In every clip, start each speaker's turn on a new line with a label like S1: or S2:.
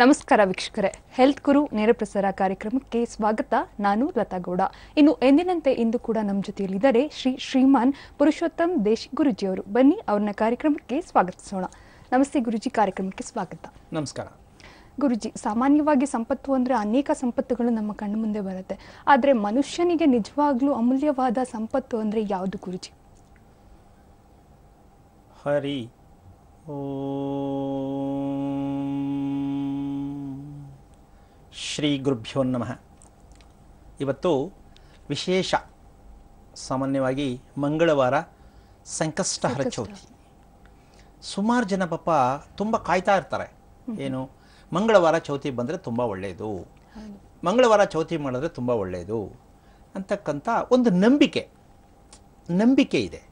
S1: ನಮಸ್ಕಾರ ವೀಕ್ಷಕರೇ ಹೆಲ್ತ್ ಗುರು ನೇರಪ್ರಸಾರ ಕಾರ್ಯಕ್ರಮಕ್ಕೆ ಸ್ವಾಗತ ನಾನು ಲತಾ ಗೌಡ ಇನ್ನು ಎಂದಿನಂತೆ ಇಂದು ಕೂಡ ನಮ್ಮ ಜೊತೆಯಲ್ಲಿದ್ದಾರೆ ಶ್ರೀ ಶ್ರೀಮಾನ್ ಪುರುಷೋತ್ತಮ್ ದೇಶಿ ಅವರು ಬನ್ನಿ ಅವರನ್ನ ಕಾರ್ಯಕ್ರಮಕ್ಕೆ ಸ್ವಾಗತಿಸೋಣ ನಮಸ್ತೆ ಗುರುಜಿ ಕಾರ್ಯಕ್ರಮಕ್ಕೆ ಸ್ವಾಗತ ನಮಸ್ಕಾರ ಗುರುಜಿ ಸಾಮಾನ್ಯವಾಗಿ ಸಂಪತ್ತು ಅಂದ್ರೆ ಅನೇಕ ಸಂಪತ್ತುಗಳು ನಮ್ಮ ಕಣ್ಣು ಮುಂದೆ ಬರುತ್ತೆ ಆದರೆ ಮನುಷ್ಯನಿಗೆ ನಿಜವಾಗ್ಲೂ ಅಮೂಲ್ಯವಾದ ಸಂಪತ್ತು ಅಂದ್ರೆ ಯಾವುದು ಗುರುಜಿ
S2: ಹರಿ ಓ ಶ್ರೀ ಗುರುಭ್ಯೋ ನಮಃ ಇವತ್ತು ವಿಶೇಷ ಸಾಮಾನ್ಯವಾಗಿ ಮಂಗಳವಾರ ಸಂಕಷ್ಟಹರ ಚೌತಿ ಸುಮಾರು ಜನ ಪಾಪ ತುಂಬ ಕಾಯ್ತಾ ಇರ್ತಾರೆ ಏನು ಮಂಗಳವಾರ ಚೌತಿ ಬಂದರೆ ತುಂಬ ಒಳ್ಳೆಯದು ಮಂಗಳವಾರ ಚೌತಿ ಮಾಡಿದ್ರೆ ತುಂಬ ಒಳ್ಳೆಯದು ಅಂತಕ್ಕಂಥ ಒಂದು ನಂಬಿಕೆ ನಂಬಿಕೆ ಇದೆ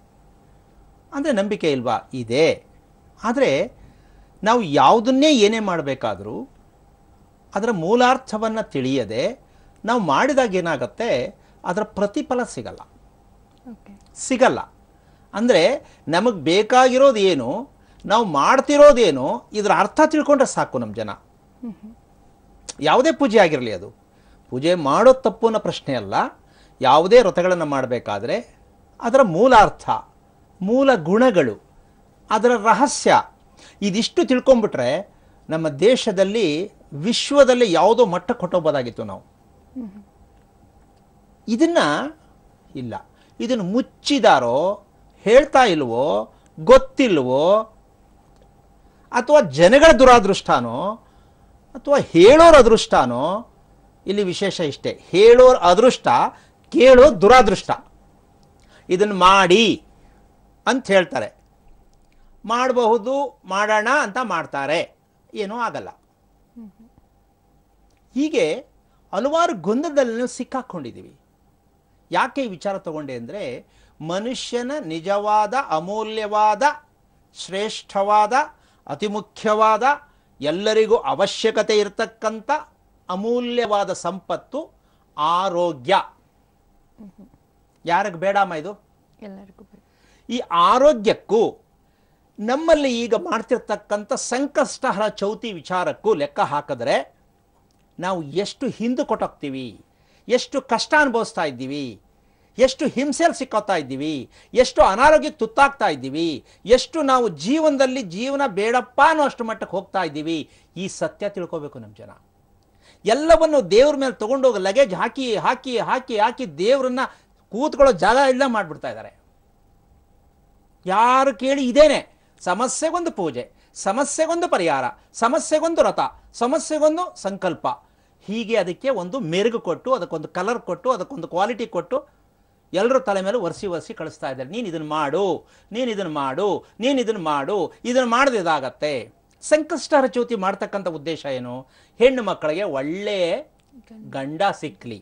S2: ಅಂದರೆ ನಂಬಿಕೆ ಇಲ್ವಾ ಇದೆ ಆದರೆ ನಾವು ಯಾವುದನ್ನೇ ಏನೇ ಮಾಡಬೇಕಾದರೂ ಅದರ ಮೂಲಾರ್ಥವನ್ನು ತಿಳಿಯದೆ ನಾವು ಮಾಡಿದಾಗ ಏನಾಗುತ್ತೆ ಅದರ ಪ್ರತಿಫಲ ಸಿಗಲ್ಲ ಸಿಗಲ್ಲ ಅಂದರೆ ನಮಗೆ ಬೇಕಾಗಿರೋದು ಏನು ನಾವು ಮಾಡ್ತಿರೋದೇನು ಇದರ ಅರ್ಥ ತಿಳ್ಕೊಂಡ್ರೆ ಸಾಕು ನಮ್ಮ ಜನ ಯಾವುದೇ ಪೂಜೆ ಆಗಿರಲಿ ಅದು ಪೂಜೆ ಮಾಡೋ ತಪ್ಪು ಅನ್ನೋ ಪ್ರಶ್ನೆ ಅಲ್ಲ ಯಾವುದೇ ವ್ರತಗಳನ್ನು ಮಾಡಬೇಕಾದ್ರೆ ಅದರ ಮೂಲಾರ್ಥ ಮೂಲ ಗುಣಗಳು ಅದರ ರಹಸ್ಯ ಇದಿಷ್ಟು ತಿಳ್ಕೊಂಬಿಟ್ರೆ ನಮ್ಮ ದೇಶದಲ್ಲಿ ವಿಶ್ವದಲ್ಲಿ ಯಾವುದೋ ಮಟ್ಟ ಕೊಟ್ಟೋಗ್ಬೋದಾಗಿತ್ತು ನಾವು ಇದನ್ನ ಇಲ್ಲ ಇದನ್ನು ಮುಚ್ಚಿದಾರೋ ಹೇಳ್ತಾ ಇಲ್ವೋ ಗೊತ್ತಿಲ್ವೋ ಅಥವಾ ಜನಗಳ ದುರಾದೃಷ್ಟನೋ ಅಥವಾ ಹೇಳೋರ ಅದೃಷ್ಟನೋ ಇಲ್ಲಿ ವಿಶೇಷ ಇಷ್ಟೇ ಹೇಳೋರ ಅದೃಷ್ಟ ಕೇಳೋ ದುರಾದೃಷ್ಟ ಇದನ್ನು ಮಾಡಿ ಅಂತ ಹೇಳ್ತಾರೆ ಮಾಡಬಹುದು ಮಾಡೋಣ ಅಂತ ಮಾಡ್ತಾರೆ ಏನೂ ಆಗಲ್ಲ ಹೀಗೆ ಹಲವಾರು ಗೊಂದಲದಲ್ಲಿ ಸಿಕ್ಕಾಕ್ಕೊಂಡಿದ್ದೀವಿ ಯಾಕೆ ಈ ವಿಚಾರ ತಗೊಂಡೆ ಅಂದರೆ ಮನುಷ್ಯನ ನಿಜವಾದ ಅಮೂಲ್ಯವಾದ ಶ್ರೇಷ್ಠವಾದ ಅತಿ ಮುಖ್ಯವಾದ ಎಲ್ಲರಿಗೂ ಅವಶ್ಯಕತೆ ಇರತಕ್ಕಂಥ ಅಮೂಲ್ಯವಾದ ಸಂಪತ್ತು ಆರೋಗ್ಯ ಯಾರಿಗೆ ಬೇಡಮ್ಮ ಇದು ಎಲ್ಲರಿಗೂ ಈ ಆರೋಗ್ಯಕ್ಕೂ ನಮ್ಮಲ್ಲಿ ಈಗ ಮಾಡ್ತಿರ್ತಕ್ಕಂಥ ಸಂಕಷ್ಟಹರ ಚೌತಿ ವಿಚಾರಕ್ಕೂ ಲೆಕ್ಕ ಹಾಕಿದ್ರೆ ನಾವು ಎಷ್ಟು ಹಿಂದೆ ಕೊಟ್ಟೋಗ್ತೀವಿ ಎಷ್ಟು ಕಷ್ಟ ಅನುಭವಿಸ್ತಾ ಇದ್ದೀವಿ ಎಷ್ಟು ಹಿಂಸೆಯಲ್ಲಿ ಸಿಕ್ಕೋತಾ ಇದ್ದೀವಿ ಎಷ್ಟು ಅನಾರೋಗ್ಯಕ್ಕೆ ತುತ್ತಾಗ್ತಾ ಇದ್ದೀವಿ ಎಷ್ಟು ನಾವು ಜೀವನದಲ್ಲಿ ಜೀವನ ಬೇಡಪ್ಪ ಅನ್ನೋ ಅಷ್ಟು ಮಟ್ಟಕ್ಕೆ ಹೋಗ್ತಾ ಇದ್ದೀವಿ ಈ ಸತ್ಯ ತಿಳ್ಕೋಬೇಕು ನಮ್ಮ ಜನ ಎಲ್ಲವನ್ನು ದೇವ್ರ ಮೇಲೆ ತೊಗೊಂಡೋಗಿ ಲಗೇಜ್ ಹಾಕಿ ಹಾಕಿ ಹಾಕಿ ಹಾಕಿ ದೇವ್ರನ್ನ ಕೂತ್ಕೊಳ್ಳೋ ಜಾಗ ಇಲ್ಲ ಮಾಡಿಬಿಡ್ತಾ ಇದ್ದಾರೆ ಯಾರು ಕೇಳಿ ಇದೇನೆ ಸಮಸ್ಯೆಗೊಂದು ಪೂಜೆ ಸಮಸ್ಯೆಗೊಂದು ಪರಿಹಾರ ಸಮಸ್ಯೆಗೊಂದು ರಥ ಸಮಸ್ಯೆಗೊಂದು ಸಂಕಲ್ಪ ಹೀಗೆ ಅದಕ್ಕೆ ಒಂದು ಮೆರುಗು ಕೊಟ್ಟು ಅದಕ್ಕೊಂದು ಕಲರ್ ಕೊಟ್ಟು ಅದಕ್ಕೊಂದು ಕ್ವಾಲಿಟಿ ಕೊಟ್ಟು ಎಲ್ಲರೂ ತಲೆ ಮೇಲೆ ಒರೆಸಿ ಒರೆಸಿ ಕಳಿಸ್ತಾ ಇದ್ದಾರೆ ನೀನು ಇದನ್ನು ಮಾಡು ನೀನು ಇದನ್ನು ಮಾಡು ನೀನು ಇದನ್ನು ಮಾಡು ಇದನ್ನು ಮಾಡದೆ ಇದಾಗತ್ತೆ ಸಂಕಷ್ಟಹರ ಚೌತಿ ಮಾಡ್ತಕ್ಕಂಥ ಉದ್ದೇಶ ಏನು ಹೆಣ್ಣು ಮಕ್ಕಳಿಗೆ ಒಳ್ಳೆಯ ಗಂಡ ಸಿಕ್ಕಲಿ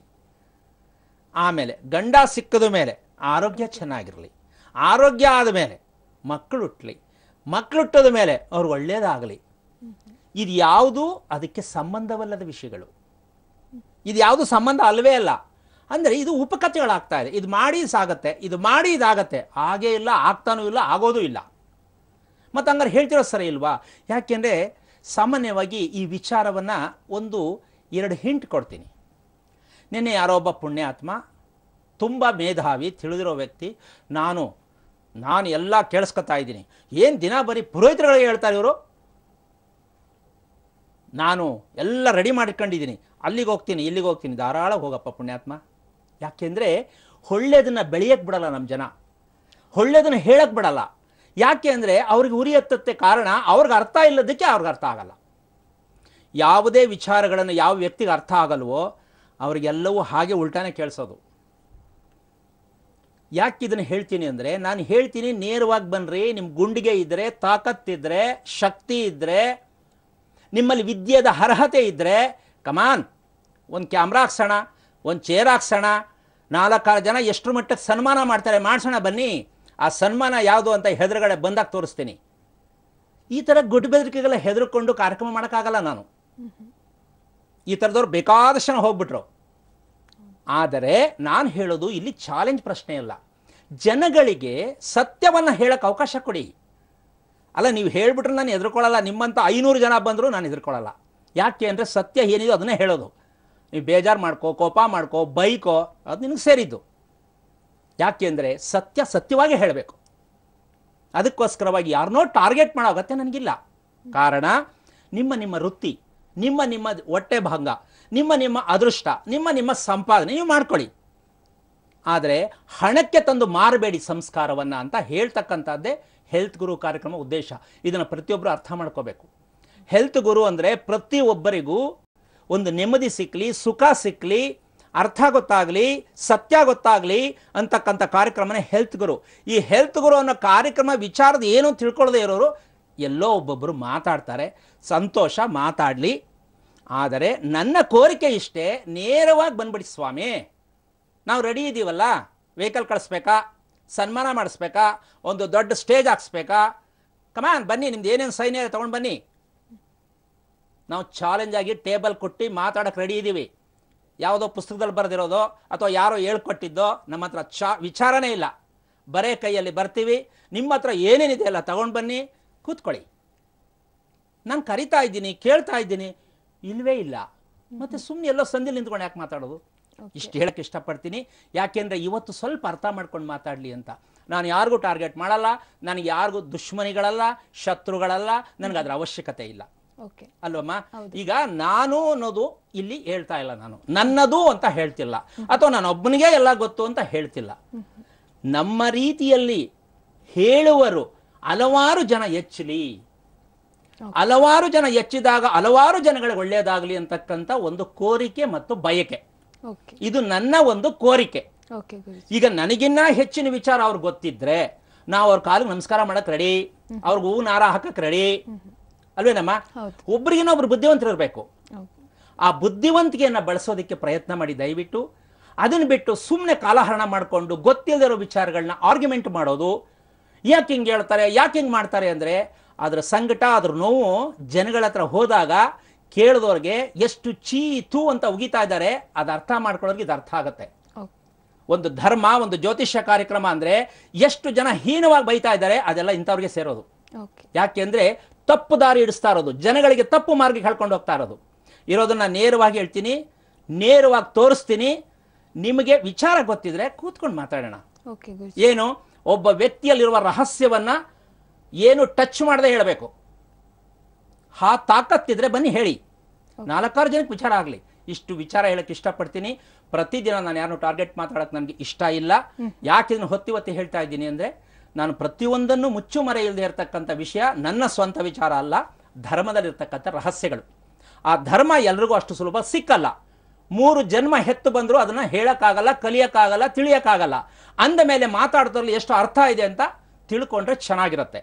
S2: ಆಮೇಲೆ ಗಂಡ ಸಿಕ್ಕದ ಮೇಲೆ ಆರೋಗ್ಯ ಚೆನ್ನಾಗಿರಲಿ ಆರೋಗ್ಯ ಆದ ಮೇಲೆ ಮಕ್ಕಳು ಹುಟ್ಟಲಿ ಮಕ್ಕಳು ಹುಟ್ಟದ ಮೇಲೆ ಅವ್ರು ಒಳ್ಳೆಯದಾಗಲಿ ಇದು ಯಾವುದು ಅದಕ್ಕೆ ಸಂಬಂಧವಲ್ಲದ ವಿಷಯಗಳು ಇದು ಯಾವುದು ಸಂಬಂಧ ಅಲ್ಲವೇ ಅಲ್ಲ ಅಂದರೆ ಇದು ಉಪಕಥೆಗಳಾಗ್ತಾ ಇದೆ ಇದು ಮಾಡಿ ಸಾಗತ್ತೆ ಇದು ಮಾಡಿ ಇದಾಗತ್ತೆ ಹಾಗೇ ಇಲ್ಲ ಆಗ್ತಾನೂ ಇಲ್ಲ ಆಗೋದೂ ಇಲ್ಲ ಮತ್ತು ಹಂಗಾರೆ ಹೇಳ್ತಿರೋ ಸರಿ ಇಲ್ವಾ ಯಾಕೆಂದರೆ ಸಾಮಾನ್ಯವಾಗಿ ಈ ವಿಚಾರವನ್ನು ಒಂದು ಎರಡು ಹಿಂಟ್ ಕೊಡ್ತೀನಿ ನಿನ್ನೆ ಯಾರೋ ಒಬ್ಬ ಪುಣ್ಯಾತ್ಮ ತುಂಬ ಮೇಧಾವಿ ತಿಳಿದಿರೋ ವ್ಯಕ್ತಿ ನಾನು ನಾನು ಎಲ್ಲ ಕೇಳಿಸ್ಕೊತಾ ಇದ್ದೀನಿ ಏನು ದಿನ ಬರೀ ಪುರೋಹಿತರುಗಳಿಗೆ ಹೇಳ್ತಾರೆ ಇವರು ನಾನು ಎಲ್ಲ ರೆಡಿ ಮಾಡಿಕೊಂಡಿದ್ದೀನಿ ಅಲ್ಲಿಗೆ ಹೋಗ್ತೀನಿ ಇಲ್ಲಿಗೆ ಹೋಗ್ತೀನಿ ಧಾರಾಳ ಹೋಗಪ್ಪ ಪುಣ್ಯಾತ್ಮ ಯಾಕೆಂದರೆ ಒಳ್ಳೇದನ್ನ ಬೆಳೆಯಕ್ಕೆ ಬಿಡಲ್ಲ ನಮ್ಮ ಜನ ಒಳ್ಳೇದನ್ನ ಹೇಳಕ್ಕೆ ಬಿಡಲ್ಲ ಯಾಕೆ ಅಂದರೆ ಅವ್ರಿಗೆ ಉರಿ ಹತ್ತತ್ತೆ ಕಾರಣ ಅವ್ರಿಗೆ ಅರ್ಥ ಇಲ್ಲದಕ್ಕೆ ಅವ್ರಿಗೆ ಅರ್ಥ ಆಗಲ್ಲ ಯಾವುದೇ ವಿಚಾರಗಳನ್ನು ಯಾವ ವ್ಯಕ್ತಿಗೆ ಅರ್ಥ ಆಗಲ್ವೋ ಅವ್ರಿಗೆಲ್ಲವೂ ಹಾಗೆ ಉಲ್ಟಾನೇ ಕೇಳಿಸೋದು ಯಾಕೆ ಇದನ್ನು ಹೇಳ್ತೀನಿ ಅಂದರೆ ನಾನು ಹೇಳ್ತೀನಿ ನೇರವಾಗಿ ಬನ್ನಿರಿ ನಿಮ್ಮ ಗುಂಡಿಗೆ ಇದ್ದರೆ ತಾಕತ್ತಿದ್ದರೆ ಶಕ್ತಿ ಇದ್ದರೆ ನಿಮ್ಮಲ್ಲಿ ವಿದ್ಯೆದ ಅರ್ಹತೆ ಇದ್ದರೆ ಕಮಾನ್ ಒಂದು ಕ್ಯಾಮ್ರಾ ಹಾಕ್ಸೋಣ ಒಂದು ಚೇರ್ ಹಾಕ್ಸೋಣ ನಾಲ್ಕಾರು ಜನ ಎಷ್ಟು ಮಟ್ಟಕ್ಕೆ ಸನ್ಮಾನ ಮಾಡ್ತಾರೆ ಮಾಡಿಸೋಣ ಬನ್ನಿ ಆ ಸನ್ಮಾನ ಯಾವುದು ಅಂತ ಹೆದರುಗಡೆ ಬಂದಾಗ ತೋರಿಸ್ತೀನಿ ಈ ಥರ ಗುಡ್ ಬೆದರಿಕೆಗಳ ಹೆದರ್ಕೊಂಡು ಕಾರ್ಯಕ್ರಮ ಮಾಡೋಕ್ಕಾಗಲ್ಲ ನಾನು ಈ ಥರದವ್ರು ಬೇಕಾದಷ್ಟು ಜನ ಹೋಗ್ಬಿಟ್ರು ಆದರೆ ನಾನು ಹೇಳೋದು ಇಲ್ಲಿ ಚಾಲೆಂಜ್ ಪ್ರಶ್ನೆ ಇಲ್ಲ ಜನಗಳಿಗೆ ಸತ್ಯವನ್ನು ಹೇಳೋಕೆ ಅವಕಾಶ ಕೊಡಿ ಅಲ್ಲ ನೀವು ಹೇಳಿಬಿಟ್ರೆ ನಾನು ಹೆದರ್ಕೊಳ್ಳಲ್ಲ ನಿಮ್ಮಂಥ ಐನೂರು ಜನ ಬಂದರೂ ನಾನು ಎದುರುಕೊಳ್ಳಲ್ಲ ಯಾಕೆ ಅಂದರೆ ಸತ್ಯ ಏನಿದೆಯೋ ಅದನ್ನೇ ಹೇಳೋದು ನೀವು ಬೇಜಾರು ಮಾಡ್ಕೋ ಕೋಪ ಮಾಡ್ಕೋ ಬೈಕೋ ಅದು ನಿನಗೆ ಸೇರಿದ್ದು ಯಾಕೆ ಅಂದರೆ ಸತ್ಯ ಸತ್ಯವಾಗಿ ಹೇಳಬೇಕು ಅದಕ್ಕೋಸ್ಕರವಾಗಿ ಯಾರನ್ನೋ ಟಾರ್ಗೆಟ್ ಮಾಡೋ ಅಗತ್ಯ ನನಗಿಲ್ಲ ಕಾರಣ ನಿಮ್ಮ ನಿಮ್ಮ ವೃತ್ತಿ ನಿಮ್ಮ ನಿಮ್ಮ ಹೊಟ್ಟೆ ಭಂಗ ನಿಮ್ಮ ನಿಮ್ಮ ಅದೃಷ್ಟ ನಿಮ್ಮ ನಿಮ್ಮ ಸಂಪಾದನೆ ನೀವು ಮಾಡ್ಕೊಳ್ಳಿ ಆದರೆ ಹಣಕ್ಕೆ ತಂದು ಮಾರಬೇಡಿ ಸಂಸ್ಕಾರವನ್ನು ಅಂತ ಹೇಳ್ತಕ್ಕಂಥದ್ದೇ ಹೆಲ್ತ್ ಗುರು ಕಾರ್ಯಕ್ರಮ ಉದ್ದೇಶ ಇದನ್ನು ಪ್ರತಿಯೊಬ್ಬರು ಅರ್ಥ ಮಾಡ್ಕೋಬೇಕು ಹೆಲ್ತ್ ಗುರು ಅಂದರೆ ಪ್ರತಿಯೊಬ್ಬರಿಗೂ ಒಂದು ನೆಮ್ಮದಿ ಸಿಕ್ಕಲಿ ಸುಖ ಸಿಕ್ಕಲಿ ಅರ್ಥ ಗೊತ್ತಾಗಲಿ ಸತ್ಯ ಗೊತ್ತಾಗಲಿ ಅಂತಕ್ಕಂಥ ಕಾರ್ಯಕ್ರಮನೇ ಹೆಲ್ತ್ ಗುರು ಈ ಹೆಲ್ತ್ ಗುರು ಅನ್ನೋ ಕಾರ್ಯಕ್ರಮ ವಿಚಾರದ ಏನು ತಿಳ್ಕೊಳ್ಳದೆ ಇರೋರು ಎಲ್ಲೋ ಒಬ್ಬೊಬ್ಬರು ಮಾತಾಡ್ತಾರೆ ಸಂತೋಷ ಮಾತಾಡಲಿ ಆದರೆ ನನ್ನ ಕೋರಿಕೆ ಇಷ್ಟೇ ನೇರವಾಗಿ ಬಂದ್ಬಿಡಿ ಸ್ವಾಮಿ ನಾವು ರೆಡಿ ಇದ್ದೀವಲ್ಲ ವೆಹಿಕಲ್ ಕಳಿಸ್ಬೇಕಾ ಸನ್ಮಾನ ಮಾಡಿಸ್ಬೇಕಾ ಒಂದು ದೊಡ್ಡ ಸ್ಟೇಜ್ ಹಾಕ್ಸ್ಬೇಕಾ ಕಮಾನ್ ಬನ್ನಿ ನಿಮ್ದು ಏನೇನು ಸೈನ್ಯ ತೊಗೊಂಡು ಬನ್ನಿ ನಾವು ಚಾಲೆಂಜ್ ಆಗಿ ಟೇಬಲ್ ಕೊಟ್ಟು ಮಾತಾಡೋಕೆ ರೆಡಿ ಇದ್ದೀವಿ ಯಾವುದೋ ಪುಸ್ತಕದಲ್ಲಿ ಬರೆದಿರೋದೋ ಅಥವಾ ಯಾರೋ ಹೇಳ್ಕೊಟ್ಟಿದ್ದೋ ನಮ್ಮ ಹತ್ರ ಚಾ ವಿಚಾರನೇ ಇಲ್ಲ ಬರೇ ಕೈಯಲ್ಲಿ ಬರ್ತೀವಿ ನಿಮ್ಮ ಹತ್ರ ಏನೇನಿದೆ ಅಲ್ಲ ತಗೊಂಡು ಬನ್ನಿ ಕೂತ್ಕೊಳ್ಳಿ ನಾನು ಕರಿತಾ ಇದ್ದೀನಿ ಕೇಳ್ತಾ ಇದ್ದೀನಿ ಇಲ್ಲವೇ ಇಲ್ಲ ಮತ್ತು ಸುಮ್ಮನೆ ಎಲ್ಲೋ ಸಂಧಿ ನಿಂತ್ಕೊಂಡು ಯಾಕೆ ಮಾತಾಡೋದು ಇಷ್ಟು ಹೇಳಕ್ಕೆ ಇಷ್ಟಪಡ್ತೀನಿ ಯಾಕೆಂದರೆ ಇವತ್ತು ಸ್ವಲ್ಪ ಅರ್ಥ ಮಾಡ್ಕೊಂಡು ಮಾತಾಡಲಿ ಅಂತ ನಾನು ಯಾರಿಗೂ ಟಾರ್ಗೆಟ್ ಮಾಡಲ್ಲ ನನಗೆ ಯಾರಿಗೂ ದುಶ್ಮನಿಗಳಲ್ಲ ಶತ್ರುಗಳಲ್ಲ ನನಗೆ ಅದರ ಅವಶ್ಯಕತೆ ಇಲ್ಲ ಅಲ್ವಮ್ಮ ಈಗ ನಾನು ಅನ್ನೋದು ಇಲ್ಲಿ ಹೇಳ್ತಾ ಇಲ್ಲ ನಾನು ನನ್ನದು ಅಂತ ಹೇಳ್ತಿಲ್ಲ ಅಥವಾ ನಾನೊಬ್ಬನಿಗೆ ಎಲ್ಲ ಗೊತ್ತು ಅಂತ ಹೇಳ್ತಿಲ್ಲ ನಮ್ಮ ರೀತಿಯಲ್ಲಿ ಹೇಳುವರು ಹಲವಾರು ಜನ ಹೆಚ್ಚಲಿ ಹಲವಾರು ಜನ ಹೆಚ್ಚಿದಾಗ ಹಲವಾರು ಜನಗಳಿಗೆ ಒಳ್ಳೆಯದಾಗಲಿ ಅಂತಕ್ಕಂಥ ಒಂದು ಕೋರಿಕೆ ಮತ್ತು ಬಯಕೆ ಇದು ನನ್ನ ಒಂದು ಕೋರಿಕೆ ಈಗ ನನಗಿನ್ನ ಹೆಚ್ಚಿನ ವಿಚಾರ ಅವ್ರಿಗೆ ಗೊತ್ತಿದ್ರೆ ನಾವು ಅವ್ರ ಕಾಲಿಗೆ ನಮಸ್ಕಾರ ಮಾಡಕ್ ರೆಡಿ ಅವ್ರಿಗೆ ಹೂವು ನಾರ ಹಾಕಕ್ ರೆಡಿ ಅಲ್ವೇನಮ್ಮ ಒಬ್ರಿಗಿನೊಬ್ರು ಬುದ್ಧಿವಂತರು ಇರಬೇಕು ಆ ಬುದ್ಧಿವಂತಿಕೆಯನ್ನು ಬಳಸೋದಕ್ಕೆ ಪ್ರಯತ್ನ ಮಾಡಿ ದಯವಿಟ್ಟು ಅದನ್ನು ಬಿಟ್ಟು ಸುಮ್ಮನೆ ಕಾಲಹರಣ ಮಾಡಿಕೊಂಡು ಗೊತ್ತಿಲ್ಲದಿರೋ ವಿಚಾರಗಳನ್ನ ಆರ್ಗ್ಯುಮೆಂಟ್ ಮಾಡೋದು ಯಾಕೆ ಹಿಂಗೆ ಹೇಳ್ತಾರೆ ಯಾಕೆ ಹಿಂಗೆ ಮಾಡ್ತಾರೆ ಅಂದರೆ ಅದರ ಸಂಕಟ ಅದ್ರ ನೋವು ಜನಗಳ ಹತ್ರ ಹೋದಾಗ ಕೇಳಿದವ್ರಿಗೆ ಎಷ್ಟು ಚೀತು ಅಂತ ಉಗಿತಾ ಇದ್ದಾರೆ ಅದು ಅರ್ಥ ಮಾಡ್ಕೊಳ್ಳೋರಿಗೆ ಇದು ಅರ್ಥ ಆಗುತ್ತೆ ಒಂದು ಧರ್ಮ ಒಂದು ಜ್ಯೋತಿಷ್ಯ ಕಾರ್ಯಕ್ರಮ ಅಂದರೆ ಎಷ್ಟು ಜನ ಹೀನವಾಗಿ ಬೈತಾ ಇದ್ದಾರೆ ಅದೆಲ್ಲ ಇಂಥವ್ರಿಗೆ ಸೇರೋದು ಯಾಕೆಂದ್ರೆ ತಪ್ಪು ದಾರಿ ಇಡಿಸ್ತಾ ಇರೋದು ಜನಗಳಿಗೆ ತಪ್ಪು ಮಾರ್ಗಕ್ಕೆ ಕಳ್ಕೊಂಡು ಹೋಗ್ತಾ ಇರೋದು ಇರೋದನ್ನ ನೇರವಾಗಿ ಹೇಳ್ತೀನಿ ನೇರವಾಗಿ ತೋರಿಸ್ತೀನಿ ನಿಮಗೆ ವಿಚಾರ ಗೊತ್ತಿದ್ರೆ ಕೂತ್ಕೊಂಡು ಮಾತಾಡೋಣ ಏನು ಒಬ್ಬ ವ್ಯಕ್ತಿಯಲ್ಲಿರುವ ರಹಸ್ಯವನ್ನ ಏನು ಟಚ್ ಮಾಡದೆ ಹೇಳಬೇಕು ಹಾ ತಾಕತ್ತಿದ್ರೆ ಬನ್ನಿ ಹೇಳಿ ನಾಲ್ಕಾರು ಜನಕ್ಕೆ ವಿಚಾರ ಆಗಲಿ ಇಷ್ಟು ವಿಚಾರ ಹೇಳಕ್ಕೆ ಇಷ್ಟಪಡ್ತೀನಿ ಪ್ರತಿದಿನ ನಾನು ಯಾರು ಟಾರ್ಗೆಟ್ ಮಾತಾಡಕ್ಕೆ ನನಗೆ ಇಷ್ಟ ಇಲ್ಲ ಯಾಕೆ ಇದನ್ನು ಹೊತ್ತಿ ಹೊತ್ತಿ ಹೇಳ್ತಾ ಇದ್ದೀನಿ ಅಂದರೆ ನಾನು ಪ್ರತಿಯೊಂದನ್ನು ಮುಚ್ಚು ಮರೆಯಿಲ್ಲದೆ ಇರತಕ್ಕಂಥ ವಿಷಯ ನನ್ನ ಸ್ವಂತ ವಿಚಾರ ಅಲ್ಲ ಧರ್ಮದಲ್ಲಿರ್ತಕ್ಕಂಥ ರಹಸ್ಯಗಳು ಆ ಧರ್ಮ ಎಲ್ರಿಗೂ ಅಷ್ಟು ಸುಲಭ ಸಿಕ್ಕಲ್ಲ ಮೂರು ಜನ್ಮ ಹೆತ್ತು ಬಂದರೂ ಅದನ್ನು ಹೇಳೋಕ್ಕಾಗಲ್ಲ ಕಲಿಯೋಕ್ಕಾಗಲ್ಲ ತಿಳಿಯೋಕ್ಕಾಗಲ್ಲ ಅಂದ ಮೇಲೆ ಮಾತಾಡೋದ್ರಲ್ಲಿ ಎಷ್ಟು ಅರ್ಥ ಇದೆ ಅಂತ ತಿಳ್ಕೊಂಡ್ರೆ ಚೆನ್ನಾಗಿರುತ್ತೆ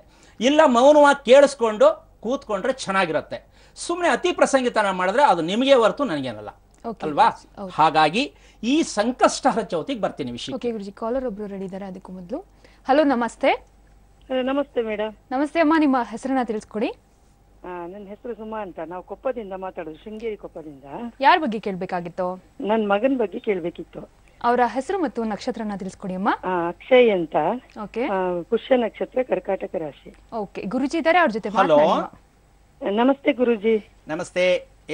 S2: ಇಲ್ಲ ಮೌನವಾಗಿ ಕೇಳಿಸ್ಕೊಂಡು ಕೂತ್ಕೊಂಡ್ರೆ ಚೆನ್ನಾಗಿರುತ್ತೆ ಸುಮ್ಮನೆ ಅತಿ ಪ್ರಸಂಗಿತನ ಮಾಡಿದ್ರೆ ಅದು ನಿಮಗೆ ಹೊರತು ನನಗೇನಲ್ಲ ಅಲ್ವಾ ಹಾಗಾಗಿ ಈ ಸಂಕಷ್ಟ ಚೌತಿಗೆ ಬರ್ತೀನಿ
S1: ವಿಷಯ ಕಾಲರ್ ಒಬ್ರು ರೆಡಿ ಇದ್ದಾರೆ ಅದಕ್ಕೂ ಮೊದಲು ಹಲೋ ನಮಸ್ತೆ ನಮಸ್ತೆ ಮೇಡಮ್ ನಮಸ್ತೆ ಅಮ್ಮ ನಿಮ್ಮ ಹೆಸರನ್ನ ತಿಳಿಸ್ಕೊಡಿ
S3: ನನ್ನ ಹೆಸರು ಸುಮಾ ಅಂತ ನಾವು ಕೊಪ್ಪದಿಂದ ಮಾತಾಡೋದು ಶೃಂಗೇರಿ ಕೊಪ್ಪದಿಂದ
S1: ಯಾರ ಬಗ್ಗೆ ಕೇಳಬೇಕಾಗಿತ್ತು ನನ್ನ ಮಗನ ಬಗ್ಗೆ ಕೇಳಬೇಕಿತ್ತು ಅವರ ಹೆಸರು ಮತ್ತು ನಕ್ಷತ್ರನ ತಿಳಿಸ್ಕೊಡಿ ಅಮ್ಮ ಅಕ್ಷಯ್ ಅಂತ ಓಕೆ ಪುಷ್ಯ ನಕ್ಷತ್ರ ಕರ್ಕಾಟಕ ರಾಶಿ ಓಕೆ ಗುರುಜಿ ಇದ್ದಾರೆ ಅವ್ರ ಜೊತೆ ಹಲೋ
S3: ನಮಸ್ತೆ ಗುರುಜಿ
S2: ನಮಸ್ತೆ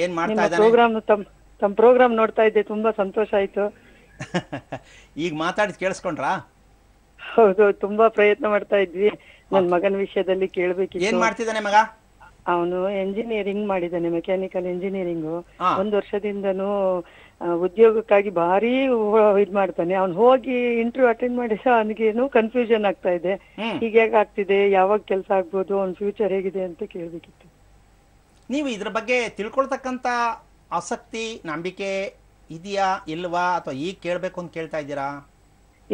S2: ಏನ್ ಮಾಡ್ತಾ ಇದ್ದಾರೆ ಪ್ರೋಗ್ರಾಮ್
S3: ತಮ್ಮ ತಮ್ಮ ಪ್ರೋಗ್ರಾಮ್ ನೋಡ್ತಾ ಇದ್ದೆ ತುಂಬಾ ಸಂತೋಷ ಆಯ್ತು
S2: ಈಗ ಮಾತಾಡಿ ಕೇಳಿಸ್ಕೊಂಡ್ರಾ
S3: ಹೌದು ತುಂಬಾ ಪ್ರಯತ್ನ ಮಾಡ್ತಾ ಇದ್ವಿ ನನ್ನ ಮಗನ ವಿಷಯದಲ್ಲಿ ಏನ್ ಮಾಡ್ತಿದ್ದಾನೆ ಮಗ ಅವನು ಎಂಜಿನಿಯರಿಂಗ್ ಮಾಡಿದ್ದಾನೆ ಮೆಕ್ಯಾನಿಕಲ್ ಇಂಜಿನಿಯರಿಂಗ್ ಒಂದ್ ವರ್ಷದಿಂದನು ಉದ್ಯೋಗಕ್ಕಾಗಿ ಭಾರಿ ಇದ್ ಮಾಡ್ತಾನೆ ಅವ್ನು ಹೋಗಿ ಇಂಟರ್ವ್ಯೂ ಅಟೆಂಡ್ ಮಾಡಿ ಸಹ ಕನ್ಫ್ಯೂಷನ್ ಆಗ್ತಾ ಇದೆ ಈಗ ಹೇಗ್ ಆಗ್ತಿದೆ ಯಾವಾಗ ಕೆಲಸ ಆಗ್ಬೋದು ಅವ್ನ ಫ್ಯೂಚರ್ ಹೇಗಿದೆ ಅಂತ
S2: ಕೇಳ್ಬೇಕಿತ್ತು ನೀವು ಇದ್ರ ಬಗ್ಗೆ ತಿಳ್ಕೊಳ್ತಕ್ಕಂತ ಆಸಕ್ತಿ ನಂಬಿಕೆ ಇದೆಯಾ ಇಲ್ವಾ ಅಥವಾ ಈಗ ಕೇಳ್ಬೇಕು ಅಂತ ಕೇಳ್ತಾ ಇದ್ದೀರಾ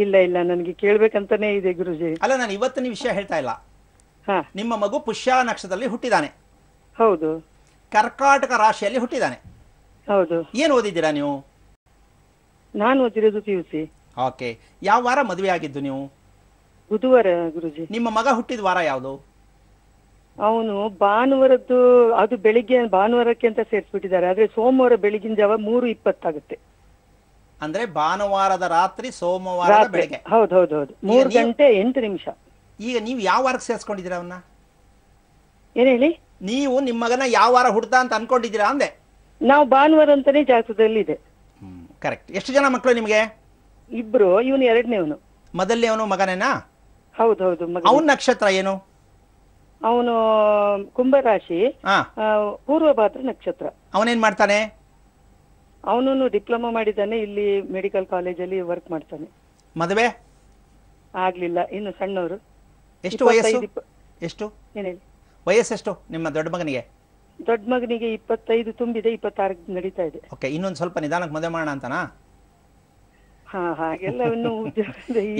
S2: ಇಲ್ಲ ಇಲ್ಲ ನನಗೆ ಕೇಳ್ಬೇಕಂತಾನೆ ಇದೆ ಗುರುಜಿ ಅಲ್ಲ ನಾನು ಇವತ್ತು ಇವತ್ತಿನ ವಿಷಯ ಹೇಳ್ತಾ ಇಲ್ಲ ಹಾ ನಿಮ್ಮ ಮಗು ಪುಷ್ಯ ನಕ್ಷತ್ರದಲ್ಲಿ ಹುಟ್ಟಿದಾನೆ ಹೌದು ಕರ್ಕಾಟಕ ರಾಶಿಯಲ್ಲಿ ಹುಟ್ಟಿದಾನೆ ಹೌದು ಏನು ಓದಿದ್ದೀರಾ ನೀವು ನಾನು ಓದಿರೋದು ಪಿ ಯು ಸಿ ಓಕೆ ಯಾವ ವಾರ ಮದುವೆ ಆಗಿದ್ದು ನೀವು ಬುಧವಾರ ಗುರುಜಿ ನಿಮ್ಮ ಮಗ ಹುಟ್ಟಿದ ವಾರ ಯಾವುದು ಅವನು
S3: ಭಾನುವಾರದ್ದು ಅದು ಬೆಳಿಗ್ಗೆ ಭಾನುವಾರಕ್ಕೆ ಅಂತ ಸೇರಿಸ್ಬಿಟ್ಟಿದ್ದಾರೆ ಆದ್ರೆ ಸೋಮವಾರ ಬೆಳಿಗಿನ ಜಾವ ಮೂರು
S2: ಇಪ್ಪತ್ತಾಗುತ್ತೆ ಅಂದ್ರೆ ಭಾನುವಾರದ ರಾತ್ರಿ ಸೋಮವಾರ ಬೆಳಿಗ್ಗೆ ಹೌದು ಹೌದು ಹೌದು ಮೂರು ಗಂಟೆ ಎಂಟು ನಿಮಿಷ ಈಗ ನೀವು ಯಾವ ವಾರಕ್ಕೆ ಸೇರಿಸ್ಕೊಂಡಿದ್ದೀರಾ ಅವನ್ನ ಏನ್ ಹೇಳಿ ನೀವು ನಿಮ್ಮ ಮಗನ ಯಾವ ವಾರ ಹುಡ್ದ ಅಂತ ಅನ್ಕೊಂಡಿದ್ದೀರಾ ಅಂದೆ ನಾವು ಭಾನುವಾರ ಅಂತಾನೆ ಜಾಗೃತದಲ್ಲಿ ಇದೆ ಕರೆಕ್ಟ್ ಎಷ್ಟು ಜನ ಮಕ್ಕಳು ನಿಮಗೆ ಇಬ್ರು ಇವನು ಎರಡನೇವನು ಮೊದಲನೇ ಅವನು ಮಗನೇನಾ ಹೌದು ಹೌದು ಅವನ ನಕ್ಷತ್ರ ಏನು ಅವನು
S3: ಕುಂಭರಾಶಿ ಪೂರ್ವ ಭಾದ್ರ ನಕ್ಷತ್ರ
S2: ಅವನೇನ್ ಮಾಡ್ತಾನೆ
S3: ಅವನು ಡಿಪ್ಲೊಮಾ ಮಾಡಿದ್ದಾನೆ ಇಲ್ಲಿ ಮೆಡಿಕಲ್ ಕಾಲೇಜ್ ಅಲ್ಲಿ ವರ್ಕ್ ಮಾಡ್ತಾನೆ ಮದುವೆ ಆಗ್ಲಿಲ್ಲ ಇನ್ನು ಸಣ್ಣವರು ಎಷ್ಟು ವಯಸ್ಸು
S2: ಎಷ್ಟು ವಯಸ್ಸೆಷ್ಟು ನಿಮ್ಮ ದೊಡ್ಡ ಮಗನಿಗೆ
S3: ದೊಡ್ಡ ಮಗನಿಗೆ ಇಪ್ಪತ್ತೈದು ತುಂಬಿದೆ ಇಪ್ಪತ್ತಾರು ನಡೀತಾ ಇದೆ
S2: ಓಕೆ ಇನ್ನೊಂದು ಸ್ವಲ್ಪ ನಿಧಾನಕ್ಕೆ ಮದುವೆ ಮಾಡೋಣ ಅಂತನಾ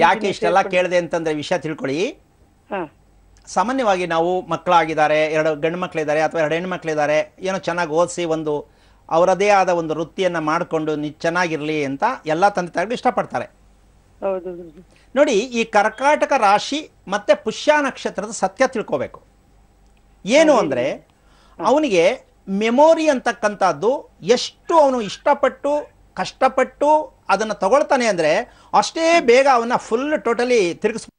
S3: ಯಾಕೆ ಇಷ್ಟೆಲ್ಲ ಕೇಳಿದೆ
S2: ಅಂತಂದ್ರೆ ವಿಷಯ ತಿಳ್ಕೊಳ್ಳಿ ಹಾ ಸಾಮಾನ್ಯವಾಗಿ ನಾವು ಮಕ್ಕಳಾಗಿದ್ದಾರೆ ಎರಡು ಗಂಡು ಮಕ್ಕಳಿದ್ದಾರೆ ಅಥವಾ ಎರಡು ಹೆಣ್ಣು ಮಕ್ಕಳಿದ್ದಾರೆ ಏನೋ ಚೆನ್ನಾಗಿ ಓದಿಸಿ ಒಂದು ಅವರದೇ ಆದ ಒಂದು ವೃತ್ತಿಯನ್ನು ಮಾಡಿಕೊಂಡು ಚೆನ್ನಾಗಿರಲಿ ಅಂತ ಎಲ್ಲ ತಂದೆ ತಾಯಿಗಳು ಇಷ್ಟಪಡ್ತಾರೆ ನೋಡಿ ಈ ಕರ್ಕಾಟಕ ರಾಶಿ ಮತ್ತೆ ಪುಷ್ಯ ನಕ್ಷತ್ರದ ಸತ್ಯ ತಿಳ್ಕೋಬೇಕು ಏನು ಅಂದರೆ ಅವನಿಗೆ ಮೆಮೊರಿ ಅಂತಕ್ಕಂಥದ್ದು ಎಷ್ಟು ಅವನು ಇಷ್ಟಪಟ್ಟು ಕಷ್ಟಪಟ್ಟು ಅದನ್ನು ತಗೊಳ್ತಾನೆ ಅಂದರೆ ಅಷ್ಟೇ ಬೇಗ ಅವನ್ನ ಫುಲ್ ಟೋಟಲಿ ತಿರುಗಿಸ್ಬೋದು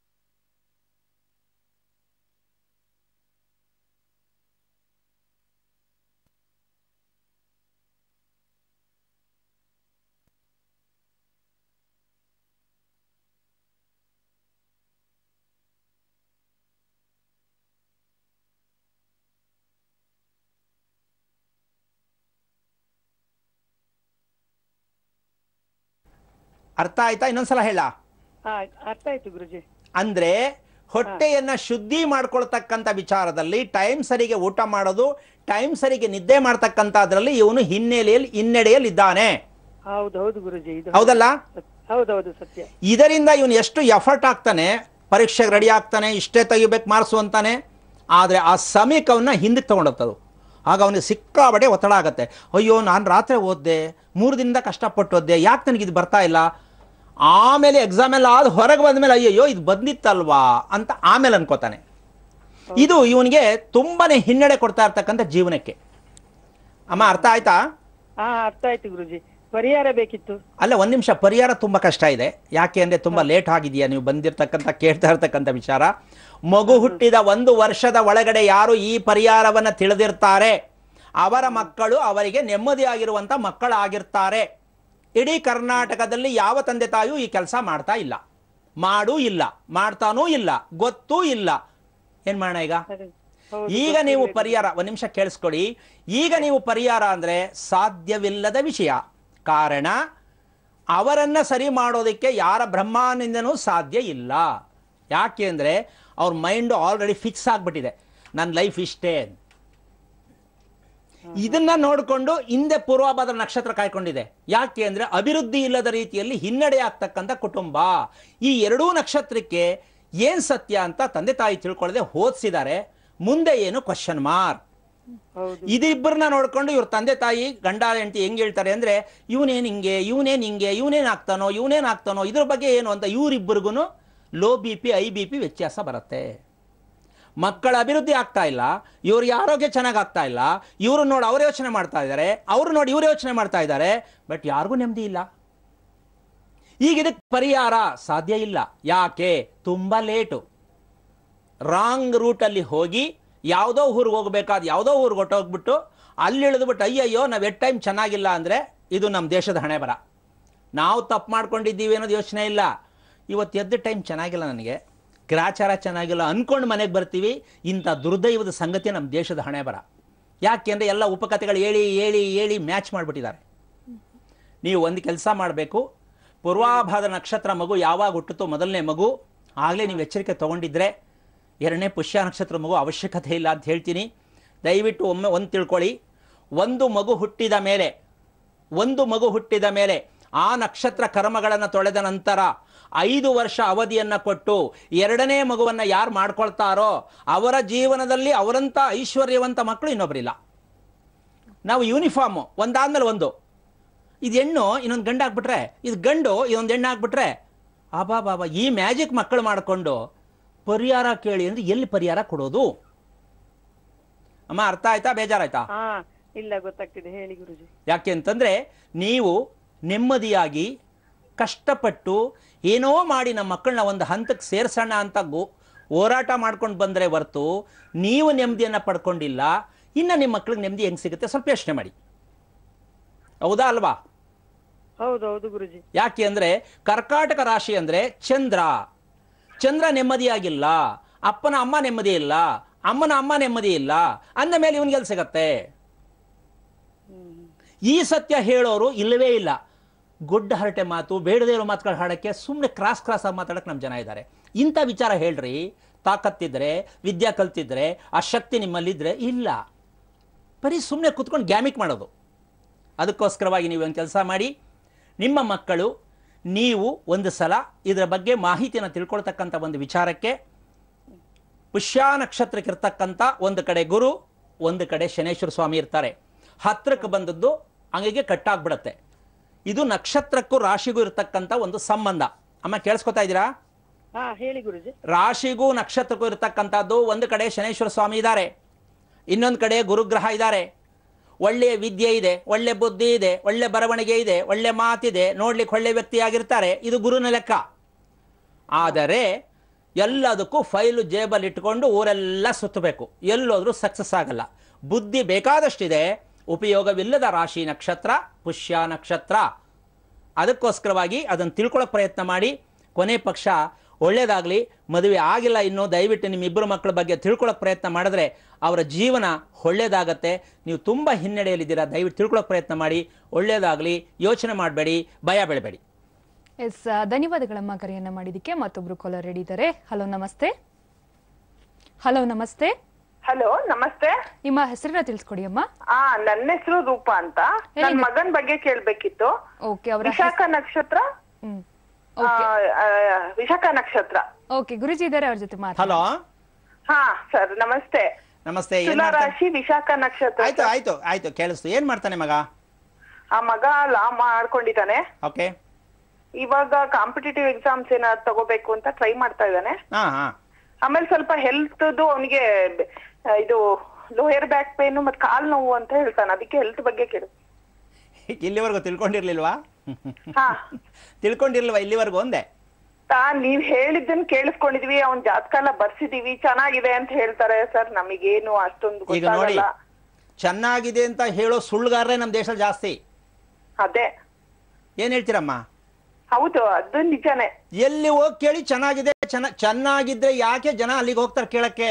S2: ಅರ್ಥ ಆಯ್ತಾ ಇನ್ನೊಂದ್ಸಲ ಹೇಳ
S3: ಅರ್ಥ ಆಯ್ತು ಗುರುಜಿ
S2: ಅಂದ್ರೆ ಹೊಟ್ಟೆಯನ್ನ ಶುದ್ಧಿ ಮಾಡ್ಕೊಳ್ತಕ್ಕಂಥ ವಿಚಾರದಲ್ಲಿ ಟೈಮ್ ಸರಿಗೆ ಊಟ ಮಾಡೋದು ಟೈಮ್ ಸರಿಗೆ ನಿದ್ದೆ ಮಾಡ್ತಕ್ಕಂಥದ್ರಲ್ಲಿ ಇವನು ಹಿನ್ನೆಲೆಯಲ್ಲಿ ಹಿನ್ನಡೆಯಲ್ಲಿದ್ದಾನೆ
S3: ಹೌದಲ್ಲ ಸತ್ಯ
S2: ಇದರಿಂದ ಇವನು ಎಷ್ಟು ಎಫರ್ಟ್ ಆಗ್ತಾನೆ ಪರೀಕ್ಷೆಗೆ ರೆಡಿ ಆಗ್ತಾನೆ ಇಷ್ಟೇ ತೆಗಿಬೇಕು ಮಾರ್ಸು ಅಂತಾನೆ ಆದರೆ ಆ ಸಮೀಕ್ ಅವನ್ನ ಹಿಂದಕ್ಕೆ ತೊಗೊಂಡೋಗ್ತದೆ ಆಗ ಅವನಿಗೆ ಸಿಕ್ಕಾಬಡೆ ಒತ್ತಡ ಆಗುತ್ತೆ ಅಯ್ಯೋ ನಾನು ರಾತ್ರಿ ಓದ್ದೆ ಮೂರು ದಿನದ ಕಷ್ಟಪಟ್ಟು ಯಾಕ್ ಯಾಕೆ ನನಗಿದು ಬರ್ತಾ ಇಲ್ಲ ಆಮೇಲೆ ಎಕ್ಸಾಮ್ ಎಲ್ಲ ಆದ ಹೊರಗೆ ಬಂದ ಮೇಲೆ ಅಯ್ಯಯ್ಯೋ ಇದು ಬಂದಿತ್ತಲ್ವಾ ಅಂತ ಆಮೇಲೆ ಅನ್ಕೋತಾನೆ ಇದು ಇವನಿಗೆ ತುಂಬನೇ ಹಿನ್ನಡೆ ಕೊಡ್ತಾ ಇರ್ತಕ್ಕಂಥ ಜೀವನಕ್ಕೆ ಅಮ್ಮ ಅರ್ಥ ಆಯ್ತಾ ಅರ್ಥ ಆಯ್ತು ಗುರುಜಿ
S3: ಪರಿಹಾರ ಬೇಕಿತ್ತು
S2: ಅಲ್ಲ ಒಂದ್ ನಿಮಿಷ ಪರಿಹಾರ ತುಂಬಾ ಕಷ್ಟ ಇದೆ ಯಾಕೆ ಅಂದ್ರೆ ತುಂಬಾ ಲೇಟ್ ಆಗಿದೆಯಾ ನೀವು ಬಂದಿರತಕ್ಕಂತ ಕೇಳ್ತಾ ಇರ್ತಕ್ಕಂಥ ವಿಚಾರ ಮಗು ಹುಟ್ಟಿದ ಒಂದು ವರ್ಷದ ಒಳಗಡೆ ಯಾರು ಈ ಪರಿಹಾರವನ್ನ ತಿಳಿದಿರ್ತಾರೆ ಅವರ ಮಕ್ಕಳು ಅವರಿಗೆ ನೆಮ್ಮದಿಯಾಗಿರುವಂತ ಮಕ್ಕಳಾಗಿರ್ತಾರೆ ಇಡೀ ಕರ್ನಾಟಕದಲ್ಲಿ ಯಾವ ತಂದೆ ತಾಯಿಯೂ ಈ ಕೆಲಸ ಮಾಡ್ತಾ ಇಲ್ಲ ಮಾಡೂ ಇಲ್ಲ ಮಾಡ್ತಾನೂ ಇಲ್ಲ ಗೊತ್ತೂ ಇಲ್ಲ ಏನ್ ಮಾಡೋಣ ಈಗ ಈಗ ನೀವು ಪರಿಹಾರ ಒಂದ್ ನಿಮಿಷ ಕೇಳಿಸ್ಕೊಡಿ ಈಗ ನೀವು ಪರಿಹಾರ ಅಂದ್ರೆ ಸಾಧ್ಯವಿಲ್ಲದ ವಿಷಯ ಕಾರಣ ಅವರನ್ನ ಸರಿ ಮಾಡೋದಕ್ಕೆ ಯಾರ ಬ್ರಹ್ಮಾನಿಂದನೂ ಸಾಧ್ಯ ಇಲ್ಲ ಯಾಕೆ ಅಂದ್ರೆ ಅವ್ರ ಮೈಂಡು ಆಲ್ರೆಡಿ ಫಿಕ್ಸ್ ಆಗಿಬಿಟ್ಟಿದೆ ನನ್ನ ಲೈಫ್ ಇಷ್ಟೇ ಅಂತ ಇದನ್ನ ನೋಡಿಕೊಂಡು ಹಿಂದೆ ಪೂರ್ವಾಭಾದ್ರ ನಕ್ಷತ್ರ ಕಾಯ್ಕೊಂಡಿದೆ ಯಾಕೆ ಅಂದ್ರೆ ಅಭಿವೃದ್ಧಿ ಇಲ್ಲದ ರೀತಿಯಲ್ಲಿ ಹಿನ್ನಡೆ ಆಗ್ತಕ್ಕಂಥ ಕುಟುಂಬ ಈ ಎರಡೂ ನಕ್ಷತ್ರಕ್ಕೆ ಏನ್ ಸತ್ಯ ಅಂತ ತಂದೆ ತಾಯಿ ತಿಳ್ಕೊಳ್ಳದೆ ಓದಿಸಿದ್ದಾರೆ ಮುಂದೆ ಏನು ಕ್ವಶನ್ ಮಾರ್ಕ್ ಇದಿಬ್ಬರನ್ನ ನೋಡ್ಕೊಂಡು ಇವ್ರ ತಂದೆ ತಾಯಿ ಗಂಡ ಹೆಂಡತಿ ಹೆಂಗ್ ಹೇಳ್ತಾರೆ ಅಂದ್ರೆ ಇವನೇನ್ ಹಿಂಗೆ ಇವನೇನ್ ಹಿಂಗೆ ಇವನೇನ್ ಆಗ್ತಾನೋ ಇವನೇನ್ ಆಗ್ತಾನೋ ಇದ್ರ ಬಗ್ಗೆ ಏನು ಅಂತ ಇವ್ರಿಬ್ಬರಿಗೂ low B P high B P ವ್ಯತ್ಯಾಸ ಬರುತ್ತೆ ಮಕ್ಕಳ ಅಭಿವೃದ್ಧಿ ಆಗ್ತಾ ಇಲ್ಲ ಇವ್ರಿಗೆ ಆರೋಗ್ಯ ಚೆನ್ನಾಗಾಗ್ತಾ ಇಲ್ಲ ಇವರು ನೋಡಿ ಅವ್ರು ಯೋಚನೆ ಮಾಡ್ತಾ ಇದ್ದಾರೆ ಅವರು ನೋಡಿ ಇವ್ರು ಯೋಚನೆ ಮಾಡ್ತಾ ಇದ್ದಾರೆ ಬಟ್ ಯಾರಿಗೂ ನೆಮ್ಮದಿ ಇಲ್ಲ ಈಗ ಇದಕ್ಕೆ ಪರಿಹಾರ ಸಾಧ್ಯ ಇಲ್ಲ ಯಾಕೆ ತುಂಬ ಲೇಟು ರಾಂಗ್ ರೂಟಲ್ಲಿ ಹೋಗಿ ಯಾವುದೋ ಊರಿಗೆ ಹೋಗ್ಬೇಕಾದ ಯಾವುದೋ ಊರಿಗೆ ಹೊಟ್ಟೋಗ್ಬಿಟ್ಟು ಅಲ್ಲಿ ಇಳಿದ್ಬಿಟ್ಟು ಅಯ್ಯಯ್ಯೋ ನಾವು ಎಟ್ ಟೈಮ್ ಚೆನ್ನಾಗಿಲ್ಲ ಅಂದರೆ ಇದು ನಮ್ಮ ದೇಶದ ಹಣೆ ಬರ ನಾವು ತಪ್ಪು ಮಾಡ್ಕೊಂಡಿದ್ದೀವಿ ಅನ್ನೋದು ಯೋಚನೆ ಇಲ್ಲ ಇವತ್ತು ಎದ್ದ ಟೈಮ್ ಚೆನ್ನಾಗಿಲ್ಲ ನನಗೆ ಗ್ರಾಚಾರ ಚೆನ್ನಾಗಿಲ್ಲ ಅಂದ್ಕೊಂಡು ಮನೆಗೆ ಬರ್ತೀವಿ ಇಂಥ ದುರ್ದೈವದ ಸಂಗತಿ ನಮ್ಮ ದೇಶದ ಹಣೆ ಬರ ಯಾಕೆಂದರೆ ಎಲ್ಲ ಉಪಕಥೆಗಳು ಹೇಳಿ ಹೇಳಿ ಹೇಳಿ ಮ್ಯಾಚ್ ಮಾಡಿಬಿಟ್ಟಿದ್ದಾರೆ ನೀವು ಒಂದು ಕೆಲಸ ಮಾಡಬೇಕು ಪೂರ್ವಾಭಾದ ನಕ್ಷತ್ರ ಮಗು ಯಾವಾಗ ಹುಟ್ಟುತ್ತೋ ಮೊದಲನೇ ಮಗು ಆಗಲೇ ನೀವು ಎಚ್ಚರಿಕೆ ತೊಗೊಂಡಿದ್ರೆ ಎರಡನೇ ಪುಷ್ಯ ನಕ್ಷತ್ರ ಮಗು ಅವಶ್ಯಕತೆ ಇಲ್ಲ ಅಂತ ಹೇಳ್ತೀನಿ ದಯವಿಟ್ಟು ಒಮ್ಮೆ ಒಂದು ತಿಳ್ಕೊಳ್ಳಿ ಒಂದು ಮಗು ಹುಟ್ಟಿದ ಮೇಲೆ ಒಂದು ಮಗು ಹುಟ್ಟಿದ ಮೇಲೆ ಆ ನಕ್ಷತ್ರ ಕರ್ಮಗಳನ್ನು ತೊಳೆದ ನಂತರ ಐದು ವರ್ಷ ಅವಧಿಯನ್ನ ಕೊಟ್ಟು ಎರಡನೇ ಮಗುವನ್ನ ಯಾರು ಮಾಡ್ಕೊಳ್ತಾರೋ ಅವರ ಜೀವನದಲ್ಲಿ ಅವರಂತ ಐಶ್ವರ್ಯವಂತ ಮಕ್ಕಳು ಇನ್ನೊಬ್ಬರಿಲ್ಲ ನಾವು ಯೂನಿಫಾರ್ಮು ಒಂದಾದ್ಮೇಲೆ ಒಂದು ಇದು ಹೆಣ್ಣು ಇನ್ನೊಂದು ಗಂಡು ಹಾಕ್ಬಿಟ್ರೆ ಇದು ಗಂಡು ಇದೊಂದು ಹೆಣ್ಣು ಹಾಕ್ಬಿಟ್ರೆ ಅಬಾ ಬಾಬಾ ಈ ಮ್ಯಾಜಿಕ್ ಮಕ್ಕಳು ಮಾಡಿಕೊಂಡು ಪರಿಹಾರ ಕೇಳಿ ಅಂದ್ರೆ ಎಲ್ಲಿ ಪರಿಹಾರ ಕೊಡೋದು ಅಮ್ಮ ಅರ್ಥ ಆಯ್ತಾ ಬೇಜಾರಾಯ್ತಾ
S3: ಇಲ್ಲ ಗೊತ್ತಾಗ್ತಿದೆ ಹೇಳಿ ಗುರುಜಿ
S2: ಯಾಕೆ ಅಂತಂದ್ರೆ ನೀವು ನೆಮ್ಮದಿಯಾಗಿ ಕಷ್ಟಪಟ್ಟು ಏನೋ ಮಾಡಿ ನಮ್ಮ ಮಕ್ಕಳನ್ನ ಒಂದು ಹಂತಕ್ಕೆ ಸೇರಿಸೋಣ ಅಂತ ಗೋ ಹೋರಾಟ ಮಾಡ್ಕೊಂಡು ಬಂದರೆ ಹೊರತು ನೀವು ನೆಮ್ಮದಿಯನ್ನು ಪಡ್ಕೊಂಡಿಲ್ಲ ಇನ್ನು ನಿಮ್ಮ ಮಕ್ಳಿಗೆ ನೆಮ್ಮದಿ ಹೆಂಗೆ ಸಿಗುತ್ತೆ ಸ್ವಲ್ಪ ಯೋಚನೆ ಮಾಡಿ ಹೌದಾ ಅಲ್ವಾ
S3: ಹೌದೌದು ಗುರುಜಿ
S2: ಯಾಕೆ ಅಂದರೆ ಕರ್ಕಾಟಕ ರಾಶಿ ಅಂದರೆ ಚಂದ್ರ ಚಂದ್ರ ನೆಮ್ಮದಿಯಾಗಿಲ್ಲ ಅಪ್ಪನ ಅಮ್ಮ ನೆಮ್ಮದಿ ಇಲ್ಲ ಅಮ್ಮನ ಅಮ್ಮ ನೆಮ್ಮದಿ ಇಲ್ಲ ಅಂದ ಮೇಲೆ ಇವನಿಗೆಲ್ಲಿ ಸಿಗತ್ತೆ ಈ ಸತ್ಯ ಹೇಳೋರು ಇಲ್ಲವೇ ಇಲ್ಲ ಗೊಡ್ಡ ಹರಟೆ ಮಾತು ಬೇಡದೇ ಇರೋ ಮಾತುಗಳು ಹಾಡೋಕ್ಕೆ ಸುಮ್ಮನೆ ಕ್ರಾಸ್ ಕ್ರಾಸ್ ಆಗಿ ಮಾತಾಡೋಕೆ ನಮ್ಮ ಜನ ಇದ್ದಾರೆ ಇಂಥ ವಿಚಾರ ಹೇಳ್ರಿ ತಾಕತ್ತಿದ್ರೆ ವಿದ್ಯಾ ಕಲ್ತಿದ್ರೆ ಆ ಶಕ್ತಿ ನಿಮ್ಮಲ್ಲಿದ್ದರೆ ಇಲ್ಲ ಬರೀ ಸುಮ್ಮನೆ ಕೂತ್ಕೊಂಡು ಗ್ಯಾಮಿಕ್ ಮಾಡೋದು ಅದಕ್ಕೋಸ್ಕರವಾಗಿ ನೀವು ಒಂದು ಕೆಲಸ ಮಾಡಿ ನಿಮ್ಮ ಮಕ್ಕಳು ನೀವು ಒಂದು ಸಲ ಇದರ ಬಗ್ಗೆ ಮಾಹಿತಿಯನ್ನು ತಿಳ್ಕೊಳ್ತಕ್ಕಂಥ ಒಂದು ವಿಚಾರಕ್ಕೆ ಪುಷ್ಯ ಇರ್ತಕ್ಕಂಥ ಒಂದು ಕಡೆ ಗುರು ಒಂದು ಕಡೆ ಶನೇಶ್ವರ ಸ್ವಾಮಿ ಇರ್ತಾರೆ ಹತ್ತಿರಕ್ಕೆ ಬಂದದ್ದು ಹಂಗೆ ಕಟ್ಟಾಗ್ಬಿಡತ್ತೆ ಇದು ನಕ್ಷತ್ರಕ್ಕೂ ರಾಶಿಗೂ ಇರತಕ್ಕಂತ ಒಂದು ಸಂಬಂಧ ಅಮ್ಮ ಕೇಳಿಸ್ಕೊತಾ ಇದೀರಾ ಹೇಳಿ ಗುರುಜಿ ರಾಶಿಗೂ ನಕ್ಷತ್ರಕ್ಕೂ ಇರತಕ್ಕಂಥದ್ದು ಒಂದು ಕಡೆ ಶನೇಶ್ವರ ಸ್ವಾಮಿ ಇದ್ದಾರೆ ಇನ್ನೊಂದು ಕಡೆ ಗುರುಗ್ರಹ ಇದ್ದಾರೆ ಒಳ್ಳೆಯ ವಿದ್ಯೆ ಇದೆ ಒಳ್ಳೆ ಬುದ್ಧಿ ಇದೆ ಒಳ್ಳೆ ಬರವಣಿಗೆ ಇದೆ ಒಳ್ಳೆ ಮಾತಿದೆ ನೋಡ್ಲಿಕ್ಕೆ ಒಳ್ಳೆ ಆಗಿರ್ತಾರೆ ಇದು ಗುರುನ ಲೆಕ್ಕ ಆದರೆ ಎಲ್ಲದಕ್ಕೂ ಫೈಲು ಜೇಬಲ್ ಇಟ್ಕೊಂಡು ಊರೆಲ್ಲ ಸುತ್ತಬೇಕು ಎಲ್ಲೋದ್ರೂ ಸಕ್ಸಸ್ ಆಗಲ್ಲ ಬುದ್ಧಿ ಬೇಕಾದಷ್ಟಿದೆ ಉಪಯೋಗವಿಲ್ಲದ ರಾಶಿ ನಕ್ಷತ್ರ ಪುಷ್ಯ ನಕ್ಷತ್ರ ಅದಕ್ಕೋಸ್ಕರವಾಗಿ ಅದನ್ನು ತಿಳ್ಕೊಳ್ಳೋಕೆ ಪ್ರಯತ್ನ ಮಾಡಿ ಕೊನೆ ಪಕ್ಷ ಒಳ್ಳೆಯದಾಗಲಿ ಮದುವೆ ಆಗಿಲ್ಲ ಇನ್ನೂ ದಯವಿಟ್ಟು ನಿಮ್ಮಿಬ್ಬರು ಮಕ್ಕಳ ಬಗ್ಗೆ ತಿಳ್ಕೊಳ್ಳೋಕೆ ಪ್ರಯತ್ನ ಮಾಡಿದ್ರೆ ಅವರ ಜೀವನ ಒಳ್ಳೆಯದಾಗತ್ತೆ ನೀವು ತುಂಬ ಹಿನ್ನಡೆಯಲ್ಲಿದ್ದೀರಾ ದಯವಿಟ್ಟು ತಿಳ್ಕೊಳ್ಳೋಕೆ ಪ್ರಯತ್ನ ಮಾಡಿ ಒಳ್ಳೆಯದಾಗಲಿ ಯೋಚನೆ ಮಾಡಬೇಡಿ ಭಯ ಬೆಳಬೇಡಿ
S1: ಎಸ್ ಧನ್ಯವಾದಗಳಮ್ಮ ಕರೆಯನ್ನು ಮಾಡಿದ್ದಕ್ಕೆ ಮತ್ತೊಬ್ಬರು ಕಾಲರ್ ರೆಡಿ ಇದ್ದಾರೆ ಹಲೋ ನಮಸ್ತೆ ಹಲೋ ನಮಸ್ತೆ ಹಲೋ ನಮಸ್ತೆ ನಿಮ್ಮ ಹೆಸರನ್ನ ತಿಳಿಸ್ಕೊಡಿ ಅಮ್ಮ ಆ ನನ್ನ ಹೆಸರು ರೂಪಾ ಅಂತ ನನ್ನ ಮಗನ್ ಬಗ್ಗೆ ಕೇಳ್ಬೇಕಿತ್ತು ಓಕೆ ಅವರ ವಿಶಾಖ ನಕ್ಷತ್ರ ವಿಶಾಖ ನಕ್ಷತ್ರ ಓಕೆ ಗುರುಜಿ ಇದಾರೆ ಅವ್ರ ಜೊತೆ ಮಾತಾಡಿ ಹಲೋ ಹಾ ಸರ್ ನಮಸ್ತೆ
S2: ನಮಸ್ತೆ ರಾಶಿ ವಿಶಾಖ ನಕ್ಷತ್ರ ಆಯ್ತು ಆಯ್ತು ಆಯ್ತು ಕೇಳಿಸ್ತು ಏನ್ ಮಾಡ್ತಾನೆ ಮಗ
S1: ಆ ಮಗ ಲಾ
S4: ಮಾಡ್ಕೊಂಡಿದ್ದಾನೆ ಓಕೆ ಇವಾಗ ಕಾಂಪಿಟೇಟಿವ್ ಎಕ್ಸಾಮ್ಸ್ ಏನಾದ್ರು ತಗೋಬೇಕು ಅಂತ ಟ್ರೈ ಮಾಡ್ತಾ ಇದ್ದಾನೆ ಆಮೇಲೆ ಸ್ವಲ್ಪ ಹೆಲ್ತ್ ಅವನಿಗೆ ಇದು ಲೋಯರ್ ಬ್ಯಾಕ್ ಪೇನ್ ಮತ್ತೆ ಕಾಲ್ ನೋವು ಅಂತ ಹೇಳ್ತಾನೆ ಅದಕ್ಕೆ ಹೆಲ್ತ್ ಬಗ್ಗೆ ಕೇಳು
S2: ಇಲ್ಲಿವರೆಗೂ ತಿಳ್ಕೊಂಡಿರ್ಲಿಲ್ವಾ ತಿಳ್ಕೊಂಡಿರ್ಲಿಲ್ವಾ ಇಲ್ಲಿವರೆಗೂ ಒಂದೇ
S4: ನೀವ್ ಹೇಳಿದ್ದನ್ನ ಕೇಳಿಸ್ಕೊಂಡಿದ್ವಿ ಅವ್ನ್ ಎಲ್ಲ ಬರ್ಸಿದೀವಿ ಚೆನ್ನಾಗಿದೆ ಅಂತ ಹೇಳ್ತಾರೆ ಸರ್ ನಮಗೇನು ಅಷ್ಟೊಂದು ಗೊತ್ತಾಗಲ್ಲ
S2: ಚೆನ್ನಾಗಿದೆ ಅಂತ ಹೇಳೋ ಸುಳ್ಳುಗಾರರೇ ನಮ್ ದೇಶದಲ್ಲಿ ಜಾಸ್ತಿ ಅದೇ ಏನ್ ಹೇಳ್ತೀರಮ್ಮ ಹೌದು ಅದು ನಿಜಾನೇ ಎಲ್ಲಿ ಹೋಗಿ ಕೇಳಿ ಚೆನ್ನಾಗಿದೆ ಚೆನ್ನಾಗಿದ್ರೆ ಯಾಕೆ ಜನ ಅಲ್ಲಿಗೆ ಹೋಗ್ತಾರೆ ಕೇಳಕ್ಕೆ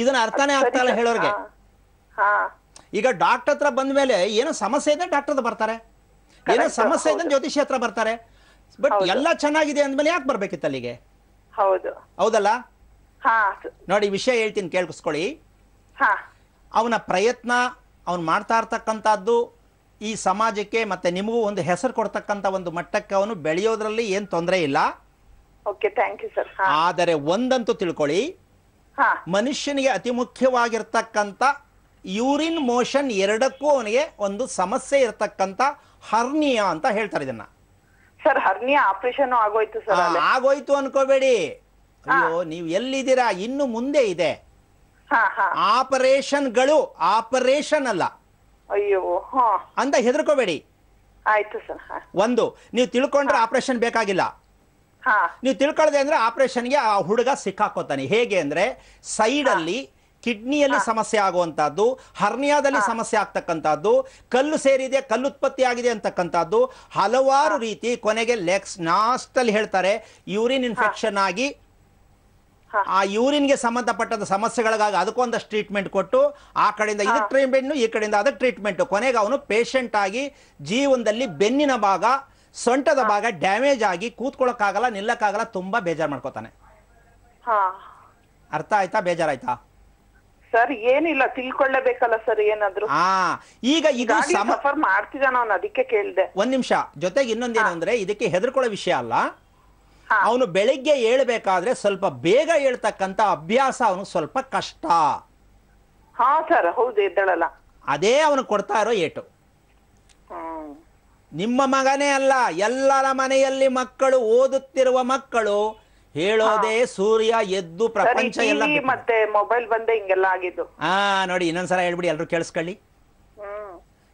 S2: ಇದನ್ನ ಅರ್ಥನೇ ಆಗ್ತಾ ಇಲ್ಲ ಹೇಳೋರ್ಗೆ ಈಗ ಡಾಕ್ಟರ್ ಹತ್ರ ಬಂದ ಮೇಲೆ ಏನೋ ಸಮಸ್ಯೆ ಇದೆ ಡಾಕ್ಟರ್ ಬರ್ತಾರೆ ಏನೋ ಸಮಸ್ಯೆ ಇದೆ ಜ್ಯೋತಿಷಿ ಹತ್ರ ಬರ್ತಾರೆ ಬಟ್ ಎಲ್ಲ ಚೆನ್ನಾಗಿದೆ ಅಂದ್ಮೇಲೆ ಯಾಕೆ ಬರ್ಬೇಕಿತ್ತು ಅಲ್ಲಿಗೆ ಹೌದಲ್ಲ ನೋಡಿ ವಿಷಯ ಹೇಳ್ತೀನಿ ಕೇಳಿಸ್ಕೊಳ್ಳಿ ಅವನ ಪ್ರಯತ್ನ ಅವನು ಮಾಡ್ತಾ ಇರ್ತಕ್ಕಂಥದ್ದು ಈ ಸಮಾಜಕ್ಕೆ ಮತ್ತೆ ನಿಮಗೂ ಒಂದು ಹೆಸರು ಕೊಡ್ತಕ್ಕಂತ ಒಂದು ಮಟ್ಟಕ್ಕೆ ಅವನು ಬೆಳೆಯೋದ್ರಲ್ಲಿ ಏನು ತೊಂದರೆ ಇಲ್ಲ ಆದರೆ ಒಂದಂತೂ ತಿಳ್ಕೊಳ್ಳಿ ಮನುಷ್ಯನಿಗೆ ಅತಿ ಮುಖ್ಯವಾಗಿರ್ತಕ್ಕಂತ ಯೂರಿನ್ ಮೋಷನ್ ಎರಡಕ್ಕೂ ಅವನಿಗೆ ಒಂದು ಸಮಸ್ಯೆ ಇರತಕ್ಕಂತ ಹರ್ನಿಯಾ ಅಂತ ಹೇಳ್ತಾರೆ ಇದನ್ನ ಸರ್ ಹರ್ನಿಯಾ ಆಪರೇಷನ್ ಆಗೋಯ್ತು ಸರ್ ಆಗೋಯ್ತು ಅನ್ಕೋಬೇಡಿ ಅಯ್ಯೋ ನೀವು ಎಲ್ಲಿದ್ದೀರಾ ಇನ್ನು ಮುಂದೆ ಇದೆ ಆಪರೇಷನ್ಗಳು ಆಪರೇಷನ್ ಅಲ್ಲ ಅಯ್ಯೋ ಅಂತ ಹೆದರ್ಕೋಬೇಡಿ ಆಯ್ತು ಸರ್ ಒಂದು ನೀವು ತಿಳ್ಕೊಂಡ್ರೆ ಆಪರೇಷನ್ ಬೇಕಾಗಿಲ್ಲ ನೀವು ತಿಳ್ಕೊಳ್ಳದೆ ಅಂದ್ರೆ ಆಪರೇಷನ್ಗೆ ಆ ಹುಡುಗ ಸಿಕ್ಕಾಕೋತಾನೆ ಹೇಗೆ ಅಂದ್ರೆ ಸೈಡ್ ಅಲ್ಲಿ ಕಿಡ್ನಿಯಲ್ಲಿ ಸಮಸ್ಯೆ ಆಗುವಂತಹದ್ದು ಹರ್ನಿಯಾದಲ್ಲಿ ಸಮಸ್ಯೆ ಆಗ್ತಕ್ಕಂಥದ್ದು ಕಲ್ಲು ಸೇರಿದೆ ಕಲ್ಲು ಉತ್ಪತ್ತಿ ಆಗಿದೆ ಅಂತಕ್ಕಂಥದ್ದು ಹಲವಾರು ರೀತಿ ಕೊನೆಗೆ ಲೆಕ್ಸ್ ಅಲ್ಲಿ ಹೇಳ್ತಾರೆ ಯೂರಿನ್ ಇನ್ಫೆಕ್ಷನ್ ಆಗಿ ಆ ಯೂರಿನ್ಗೆ ಸಂಬಂಧಪಟ್ಟದ ಸಮಸ್ಯೆಗಳಿಗಾಗಿ ಅದಕ್ಕೊಂದಷ್ಟು ಟ್ರೀಟ್ಮೆಂಟ್ ಕೊಟ್ಟು ಆ ಕಡೆಯಿಂದ ಇದಕ್ಕೆ ಟ್ರೀಟ್ಮೆಂಟ್ ಈ ಕಡೆಯಿಂದ ಅದಕ್ಕೆ ಟ್ರೀಟ್ಮೆಂಟ್ ಕೊನೆಗೆ ಅವನು ಪೇಷಂಟ್ ಆಗಿ ಜೀವನದಲ್ಲಿ ಬೆನ್ನಿನ ಭಾಗ ಸೊಂಟದ ಭಾಗ ಡ್ಯಾಮೇಜ್ ಆಗಿ ಕೂತ್ಕೊಳ್ಳೋಕ್ಕಾಗಲ್ಲ ನಿಲ್ಲಕ್ಕಾಗಲ್ಲ ತುಂಬಾ ಬೇಜಾರ್ ಮಾಡ್ಕೋತಾನೆ ಅರ್ಥ ಆಯ್ತಾ ಬೇಜಾರಾಯ್ತಾ
S4: ಸರ್ ಏನಿಲ್ಲ ತಿಳ್ಕೊಳ್ಳೇಬೇಕಲ್ಲ ಸರ್ ಏನಾದ್ರು ಹಾ
S2: ಈಗ ಇದು ಸಫರ್ ಮಾಡ್ತಿದಾನ ಅವನು ಅದಕ್ಕೆ ಕೇಳಿದೆ ಒಂದ್ ನಿಮಿಷ ಜೊತೆಗೆ ಇನ್ನೊಂದೇನಂದ್ರೆ ಇದಕ್ಕೆ ಹೆದರ್ಕೊಳ್ಳೋ ವಿಷಯ ಅಲ್ಲ ಅವನು ಬೆಳಿಗ್ಗೆ ಏಳ್ಬೇಕಾದ್ರೆ ಸ್ವಲ್ಪ ಬೇಗ ಹೇಳ್ತಕ್ಕಂತ ಅಭ್ಯಾಸ ಅವನು ಸ್ವಲ್ಪ ಕಷ್ಟ ಹಾ ಸರ್ ಹೌದು ಎದ್ದಳಲ್ಲ ಅದೇ ಅವನು ಕೊಡ್ತಾ ಇರೋ ಏಟು ನಿಮ್ಮ ಮಗನೇ ಅಲ್ಲ ಎಲ್ಲರ ಮನೆಯಲ್ಲಿ ಮಕ್ಕಳು ಓದುತ್ತಿರುವ ಮಕ್ಕಳು ಹೇಳೋದೇ ಸೂರ್ಯ ಎದ್ದು ಪ್ರಪಂಚ ಎಲ್ಲ ಮತ್ತೆ ಮೊಬೈಲ್ ಬಂದೆ ಹಿಂಗೆಲ್ಲ ಆಗಿದ್ದು ಹಾ ನೋಡಿ ಇನ್ನೊಂದ್ಸಲ ಹೇಳ್ಬಿಡಿ ಎಲ್ರು ಕೇಳಿಸ್ಕೊಳ್ಳಿ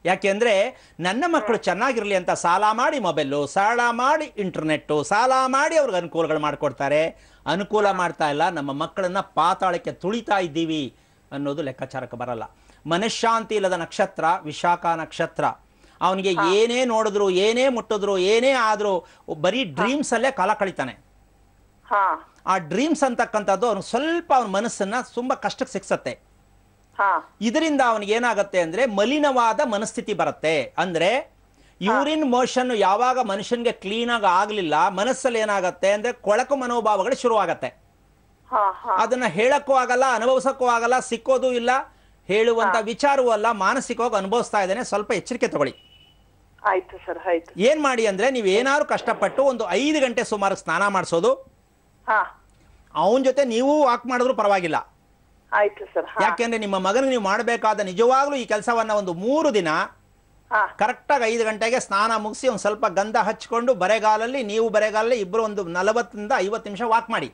S2: ಯಾಕೆಂದ್ರೆ ನನ್ನ ಮಕ್ಕಳು ಚೆನ್ನಾಗಿರ್ಲಿ ಅಂತ ಸಾಲ ಮಾಡಿ ಮೊಬೈಲು ಸಾಲ ಮಾಡಿ ಇಂಟರ್ನೆಟ್ಟು ಸಾಲ ಮಾಡಿ ಅವ್ರಿಗೆ ಅನುಕೂಲಗಳು ಮಾಡಿಕೊಡ್ತಾರೆ ಅನುಕೂಲ ಮಾಡ್ತಾ ಇಲ್ಲ ನಮ್ಮ ಮಕ್ಕಳನ್ನ ಪಾತಾಳಕ್ಕೆ ತುಳಿತಾ ಇದ್ದೀವಿ ಅನ್ನೋದು ಲೆಕ್ಕಾಚಾರಕ್ಕೆ ಬರಲ್ಲ ಮನಃಶಾಂತಿ ಇಲ್ಲದ ನಕ್ಷತ್ರ ವಿಶಾಖ ನಕ್ಷತ್ರ ಅವನಿಗೆ ಏನೇ ನೋಡಿದ್ರು ಏನೇ ಮುಟ್ಟಿದ್ರು ಏನೇ ಆದ್ರೂ ಬರೀ ಡ್ರೀಮ್ಸ್ ಅಲ್ಲೇ ಕಾಲ ಕಳಿತಾನೆ ಆ ಡ್ರೀಮ್ಸ್ ಅಂತಕ್ಕಂಥದ್ದು ಅವನು ಸ್ವಲ್ಪ ಅವನ ಮನಸ್ಸನ್ನ ತುಂಬಾ ಕಷ್ಟಕ್ಕೆ ಸಿಕ್ಸತ್ತೆ ಇದರಿಂದ ಅವನಿಗೆ ಏನಾಗತ್ತೆ ಅಂದ್ರೆ ಮಲಿನವಾದ ಮನಸ್ಥಿತಿ ಬರುತ್ತೆ ಅಂದ್ರೆ ಯೂರಿನ್ ಮೋಷನ್ ಯಾವಾಗ ಮನುಷ್ಯನ್ಗೆ ಕ್ಲೀನ್ ಆಗಿ ಆಗ್ಲಿಲ್ಲ ಮನಸ್ಸಲ್ಲಿ ಏನಾಗತ್ತೆ ಅಂದ್ರೆ ಕೊಳಕು ಮನೋಭಾವಗಳು ಶುರುವಾಗತ್ತೆ ಅದನ್ನ ಹೇಳಕ್ಕೂ ಆಗಲ್ಲ ಅನುಭವಿಸಕ್ಕೂ ಆಗಲ್ಲ ಸಿಕ್ಕೋದು ಇಲ್ಲ ಹೇಳುವಂತ ವಿಚಾರವೂ ಅಲ್ಲ ಮಾನಸಿಕವಾಗಿ ಅನುಭವಿಸ್ತಾ ಇದ್ದಾನೆ ಸ್ವಲ್ಪ ಎಚ್ಚರಿಕೆ ತಗೊಳ್ಳಿ ಆಯ್ತು ಸರ್ ಆಯ್ತು ಏನ್ ಮಾಡಿ ಅಂದ್ರೆ ನೀವು ಏನಾದ್ರು ಕಷ್ಟಪಟ್ಟು ಒಂದು ಐದು ಗಂಟೆ ಸುಮಾರು ಸ್ನಾನ ಮಾಡಿಸೋದು ಅವನ್ ಅವನ ಜೊತೆ ನೀವು ವಾಕ್ ಮಾಡಿದ್ರು ಪರವಾಗಿಲ್ಲ ಆಯ್ತು ಸರ್ ಯಾಕೆಂದ್ರೆ ನಿಮ್ಮ ಮಗನ ನೀವು ಮಾಡಬೇಕಾದ ನಿಜವಾಗ್ಲೂ ಈ ಕೆಲಸವನ್ನ ಒಂದು ಮೂರು ದಿನ ಕರೆಕ್ಟ್ ಆಗಿ ಐದು ಗಂಟೆಗೆ ಸ್ನಾನ ಮುಗಿಸಿ ಒಂದ್ ಸ್ವಲ್ಪ ಗಂಧ ಹಚ್ಕೊಂಡು ಬರೆಗಾಲಲ್ಲಿ ನೀವು ಬರೆಗಾಲಲ್ಲಿ ಇಬ್ರು ಒಂದು ನಲವತ್ತರಿಂದ ಐವತ್ತು ನಿಮಿಷ ವಾಕ್ ಮಾಡಿ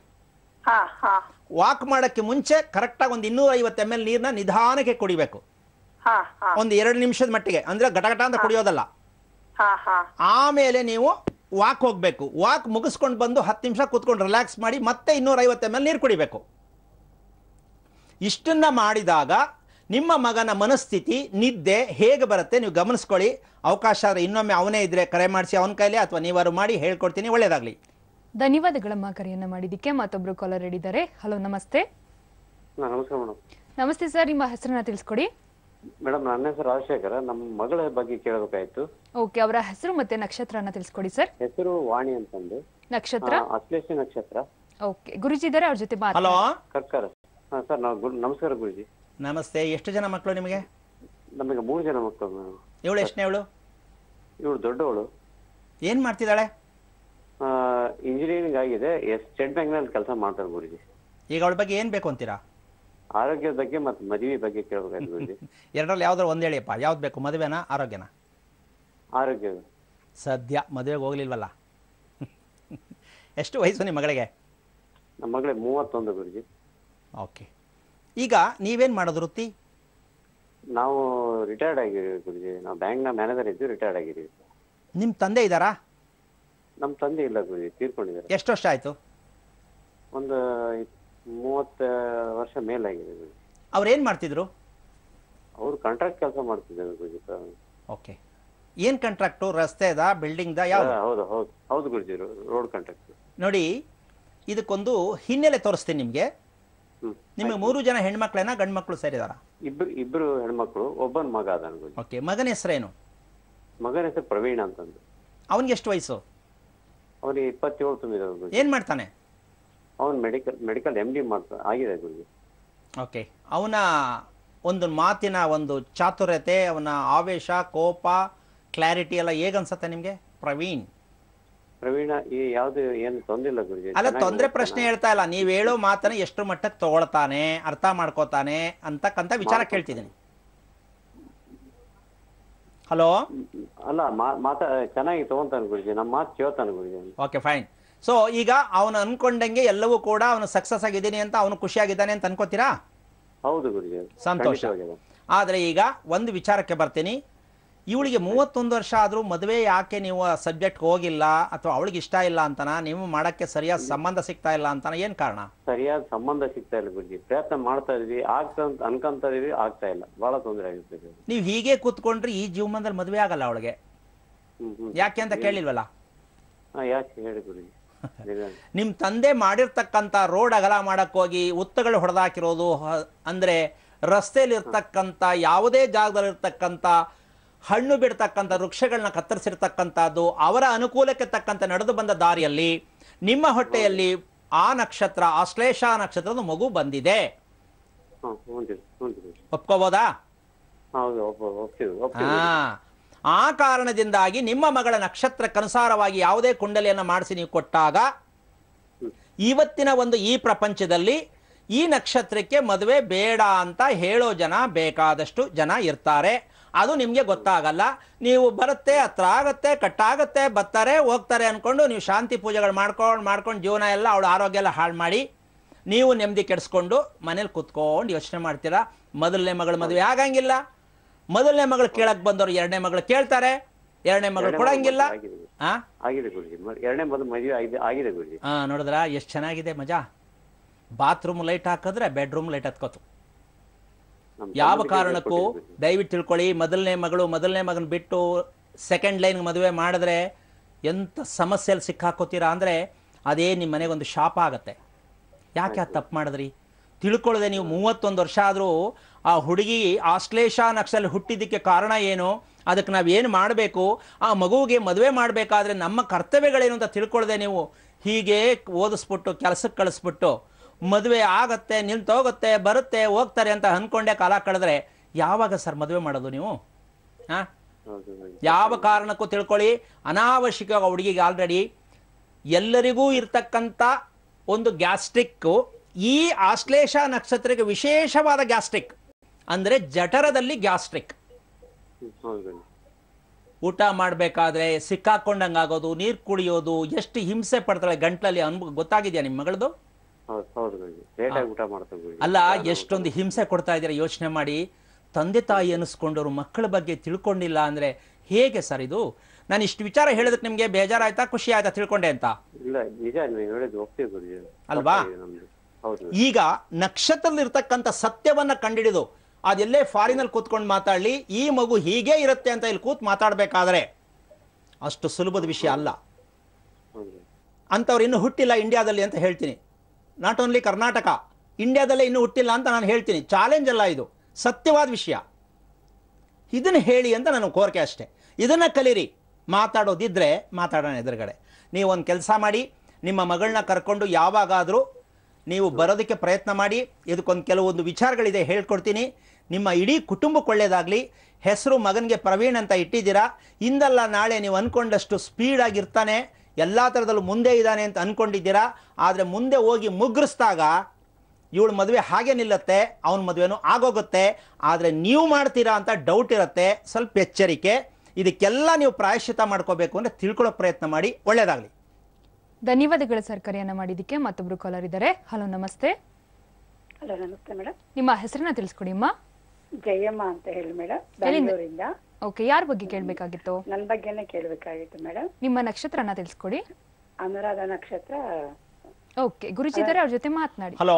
S2: ವಾಕ್ ಮಾಡಕ್ಕೆ ಮುಂಚೆ ಆಗಿ ಒಂದು ಇನ್ನೂರ ಐವತ್ತು ಎಮ್ ಎಲ್ ನೀರನ್ನ ನಿಧಾನಕ್ಕೆ ಕುಡಿಬೇಕು ಹ ಒಂದು ಎರಡು ನಿಮಿಷದ ಮಟ್ಟಿಗೆ ಅಂದ್ರೆ ಘಟಘಟ ಅಂತ ಕುಡಿಯೋದಲ್ಲ ಆಮೇಲೆ ನೀವು ವಾಕ್ ಹೋಗ್ಬೇಕು ವಾಕ್ ಮುಗಿಸ್ಕೊಂಡು ಬಂದು ಹತ್ತು ನಿಮಿಷ ಕೂತ್ಕೊಂಡು ರಿಲ್ಯಾಕ್ಸ್ ಮಾಡಿ ಮತ್ತೆ ಇನ್ನೂರ ಐವತ್ತು ಎಮ್ ಎಲ್ ನೀರು ಕುಡಿಬೇಕು ಇಷ್ಟನ್ನ ಮಾಡಿದಾಗ ನಿಮ್ಮ ಮಗನ ಮನಸ್ಥಿತಿ ನಿದ್ದೆ ಹೇಗೆ ಬರುತ್ತೆ ನೀವು ಗಮನಿಸ್ಕೊಳ್ಳಿ ಅವಕಾಶ ಆದರೆ ಇನ್ನೊಮ್ಮೆ ಅವನೇ ಇದ್ರೆ ಕರೆ ಮಾಡಿಸಿ ಅವನ ಕೈಲಿ ಅಥವಾ ನೀವಾರು ಮಾಡಿ ಹೇಳ್ಕೊಡ್ತೀನಿ ಒಳ್ಳೇದಾಗ್ಲಿ
S1: ಧನ್ಯವಾದಗಳಮ್ಮ ಕರೆಯನ್ನ ಮಾಡಿದ್ದಕ್ಕೆ ಮತ್ತೊಬ್ರು ಕಾಲರ್ ಹೇಳಿದ್ದಾರೆ ಹಲೋ ನಮಸ್ತೆ ನಮಸ್ತೆ ಸರ್ ನಿಮ್ಮ ಹೆಸರನ್ನ ತಿಳಿಸ್ಕೊಡಿ
S5: ಮೇಡಮ್ ನನ್ನ ಹೆಸರು ರಾಜಶೇಖರ ನಮ್ಮ ಮಗಳ ಬಗ್ಗೆ ಕೇಳಬೇಕಾಯ್ತು
S1: ಓಕೆ ಅವರ ಹೆಸರು ಮತ್ತೆ ನಕ್ಷತ್ರನ ತಿಳಿಸ್ಕೊಡಿ ಸರ್
S5: ಹೆಸರು ವಾಣಿ ಅಂತಂದು ನಕ್ಷತ್ರ ಆ, ಅಶ್ಲೇಷ ನಕ್ಷತ್ರ
S1: ಓಕೆ ಗುರುಜಿ ಇದ್ದಾರೆ ಅವ್ರ ಜೊತೆ ಮಾತು ಹಲೋ
S5: ಕರ್ಕರ ಹಾ ಸರ್ ಗುರು ನಮಸ್ಕಾರ ಗುರುಜಿ
S2: ನಮಸ್ತೆ ಎಷ್ಟು ಜನ ಮಕ್ಕಳು ನಿಮಗೆ
S5: ನಮಗೆ ಮೂರು ಜನ ಮಕ್ಕಳು ಮೇಡಮ್ ಇವಳು ಎಷ್ಟನೇ ಇವಳು ಇವಳು ದೊಡ್ಡವಳು ಏನ್ ಮಾಡ್ತಿದ್ದಾಳೆ ಇಂಜಿನಿಯರಿಂಗ್ ಆಗಿದೆ ಎಸ್ ಸ್ಟೇಟ್ ನಲ್ಲಿ ಕೆಲಸ ಮಾಡ್ತಾರೆ ಗುರುಜಿ
S2: ಈಗ ಅವಳ ಬಗ್ಗೆ ಏನ್ ಬೇಕು ಅಂತೀರಾ
S5: ಆರೋಗ್ಯದ ಬಗ್ಗೆ ಮತ್ತೆ ಮದುವೆ ಬಗ್ಗೆ ಕೇಳಬೇಕಾಗಿ
S2: ಎರಡರಲ್ಲಿ ಯಾವ್ದಾರು ಒಂದ್ ಹೇಳಿಯಪ್ಪ ಯಾವ್ದು ಬೇಕು ಮದುವೆನ ಆರೋಗ್ಯನ ಆರೋಗ್ಯ ಸದ್ಯ ಮದುವೆಗೆ ಹೋಗ್ಲಿಲ್ವಲ್ಲ ಎಷ್ಟು ವಯಸ್ಸು ನಿಮ್ಮ ಮಗಳಿಗೆ
S5: ನಮ್ಮ ಮಗಳಿಗೆ ಮೂವತ್ತೊಂದು ಗುರುಜಿ ಓಕೆ
S2: ಈಗ ನೀವೇನ್ ಮಾಡೋದು ವೃತ್ತಿ
S5: ನಾವು ರಿಟೈರ್ಡ್ ಆಗಿದ್ದೀವಿ ಗುರುಜಿ ನಾವು ಬ್ಯಾಂಕ್ನ ಮ್ಯಾನೇಜರ್ ಇದ್ದೀವಿ ರಿಟೈರ್ಡ್ ಆಗಿದ್ದೀವಿ
S2: ನಿಮ್ಮ ತಂದೆ ಇದ್ದಾರಾ
S5: ನಮ್ಮ ತಂದೆ ಇಲ್ಲ ಗುರುಜಿ ತೀರ್ಕೊಂಡಿದ್ದಾರೆ ಎಷ್ಟು ವರ್ಷ ಆಯ್ತು ಒಂದು ಮೂವತ್ತ ವರ್ಷ ಮೇಲಾಗಿದೆ
S2: ಅವ್ರು ಏನು ಮಾಡ್ತಿದ್ರು
S5: ಅವ್ರು ಕಾಂಟ್ರಾಕ್ಟ್ ಕೆಲಸ ಮಾಡ್ತಿದ್ದಾರೆ ಗುರುಜಿ
S2: ಓಕೆ ಏನು ಅದ ಬಿಲ್ಡಿಂಗ್ ದ ಯಾವ
S5: ಹೌದು ಹೌದು ಹೌದು ಗುರುಜಿ ರೋಡ್ ಕಾಂಟ್ರಾಕ್ಟ್
S2: ನೋಡಿ ಇದಕ್ಕೊಂದು ಹಿನ್ನೆಲೆ ತೋರಿಸ್ತೀನಿ ನಿಮಗೆ ನಿಮಗೆ ಮೂರು ಜನ ಹೆಣ್ಮಕ್ಳೇನ ಗಂಡು ಮಕ್ಕಳು ಸೇರಿದಾರ
S5: ಇಬ್ರು ಇಬ್ರು ಹೆಣ್ಮಕ್ಳು ಒಬ್ಬನ ಮಗ ಅದಾನ ಗುರುಜಿ
S2: ಓಕೆ ಮಗನ ಹೆಸರೇನು
S5: ಮಗನ ಹೆಸರು ಪ್ರವೀಣ್ ಅಂತಂದು
S2: ಅವನಿಗೆ ಎಷ್ಟು ವಯಸ್ಸು
S5: ಅವ್ರಿಗೆ ಇಪ್ಪತ್ತೇಳು ತುಂಬಿದ ಏನು ಮಾಡ್ತಾನೆ ಅವನು ಮೆಡಿಕಲ್ ಮೆಡಿಕಲ್ ಎಂಡಿ ಡಿ ಮಾಡ್ತಾ ಆಗಿದೆ ಗುರುಜಿ
S2: ಓಕೆ ಅವನ ಒಂದು ಮಾತಿನ ಒಂದು ಚಾತುರ್ಯತೆ ಅವನ ಆವೇಶ ಕೋಪ ಕ್ಲಾರಿಟಿ ಎಲ್ಲ ಹೇಗನ್ಸತ್ತೆ ನಿಮಗೆ
S5: ಪ್ರವೀಣ್ ಪ್ರವೀಣ ಈ ಯಾವ್ದು ಏನು ತೊಂದ್ರೆ ಇಲ್ಲ ಗುರುಜಿ ಅಲ್ಲ ತೊಂದರೆ ಪ್ರಶ್ನೆ
S2: ಹೇಳ್ತಾ ಇಲ್ಲ ನೀವ್ ಹೇಳೋ ಮಾತನ್ನ ಎಷ್ಟು ಮಟ್ಟಕ್ಕೆ ತಗೊಳ್ತಾನೆ ಅರ್ಥ ಮಾಡ್ಕೋತಾನೆ ಅಂತಕ್ಕಂತ ವಿಚಾರ ಕೇಳ್ತಿದ್ದೀನಿ
S5: ಹಲೋ ಅಲ್ಲ ಮಾತಾ ಚೆನ್ನಾಗಿ ತಗೊಂತಾನೆ ಗುರುಜಿ ನಮ್ಮ ಮಾತು ಕೇಳ್ತಾನೆ ಗುರುಜಿ
S2: ಓಕೆ ಫೈನ್ ಸೊ ಈಗ ಅವನು ಅನ್ಕೊಂಡಂಗೆ ಎಲ್ಲವೂ ಕೂಡ ಅವನು ಸಕ್ಸಸ್ ಆಗಿದ್ದೀನಿ ಅಂತ ಅವನು ಖುಷಿಯಾಗಿದ್ದಾನೆ ಅಂತ ಅನ್ಕೋತೀರಾ ಹೌದು ಸಂತೋಷ ಆದರೆ ಈಗ ಒಂದು ವಿಚಾರಕ್ಕೆ ಬರ್ತೀನಿ ಇವಳಿಗೆ ಮೂವತ್ತೊಂದು ವರ್ಷ ಆದ್ರೂ ಮದುವೆ ಯಾಕೆ ನೀವು ಸಬ್ಜೆಕ್ಟ್ ಹೋಗಿಲ್ಲ ಅಥವಾ ಅವಳಿಗೆ ಇಷ್ಟ ಇಲ್ಲ ಅಂತಾನ ನೀವು ಮಾಡಕ್ಕೆ ಸರಿಯಾದ ಸಂಬಂಧ ಸಿಗ್ತಾ ಇಲ್ಲ ಅಂತಾನ ಏನ್ ಕಾರಣ
S5: ಸರಿಯಾದ ಸಂಬಂಧ ಸಿಗ್ತಾ ಇಲ್ಲ ಗುರುಜಿ ಪ್ರಯತ್ನ ಮಾಡ್ತಾ ಇದೀವಿ ಆಗ್ತಾ ಅನ್ಕೊಂತ ಇದೀವಿ ಆಗ್ತಾ ಇಲ್ಲ ಬಹಳ ತೊಂದರೆ ಆಗುತ್ತೆ
S2: ನೀವು ಹೀಗೆ ಕೂತ್ಕೊಂಡ್ರೆ ಈ ಜೀವನದಲ್ಲಿ ಮದುವೆ ಆಗಲ್ಲ ಅವಳಿಗೆ ಯಾಕೆ ಅಂತ ಕೇಳಿಲ್ವಲ್ಲ
S5: ಯಾಕೆ ಹೇಳಿ ಗುರುಜಿ
S2: ನಿಮ್ಮ ತಂದೆ ಮಾಡಿರ್ತಕ್ಕಂಥ ರೋಡ್ ಅಗಲ ಮಾಡೋಕ್ಕೋಗಿ ಉತ್ತಗಳು ಹೊಡೆದಾಕಿರೋದು ಅಂದರೆ ರಸ್ತೆಯಲ್ಲಿರ್ತಕ್ಕಂಥ ಯಾವುದೇ ಜಾಗದಲ್ಲಿರ್ತಕ್ಕಂಥ ಹಣ್ಣು ಬಿಡ್ತಕ್ಕಂಥ ವೃಕ್ಷಗಳನ್ನ ಕತ್ತರಿಸಿರ್ತಕ್ಕಂಥದ್ದು ಅವರ ಅನುಕೂಲಕ್ಕೆ ತಕ್ಕಂತ ನಡೆದು ಬಂದ ದಾರಿಯಲ್ಲಿ ನಿಮ್ಮ ಹೊಟ್ಟೆಯಲ್ಲಿ ಆ ನಕ್ಷತ್ರ ಆಶ್ಲೇಷ ನಕ್ಷತ್ರದ ಮಗು ಬಂದಿದೆ ಒಪ್ಕೋಬೋದಾ ಆ ಕಾರಣದಿಂದಾಗಿ ನಿಮ್ಮ ಮಗಳ ನಕ್ಷತ್ರಕ್ಕನುಸಾರವಾಗಿ ಯಾವುದೇ ಕುಂಡಲಿಯನ್ನು ಮಾಡಿಸಿ ನೀವು ಕೊಟ್ಟಾಗ ಇವತ್ತಿನ ಒಂದು ಈ ಪ್ರಪಂಚದಲ್ಲಿ ಈ ನಕ್ಷತ್ರಕ್ಕೆ ಮದುವೆ ಬೇಡ ಅಂತ ಹೇಳೋ ಜನ ಬೇಕಾದಷ್ಟು ಜನ ಇರ್ತಾರೆ ಅದು ನಿಮಗೆ ಗೊತ್ತಾಗಲ್ಲ ನೀವು ಬರುತ್ತೆ ಹತ್ರ ಆಗುತ್ತೆ ಕಟ್ಟಾಗತ್ತೆ ಬರ್ತಾರೆ ಹೋಗ್ತಾರೆ ಅಂದ್ಕೊಂಡು ನೀವು ಶಾಂತಿ ಪೂಜೆಗಳು ಮಾಡ್ಕೊಂಡು ಮಾಡ್ಕೊಂಡು ಜೀವನ ಎಲ್ಲ ಅವಳ ಆರೋಗ್ಯ ಎಲ್ಲ ಹಾಳು ಮಾಡಿ ನೀವು ನೆಮ್ಮದಿ ಕೆಡಿಸ್ಕೊಂಡು ಮನೇಲಿ ಕುತ್ಕೊಂಡು ಯೋಚನೆ ಮಾಡ್ತೀರಾ ಮೊದಲನೇ ಮಗಳ ಮದುವೆ ಆಗಂಗಿಲ್ಲ ಮೊದಲನೇ ಮಗಳು ಕೇಳಕ್ ಬಂದವರು ಎರಡನೇ ಮಗಳು ಕೇಳ್ತಾರೆ ಎರಡನೇ ಮಗಳು ಕೊಡಂಗಿಲ್ಲ ಹಾ ನೋಡಿದ್ರ ಎಷ್ಟು ಚೆನ್ನಾಗಿದೆ ಮಜಾ ಬಾತ್ರೂಮ್ ಲೈಟ್ ಹಾಕಿದ್ರೆ ಬೆಡ್ರೂಮ್ ಲೈಟ್ ಹತ್ಕೋತು ಯಾವ ಕಾರಣಕ್ಕೂ ದಯವಿಟ್ಟು ತಿಳ್ಕೊಳ್ಳಿ ಮೊದಲನೇ ಮಗಳು ಮೊದಲನೇ ಮಗನ್ ಬಿಟ್ಟು ಸೆಕೆಂಡ್ ಲೈನ್ ಮದುವೆ ಮಾಡಿದ್ರೆ ಎಂತ ಸಮಸ್ಯೆಯಲ್ಲಿ ಸಿಕ್ಕಾಕೋತೀರಾ ಅಂದ್ರೆ ಅದೇ ನಿಮ್ಮ ಮನೆಗೊಂದು ಶಾಪ ಆಗುತ್ತೆ ಯಾಕೆ ತಪ್ಪು ಮಾಡಿದ್ರಿ ತಿಳ್ಕೊಳ್ಳದೆ ನೀವು ಮೂವತ್ತೊಂದು ವರ್ಷ ಆದರೂ ಆ ಹುಡುಗಿ ಆಶ್ಲೇಷ ನಕ್ಸಲ್ ಹುಟ್ಟಿದ್ದಕ್ಕೆ ಕಾರಣ ಏನು ಅದಕ್ಕೆ ನಾವು ಏನು ಮಾಡಬೇಕು ಆ ಮಗುವಿಗೆ ಮದುವೆ ಮಾಡಬೇಕಾದ್ರೆ ನಮ್ಮ ಕರ್ತವ್ಯಗಳೇನು ಅಂತ ತಿಳ್ಕೊಳ್ಳದೆ ನೀವು ಹೀಗೆ ಓದಿಸ್ಬಿಟ್ಟು ಕೆಲಸಕ್ಕೆ ಕಳಿಸ್ಬಿಟ್ಟು ಮದುವೆ ಆಗತ್ತೆ ನಿಂತೋಗುತ್ತೆ ಬರುತ್ತೆ ಹೋಗ್ತಾರೆ ಅಂತ ಅಂದ್ಕೊಂಡೆ ಕಾಲ ಕಳೆದ್ರೆ ಯಾವಾಗ ಸರ್ ಮದುವೆ ಮಾಡೋದು ನೀವು ಹಾಂ ಯಾವ ಕಾರಣಕ್ಕೂ ತಿಳ್ಕೊಳ್ಳಿ ಅನಾವಶ್ಯಕ ಹುಡುಗಿಗೆ ಆಲ್ರೆಡಿ ಎಲ್ಲರಿಗೂ ಇರ್ತಕ್ಕಂಥ ಒಂದು ಗ್ಯಾಸ್ಟ್ರಿಕ್ಕು ಈ ಆಶ್ಲೇಷ ನಕ್ಷತ್ರಕ್ಕೆ ವಿಶೇಷವಾದ ಗ್ಯಾಸ್ಟ್ರಿಕ್ ಅಂದ್ರೆ ಜಠರದಲ್ಲಿ ಗ್ಯಾಸ್ಟ್ರಿಕ್ ಊಟ ಮಾಡಬೇಕಾದ್ರೆ ಆಗೋದು ನೀರ್ ಕುಡಿಯೋದು ಎಷ್ಟು ಹಿಂಸೆ ಪಡ್ತಾಳೆ ಗಂಟಲಲ್ಲಿ ಅನ್ ಗೊತ್ತಾಗಿದ್ಯಾ ನಿಮ್ಮ ಮಗಳದು ಅಲ್ಲ ಎಷ್ಟೊಂದು ಹಿಂಸೆ ಕೊಡ್ತಾ ಇದ್ದೀರಾ ಯೋಚನೆ ಮಾಡಿ ತಂದೆ ತಾಯಿ ಅನಿಸ್ಕೊಂಡವ್ರು ಮಕ್ಕಳ ಬಗ್ಗೆ ತಿಳ್ಕೊಂಡಿಲ್ಲ ಅಂದ್ರೆ ಹೇಗೆ ಸರ್ ಇದು ನಾನು ಇಷ್ಟು ವಿಚಾರ ಹೇಳಿದ್ರೆ ನಿಮ್ಗೆ ಬೇಜಾರಾಯ್ತಾ ಖುಷಿ ಆಯ್ತಾ ತಿಳ್ಕೊಂಡೆ ಅಂತ ಅಲ್ವಾ ಈಗ ನಕ್ಷತ್ರದಲ್ಲಿ ನಕ್ಷತ್ರದಲ್ಲಿರ್ತಕ್ಕಂಥ ಸತ್ಯವನ್ನ ಕಂಡಿಡಿದು ಅದೆಲ್ಲೇ ಫಾರಿನಲ್ಲಿ ಕೂತ್ಕೊಂಡು ಮಾತಾಡಲಿ ಈ ಮಗು ಹೀಗೆ ಇರುತ್ತೆ ಅಂತ ಇಲ್ಲಿ ಕೂತ್ ಮಾತಾಡಬೇಕಾದ್ರೆ ಅಷ್ಟು ಸುಲಭದ ವಿಷಯ ಅಲ್ಲ ಅಂಥವ್ರು ಇನ್ನು ಹುಟ್ಟಿಲ್ಲ ಇಂಡಿಯಾದಲ್ಲಿ ಅಂತ ಹೇಳ್ತೀನಿ ನಾಟ್ ಓನ್ಲಿ ಕರ್ನಾಟಕ ಇಂಡಿಯಾದಲ್ಲೇ ಇನ್ನು ಹುಟ್ಟಿಲ್ಲ ಅಂತ ನಾನು ಹೇಳ್ತೀನಿ ಚಾಲೆಂಜ್ ಅಲ್ಲ ಇದು ಸತ್ಯವಾದ ವಿಷಯ ಇದನ್ನು ಹೇಳಿ ಅಂತ ನಾನು ಕೋರಿಕೆ ಅಷ್ಟೇ ಇದನ್ನು ಕಲೀರಿ ಮಾತಾಡೋದಿದ್ದರೆ ಮಾತಾಡೋಣ ಎದುರುಗಡೆ ಒಂದು ಕೆಲಸ ಮಾಡಿ ನಿಮ್ಮ ಮಗಳನ್ನ ಕರ್ಕೊಂಡು ಯಾವಾಗಾದರೂ ನೀವು ಬರೋದಕ್ಕೆ ಪ್ರಯತ್ನ ಮಾಡಿ ಇದಕ್ಕೊಂದು ಕೆಲವೊಂದು ವಿಚಾರಗಳಿದೆ ಹೇಳ್ಕೊಡ್ತೀನಿ ನಿಮ್ಮ ಇಡೀ ಕುಟುಂಬಕ್ಕೆ ಒಳ್ಳೆಯದಾಗಲಿ ಹೆಸರು ಮಗನಿಗೆ ಪ್ರವೀಣ್ ಅಂತ ಇಟ್ಟಿದ್ದೀರಾ ಇಂದಲ್ಲ ನಾಳೆ ನೀವು ಅಂದ್ಕೊಂಡಷ್ಟು ಸ್ಪೀಡಾಗಿರ್ತಾನೆ ಎಲ್ಲ ಥರದಲ್ಲೂ ಮುಂದೆ ಇದ್ದಾನೆ ಅಂತ ಅಂದ್ಕೊಂಡಿದ್ದೀರಾ ಆದರೆ ಮುಂದೆ ಹೋಗಿ ಮುಗ್ರಿಸಿದಾಗ ಇವಳು ಮದುವೆ ಹಾಗೆ ನಿಲ್ಲತ್ತೆ ಅವನ ಮದುವೆನೂ ಆಗೋಗುತ್ತೆ ಆದರೆ ನೀವು ಮಾಡ್ತೀರಾ ಅಂತ ಡೌಟ್ ಇರುತ್ತೆ ಸ್ವಲ್ಪ ಎಚ್ಚರಿಕೆ ಇದಕ್ಕೆಲ್ಲ ನೀವು ಪ್ರಾಯಶ್ಚಿತ ಮಾಡ್ಕೋಬೇಕು ಅಂದರೆ ತಿಳ್ಕೊಳ್ಳೋ ಪ್ರಯತ್ನ ಮಾಡಿ ಒಳ್ಳೆಯದಾಗಲಿ
S1: ಧನ್ಯವಾದಗಳು ಸರ್ ಕರೆಯನ್ನ ಮಾಡಿದ್ದಕ್ಕೆ ಮತ್ತೊಬ್ರು ಕಾಲರ್ ಇದ್ದಾರೆ ಹಲೋ ನಮಸ್ತೆ
S6: ಹಲೋ ನಮಸ್ತೆ ಮೇಡಮ್
S1: ನಿಮ್ಮ ಹೆಸರನ್ನ ತಿಳಿಸ್ಕೊಡಿ ಅಮ್ಮ
S6: ಜಯಮ್ಮ ಅಂತ ಹೇಳಿ ಮೇಡಮ್
S1: ಓಕೆ ಯಾರ ಬಗ್ಗೆ ಕೇಳಬೇಕಾಗಿತ್ತು ನನ್ನ
S6: ಬಗ್ಗೆನೇ ಕೇಳಬೇಕಾಗಿತ್ತು ಮೇಡಮ್
S1: ನಿಮ್ಮ ನಕ್ಷತ್ರನ ತಿಳಿಸ್ಕೊಡಿ
S6: ಅನುರಾಧ ನಕ್ಷತ್ರ
S1: ಓಕೆ ಗುರುಜಿ ಇದ್ದಾರೆ ಅವ್ರ ಜೊತೆ ಮಾತನಾಡಿ ಹಲೋ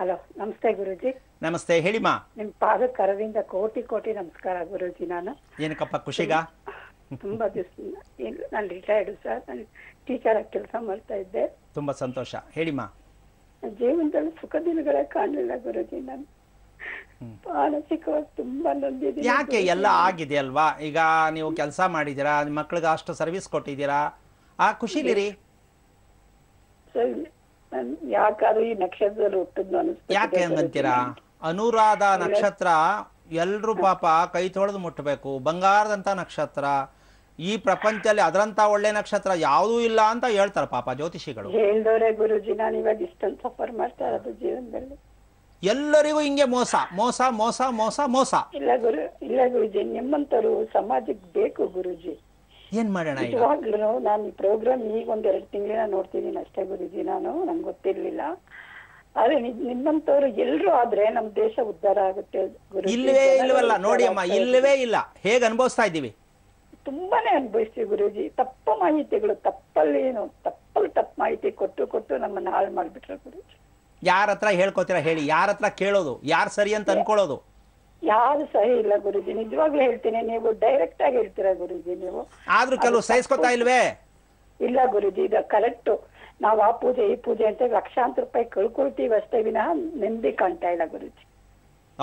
S1: ಹಲೋ ನಮಸ್ತೆ ಗುರುಜಿ
S2: ನಮಸ್ತೆ ಹೇಳಿಮ್ಮ
S1: ನಿಮ್ ಪಾದ ಕರದಿಂದ
S6: ಕೋಟಿ ಕೋಟಿ ನಮಸ್ಕಾರ ಗುರುಜಿ ನಾನು
S2: ಏನಕ್ಕಪ್ಪ ಖುಷಿಗ
S6: ತುಂಬಾ ದಿವಸ ನಾನು ರಿಟೈರ್ಡ್ ಸರ್ ಟೀಚರ್ ಆಗಿ ಕೆಲಸ ಮಾಡ್ತಾ ಇದ್ದೆ
S2: ತುಂಬಾ ಸಂತೋಷ ಹೇಳಿಮ್ಮ
S6: ಜೀವನದಲ್ಲಿ ಸುಖ ದಿನಗಳೇ ಕಾಣಲಿಲ್ಲ ಗುರುಜಿ ನಾನು ಮಾನಸಿಕವಾಗಿ ತುಂಬಾ ನೊಂದಿದ್ದೀನಿ ಯಾಕೆ ಎಲ್ಲ
S2: ಆಗಿದೆ ಅಲ್ವಾ ಈಗ ನೀವು ಕೆಲಸ ಮಾಡಿದೀರಾ ನಿಮ್ಮ ಮಕ್ಕಳಿಗೆ ಅಷ್ಟು ಸರ್ವಿಸ್ ಕೊಟ್ಟಿದ್ದೀರಾ ಆ ಖುಷಿಲಿರಿ
S6: ಯಾಕಾದ್ರೂ ಈ ನಕ್ಷತ್ರದಲ್ಲಿ ಅನಿಸ್ತು ಯಾಕೆ ಹಂಗಂತೀರಾ
S2: ಅನುರಾಧ ನಕ್ಷತ್ರ ಎಲ್ರು ಪಾಪ ಕೈ ತೊಳೆದು ಮುಟ್ಟಬೇಕು ಬಂಗಾರದಂತ ನಕ್ಷತ್ರ ಈ ಪ್ರಪಂಚದಲ್ಲಿ ಅದರಂತ ಒಳ್ಳೆ ನಕ್ಷತ್ರ ಯಾವುದೂ ಇಲ್ಲ ಅಂತ ಹೇಳ್ತಾರೆ ಪಾಪ ಜ್ಯೋತಿಷಿಗಳು
S6: ಗುರುಜಿ ನಾನು ಇವಾಗ ಸಫರ್
S2: ಎಲ್ಲರಿಗೂ ಹಿಂಗೆ ಮೋಸ ಮೋಸ ಮೋಸ ಮೋಸ ಮೋಸ ಇಲ್ಲ ಗುರು
S6: ಇಲ್ಲ ಗುರುಜಿ ನಿಮ್ಮಂತರು ಸಮಾಜಕ್ಕೆ ಬೇಕು ಗುರುಜಿ ಏನ್ ಮಾಡೋಣ ನಾನು ಈ ಪ್ರೋಗ್ರಾಮ್ ಈಗ ಒಂದ್ ಎರಡು ತಿಂಗಳಿನ ನೋಡ್ತೀನಿ ಅಷ್ಟೇ ಗುರುಜಿ ನಾನು ನಂಗೆ ಗೊತ್ತಿರ್ಲಿಲ್ಲ ಆದ್ರೆ ನಿಮ್ಮಂತವ್ರು ಎಲ್ರು ಆದ್ರೆ ನಮ್ ದೇಶ ಉದ್ಧಾರ ಆಗುತ್ತೆ ಇಲ್ಲವೇ ಇಲ್ವಲ್ಲ ನೋಡಿ ಅಮ್ಮ ಇಲ್ಲ
S2: ಹೇಗ್ ಅನುಭವಿಸ್ತಾ ಇದ್ದೀವಿ
S6: ತುಂಬಾನೇ ಅನುಭವಿಸ್ತೀವಿ ಗುರುಜಿ ತಪ್ಪು ಮಾಹಿತಿಗಳು ತಪ್ಪಲ್ಲಿ ಏನು ತಪ್ಪಲ್ಲಿ ತಪ್ಪು ಮಾಹಿತಿ ಕೊಟ್ಟು ಕೊಟ್ಟು ನಮ್ಮನ್ನ ಹಾಳು ಮಾಡ್ಬಿಟ್ರ ಗುರುಜಿ
S2: ಯಾರ ಹತ್ರ ಹೇಳ್ಕೊತೀರಾ ಹೇಳಿ ಯಾರ ಹತ್ರ ಕೇಳೋದು ಯಾರು ಸರಿ ಅಂತ ಅನ್ಕೊಳ್ಳೋದು
S6: ಯಾರು ಸರಿ ಇಲ್ಲ ಗುರುಜಿ ನಿಜವಾಗ್ಲೂ ಹೇಳ್ತೀನಿ ನೀವು ಡೈರೆಕ್ಟ್ ಆಗಿ ಹೇಳ್ತೀರಾ ಗುರುಜಿ ನೀವು
S2: ಆದ್ರೂ ಕೆಲವು ಸಹಿಸ್ಕೊತಾ ಇಲ್ವೇ
S6: ಇಲ್ಲ ಗುರುಜಿ ಇದು ಕರೆಕ್ಟ್ ನಾವು ಆ ಪೂಜೆ ಈ ಪೂಜೆ ಅಂತ ಲಕ್ಷಾಂತರ ರೂಪಾಯಿ ಕಳ್ಕೊಳ್ತೀವಿ ಅಷ್ಟೇ ವಿನಃ ನೆಮ್ಮದಿ ಕಾಣ್ತಾ ಇಲ್ಲ ಗುರುಜಿ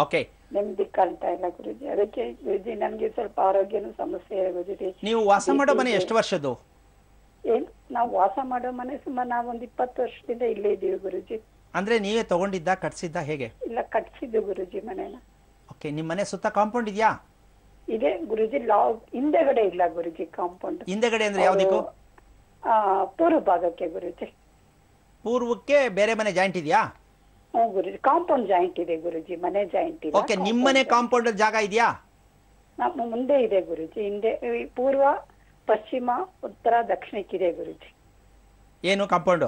S6: ಓಕೆ ನೆಮ್ಮದಿ ಕಾಣ್ತಾ ಇಲ್ಲ ಗುರುಜಿ ಅದಕ್ಕೆ ಗುರುಜಿ ನಮ್ಗೆ ಸ್ವಲ್ಪ ಆರೋಗ್ಯನೂ ಸಮಸ್ಯೆ ಗುರುಜಿ ನೀವು ವಾಸ ಮಾಡೋ ಮನೆ ಎಷ್ಟು ವರ್ಷದ್ದು ಏನ್ ನಾವು ವಾಸ ಮಾಡೋ ಮನೆ ಸುಮಾರು ನಾವು ಒಂದ್ ಇಪ್ಪತ್ತು ವರ್ಷದಿಂದ ಇಲ್ಲೇ ಇದ್ದೀವಿ ಗುರುಜಿ
S2: ಅಂದ್ರೆ ನೀವೇ ತಗೊಂಡಿದ್ದ ಕಟ್ಸಿದ್ದ ಹೇಗೆ
S6: ಇಲ್ಲ ಕಟ್ಸಿದ್ದು ಗುರುಜಿ ಮನೆನ
S2: ಓಕೆ ನಿಮ್ ಮನೆ ಸುತ್ತ ಕಾಂಪೌಂಡ್ ಇದೆಯಾ
S6: ಇದೆ ಗುರುಜಿ ಲಾ ಹಿಂದೆಗಡೆ ಇಲ್ಲ ಗುರುಜಿ ಕಾಂಪೌಂಡ್ ಹಿಂದೆಗಡೆ ಅಂದ್ರೆ ಯಾವ್ದಕ್ಕೂ ಪೂರ್ವ ಭಾಗಕ್ಕೆ ಗುರುಜಿ
S2: ಪೂರ್ವಕ್ಕೆ ಬೇರೆ ಮನೆ ಜಾಯಿಂಟ್ ಇದೆಯಾ
S6: ಗುರುಜಿ ಕಾಂಪೌಂಡ್ ಜಾಯಿಂಟ್ ಇದೆ ಗುರುಜಿ ಮನೆ ಜಾಯಿಂಟ್ ಇದೆ ಓಕೆ ಕಾಂಪೌಂಡ್ ಜಾಗ ಇದೆಯಾ ನಮ್ಮ ಮುಂದೆ ಇದೆ ಗುರುಜಿ ಹಿಂದೆ ಪೂರ್ವ ಪಶ್ಚಿಮ ಉತ್ತರ ದಕ್ಷಿಣಕ್ಕಿದೆ ಗುರುಜಿ ಏನು ಕಾಂಪೌಂಡ್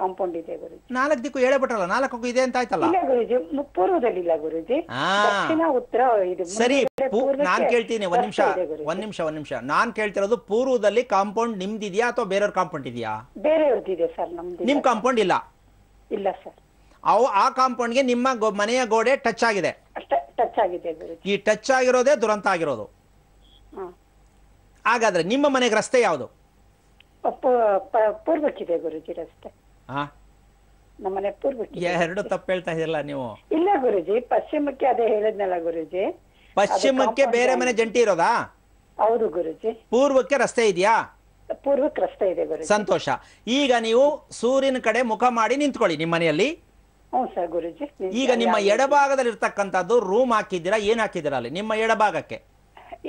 S6: ಕಾಂಪೌಂಡ್ ಇದೆ ಗುರುಜಿ
S2: ನಾಲ್ಕು ದಿಕ್ಕು ಹೇಳಬಿಟ್ರಲ್ಲ ನಾಲ್ಕು ಇದೆ ಅಂತ ಆಯ್ತಲ್ಲ ಗುರುಜಿ ಪೂರ್ವದಲ್ಲಿ ಇಲ್ಲ ಗುರುಜಿ ದಕ್ಷಿಣ ಉತ್ತರ ಇದು ಸರಿ ನಾನ್ ಕೇಳ್ತೀನಿ ಒಂದ್ ನಿಮಿಷ ಒಂದ್ ನಿಮಿಷ ಒಂದ್ ನಿಮಿಷ ನಾನ್ ಕೇಳ್ತಿರೋದು ಪೂರ್ವದಲ್ಲಿ ಕಾಂಪೌಂಡ್ ನಿಮ್ದಿದ್ಯಾ ಅಥವಾ ಬೇರೆಯವ್ರ ಕಾಂಪೌಂಡ್ ಇದೆಯಾ
S6: ಬೇರೆಯವ್ರದ್ದು ಇದೆ ಸರ್ ನಮ್ದು
S2: ನಿಮ್ ಕಾಂಪೌಂಡ್ ಇಲ್ಲ ಇಲ್ಲ ಸರ್ ಅವು ಆ ಕಾಂಪೌಂಡ್ಗೆ ನಿಮ್ಮ ಮನೆಯ ಗೋಡೆ ಟಚ್ ಆಗಿದೆ ಟಚ್ ಆಗಿದೆ ಈ ಟಚ್ ಆಗಿರೋದೇ ದುರಂತ ಆಗಿರೋದು ಹಾಗಾದ್ರೆ ನಿಮ್ಮ ಮನೆಗೆ ರಸ್ತೆ ಯಾವುದು
S6: ಪೂರ್ವಕ್ಕಿದೆ ಗುರುಜಿ ರಸ್ತೆ ಪೂರ್ವಕ್ಕೆ ಎರಡು
S2: ತಪ್ಪು ಹೇಳ್ತಾ ಇದೆಯಲ್ಲ ನೀವು
S6: ಇಲ್ಲ ಗುರುಜಿ ಪಶ್ಚಿಮಕ್ಕೆ ಅದೇ ಹೇಳಿದ್ನಲ್ಲ ಗುರುಜಿ
S2: ಪಶ್ಚಿಮಕ್ಕೆ ಬೇರೆ ಮನೆ ಜಂಟಿ ಇರೋದಾ ಹೌದು ಗುರುಜಿ ಪೂರ್ವಕ್ಕೆ ರಸ್ತೆ ಇದೆಯಾ ಪೂರ್ವಕ್ಕೆ ರಸ್ತೆ ಇದೆ ಸಂತೋಷ ಈಗ ನೀವು ಸೂರ್ಯನ ಕಡೆ ಮುಖ ಮಾಡಿ ನಿಂತ್ಕೊಳ್ಳಿ ನಿಮ್ಮ ಮನೆಯಲ್ಲಿ
S6: ಗುರುಜಿ ಈಗ ನಿಮ್ಮ
S2: ಎಡಭಾಗದಲ್ಲಿ ಇರ್ತಕ್ಕಂಥದ್ದು ರೂಮ್ ಹಾಕಿದ್ದೀರಾ ಏನ್ ಹಾಕಿದ್ದೀರಾ ಅಲ್ಲಿ ನಿಮ್ಮ ಎಡಭಾಗಕ್ಕೆ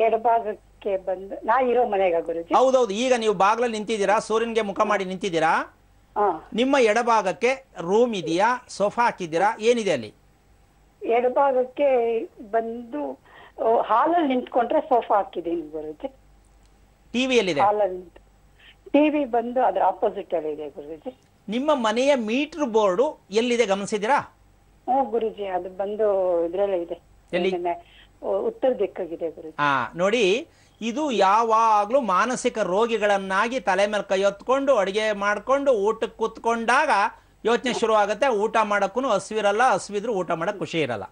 S6: ಎಡಭಾಗಕ್ಕೆ ಬಂದು ನಾ ಇರೋ ಮನೆಗ ಗುರುಜಿ
S2: ಹೌದೌದು ಈಗ ನೀವು ಬಾಗ್ಲಲ್ಲಿ ನಿಂತಿದ್ದೀರಾ ಸೂರ್ಯನ್ಗೆ ಮುಖ ಮಾಡಿ ನಿಂತಿದ್ದೀರಾ ನಿಮ್ಮ ಎಡಭಾಗಕ್ಕೆ ರೂಮ್ ಇದೆಯಾ ಸೋಫಾ ಹಾಕಿದ್ದೀರಾ ಏನಿದೆ ಅಲ್ಲಿ
S6: ಎಡಭಾಗಕ್ಕೆ ಬಂದು ಹಾಲಲ್ಲಿ ನಿಂತ್ಕೊಂಡ್ರೆ ಸೋಫಾ ಹಾಕಿದ್ದೀನಿ ಗುರುಜಿ ಟಿವಿಯಲ್ಲಿ ಹಾಲಲ್ಲಿ ಟಿವಿ ಬಂದು ಅದರ ಆಪೋಸಿಟ್ ಅಲ್ಲಿ ಇದೆ ಗುರುಜಿ
S2: ನಿಮ್ಮ ಮನೆಯ ಮೀಟರ್ ಬೋರ್ಡ್ ಎಲ್ಲಿದೆ ಗಮನಿಸಿದ್ದೀರಾ
S6: ಅದು ಬಂದು ಇದೆ ಉತ್ತರ
S2: ಹಾ ನೋಡಿ ಇದು ಯಾವಾಗಲೂ ಮಾನಸಿಕ ರೋಗಿಗಳನ್ನಾಗಿ ತಲೆ ಮೇಲೆ ಕೈ ಹೊತ್ಕೊಂಡು ಅಡುಗೆ ಮಾಡಿಕೊಂಡು ಊಟಕ್ಕೆ ಕೂತ್ಕೊಂಡಾಗ ಯೋಚನೆ ಶುರು ಆಗುತ್ತೆ ಊಟ ಮಾಡೋಕ್ಕೂ ಹಸಿವಿರಲ್ಲ ಹಸಿವಿದ್ರು ಊಟ ಮಾಡಕ್ ಖುಷಿ ಇರಲ್ಲ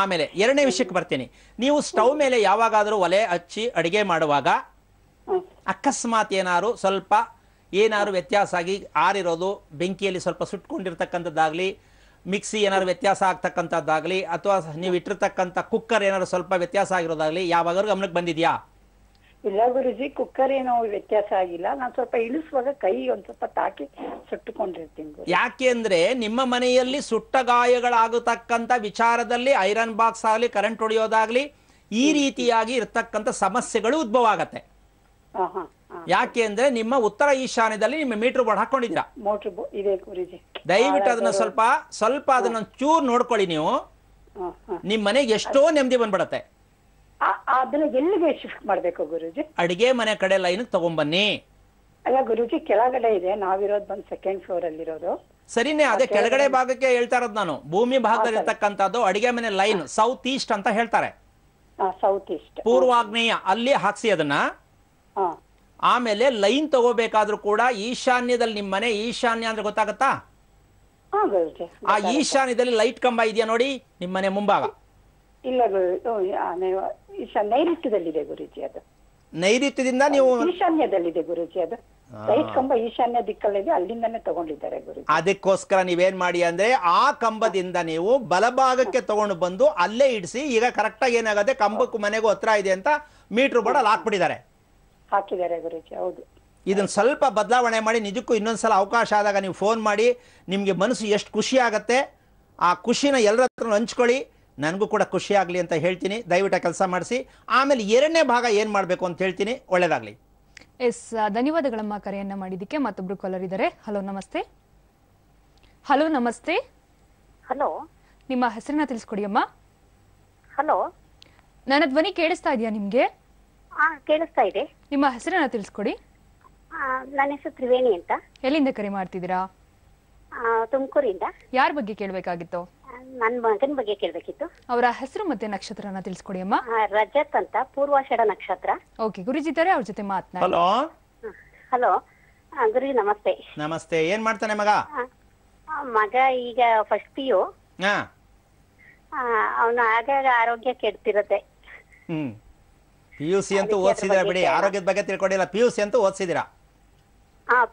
S2: ಆಮೇಲೆ ಎರಡನೇ ವಿಷಯಕ್ಕೆ ಬರ್ತೀನಿ ನೀವು ಸ್ಟವ್ ಮೇಲೆ ಯಾವಾಗಾದರೂ ಒಲೆ ಹಚ್ಚಿ ಅಡಿಗೆ ಮಾಡುವಾಗ ಅಕಸ್ಮಾತ್ ಏನಾದ್ರು ಸ್ವಲ್ಪ ಏನಾದ್ರು ವ್ಯತ್ಯಾಸ ಆಗಿ ಆರಿರೋದು ಬೆಂಕಿಯಲ್ಲಿ ಸ್ವಲ್ಪ ಸುಟ್ಕೊಂಡಿರ್ತಕ್ಕಂಥದ್ದಾಗಲಿ ಮಿಕ್ಸಿ ಏನಾದ್ರು ವ್ಯತ್ಯಾಸ ಆಗ್ತಕ್ಕಂಥದ್ದಾಗಲಿ ಅಥವಾ ನೀವು ಇಟ್ಟಿರ್ತಕ್ಕಂಥ ಕುಕ್ಕರ್ ಏನಾದ್ರು ಸ್ವಲ್ಪ ವ್ಯತ್ಯಾಸ ಆಗಿರೋದಾಗಲಿ ಯಾವಾಗಾದ್ರೂ ಗಮನಕ್ಕೆ ಬಂದಿದ್ಯಾ
S6: ಇಲ್ಲ ಗುರುಜಿ ಕುಕ್ಕರ್ ಏನೋ ವ್ಯತ್ಯಾಸ ಆಗಿಲ್ಲ ನಾನು ಸ್ವಲ್ಪ ಇಳಿಸುವಾಗ ಕೈ ಒಂದ್ ಸ್ವಲ್ಪ ತಾಕಿ ಸುಟ್ಟುಕೊಂಡಿರ್ತೀನಿ
S2: ಅಂದ್ರೆ ನಿಮ್ಮ ಮನೆಯಲ್ಲಿ ಸುಟ್ಟ ಗಾಯಗಳಾಗತಕ್ಕಂಥ ವಿಚಾರದಲ್ಲಿ ಐರನ್ ಬಾಕ್ಸ್ ಆಗಲಿ ಕರೆಂಟ್ ಹೊಡೆಯೋದಾಗ್ಲಿ ಈ ರೀತಿಯಾಗಿ ಇರತಕ್ಕಂಥ ಸಮಸ್ಯೆಗಳು ಉದ್ಭವ ಆಗತ್ತೆ ಯಾಕೆ ಅಂದ್ರೆ ನಿಮ್ಮ ಉತ್ತರ ಈಶಾನ್ಯದಲ್ಲಿ ನಿಮ್ಮ ಮೀಟರ್ ಬೋರ್ಡ್ ಹಾಕೊಂಡಿದ್ದೀರಾ
S6: ದಯವಿಟ್ಟು ಅದನ್ನ ಸ್ವಲ್ಪ
S2: ಸ್ವಲ್ಪ ಅದನ್ನ ಚೂರ್ ನೋಡ್ಕೊಳ್ಳಿ ನೀವು ನಿಮ್ ಮನೆಗೆ ಎಷ್ಟೋ ನೆಮ್ಮದಿ ಬಂದ್ಬಿಡತ್ತೆ
S6: ಶಿಫ್ಟ್ ಗುರುಜಿ
S2: ಅಡಿಗೆ ಮನೆ ಕಡೆ ಲೈನ್ ತಗೊಂಬನ್ನಿ
S6: ಅಲ್ಲ ಗುರುಜಿ ಕೆಳಗಡೆ ಇದೆ ನಾವಿರೋದು ಸೆಕೆಂಡ್ ಫ್ಲೋರ್ ಅಲ್ಲಿ ಇರೋದು
S2: ಸರಿನೇ ಅದೇ ಕೆಳಗಡೆ ಭಾಗಕ್ಕೆ ಹೇಳ್ತಾ ಇರೋದು ನಾನು ಭೂಮಿ ಭಾಗದಲ್ಲಿ ಇರ್ತಕ್ಕಂಥದ್ದು ಅಡಿಗೆ ಮನೆ ಲೈನ್ ಸೌತ್ ಈಸ್ಟ್ ಅಂತ ಹೇಳ್ತಾರೆ ಸೌತ್ ಈಸ್ಟ್ ಪೂರ್ವಾಗ್ನೇಯ ಅಲ್ಲಿ ಹಾಕ್ಸಿ ಅದನ್ನ ಆಮೇಲೆ ಲೈನ್ ತಗೋಬೇಕಾದ್ರೂ ಕೂಡ ಈಶಾನ್ಯದಲ್ಲಿ ನಿಮ್ಮ ಮನೆ ಈಶಾನ್ಯ ಅಂದ್ರೆ ಗೊತ್ತಾಗತ್ತಾ ಆ ಈಶಾನ್ಯದಲ್ಲಿ ಲೈಟ್ ಕಂಬ ಇದೆಯಾ ನೋಡಿ ನಿಮ್ಮ ಮನೆ ಮುಂಭಾಗ
S6: ಇಲ್ಲ ನೈಋತ್ಯದಲ್ಲಿದೆ ಗುರುಜಿ ಅದು
S2: ನೈಋತ್ಯದಿಂದ ನೀವು
S6: ಈಶಾನ್ಯದಲ್ಲಿದೆ ಗುರುಜಿ ಅದು ಲೈಟ್ ಕಂಬ ಈಶಾನ್ಯ ದಿಕ್ಕಲ್ಲಿದೆ ಅಲ್ಲಿಂದಾನೆ ತಗೊಂಡಿದ್ದಾರೆ ಗುರುಜಿ
S2: ಅದಕ್ಕೋಸ್ಕರ ನೀವೇನ್ ಮಾಡಿ ಅಂದ್ರೆ ಆ ಕಂಬದಿಂದ ನೀವು ಬಲಭಾಗಕ್ಕೆ ತಗೊಂಡು ಬಂದು ಅಲ್ಲೇ ಇಡಿಸಿ ಈಗ ಕರೆಕ್ಟಾಗಿ ಏನಾಗುತ್ತೆ ಕಂಬಕ್ಕೂ ಮನೆಗೂ ಹತ್ರ ಇದೆ ಅಂತ ಮೀಟರ್ ಅಲ್ಲಿ ಹಾಕ್ಬಿಟ್ಟಿದ್ದಾರೆ
S6: ಹಾಕಿದ್ದಾರೆ ಗುರುಜಿ ಹೌದು
S2: ಇದನ್ನ ಸ್ವಲ್ಪ ಬದಲಾವಣೆ ಮಾಡಿ ನಿಜಕ್ಕೂ ಇನ್ನೊಂದ್ಸಲ ಅವಕಾಶ ಆದಾಗ ನೀವು ಫೋನ್ ಮಾಡಿ ನಿಮಗೆ ಮನಸ್ಸು ಎಷ್ಟು ಖುಷಿ ಆಗುತ್ತೆ ಆ ಖುಷಿನ ಎಲ್ಲರ ಹತ್ರ ಹಂಚ್ಕೊಳ್ಳಿ ನನಗೂ ಕೂಡ ಖುಷಿ ಆಗಲಿ ಅಂತ ಹೇಳ್ತೀನಿ ದಯವಿಟ್ಟು ಕೆಲಸ ಮಾಡಿಸಿ ಆಮೇಲೆ ಎರಡನೇ ಭಾಗ ಏನು ಮಾಡಬೇಕು ಅಂತ ಹೇಳ್ತೀನಿ ಒಳ್ಳೇದಾಗಲಿ
S1: ಎಸ್ ಧನ್ಯವಾದಗಳಮ್ಮ ಕರೆಯನ್ನು ಮಾಡಿದ್ದಕ್ಕೆ ಮತ್ತೊಬ್ಬರು ಕಾಲರ್ ಇದ್ದಾರೆ ಹಲೋ ನಮಸ್ತೆ ಹಲೋ ನಮಸ್ತೆ ಹಲೋ ನಿಮ್ಮ ಹೆಸರನ್ನ ತಿಳಿಸ್ಕೊಡಿ ಅಮ್ಮ ಹಲೋ ನನ್ನ ಧ್ವನಿ ಕೇಳಿಸ್ತಾ ಇದೆಯಾ ನಿಮಗೆ ಕೇಳಿಸ್ತಾ ಇದೆ ನಿಮ್ಮ ಹೆಸರನ್ನ ತಿಳಿಸ್ಕೊಡಿ ನನ್ನ ಹೆಸರು ತ್ರಿವೇಣಿ ಅಂತ ಎಲ್ಲಿಂದ ಕರೆ ಮಾಡ್ತಿದ್ದೀರಾ ತುಮಕೂರಿಂದ ಯಾರ ಬಗ್ಗೆ ಕೇಳಬೇಕಾಗಿತ್ತು ನನ್ನ ಮಗನ ಬಗ್ಗೆ ಕೇಳಬೇಕಿತ್ತು ಅವರ ಹೆಸರು ಮತ್ತೆ ನಕ್ಷತ್ರನ ತಿಳಿಸ್ಕೊಡಿ ಅಮ್ಮ ರಜತ್ ಅಂತ ಪೂರ್ವಾಷಾಢ ನಕ್ಷತ್ರ ಓಕೆ ಇದ್ದಾರೆ ಅವ್ರ ಜೊತೆ ಮಾತನಾಡಿ ಹಲೋ ಹಲೋ ಗುರುಜಿ ನಮಸ್ತೆ
S2: ನಮಸ್ತೆ ಏನ್ ಮಾಡ್ತಾನೆ ಮಗ
S1: ಮಗ ಈಗ ಫಸ್ಟ್ ಪಿ ಯು
S6: ಅವನು ಆಗಾಗ ಆರೋಗ್ಯ ಕೆಡ್ತಿರತ್ತೆ
S2: ಹ್ಮ್ ಪಿಯುಸಿ ಯು ಸಿ ಅಂತೂ ಓದಿಸಿದಿರಾ ಬಿಡಿ ಆರೋಗ್ಯದ ಬಗ್ಗೆ ತಿಳ್ಕೊಂಡಿಲ್ಲ ಪಿ ಯು ಸಿ ಅಂತೂ ಓದಿಸಿದಿರಾ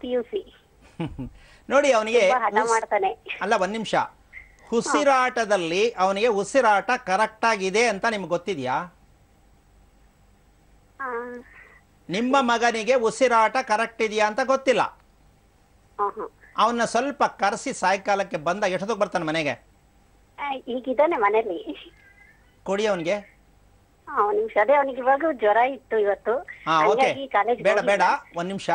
S2: ಪಿ ಯು ಸಿ ನೋಡಿ ಅವನಿಗೆ ಅಲ್ಲ ಒಂದ್ ನಿಮಿಷ ಉಸಿರಾಟದಲ್ಲಿ ಅವನಿಗೆ ಉಸಿರಾಟ ಕರೆಕ್ಟ್ ಆಗಿದೆ ಅಂತ ನಿಮ್ಗೆ ಗೊತ್ತಿದ್ಯಾ ನಿಮ್ಮ ಮಗನಿಗೆ ಉಸಿರಾಟ ಕರೆಕ್ಟ್ ಇದೆಯಾ ಅಂತ ಗೊತ್ತಿಲ್ಲ ಅವನ್ನ ಸ್ವಲ್ಪ ಕರೆಸಿ ಸಾಯಂಕಾಲಕ್ಕೆ ಬಂದಾಗ ಎಷ್ಟೊತ್ತಿಗೆ ಬರ್ತಾನೆ ಮನೆಗೆ ಕೊಡಿ ಅವನಿಗೆ ನಿಮಿಷ ಅದೇ ಬೇಡ ಬೇಡ ಒಂದ್ ನಿಮಿಷ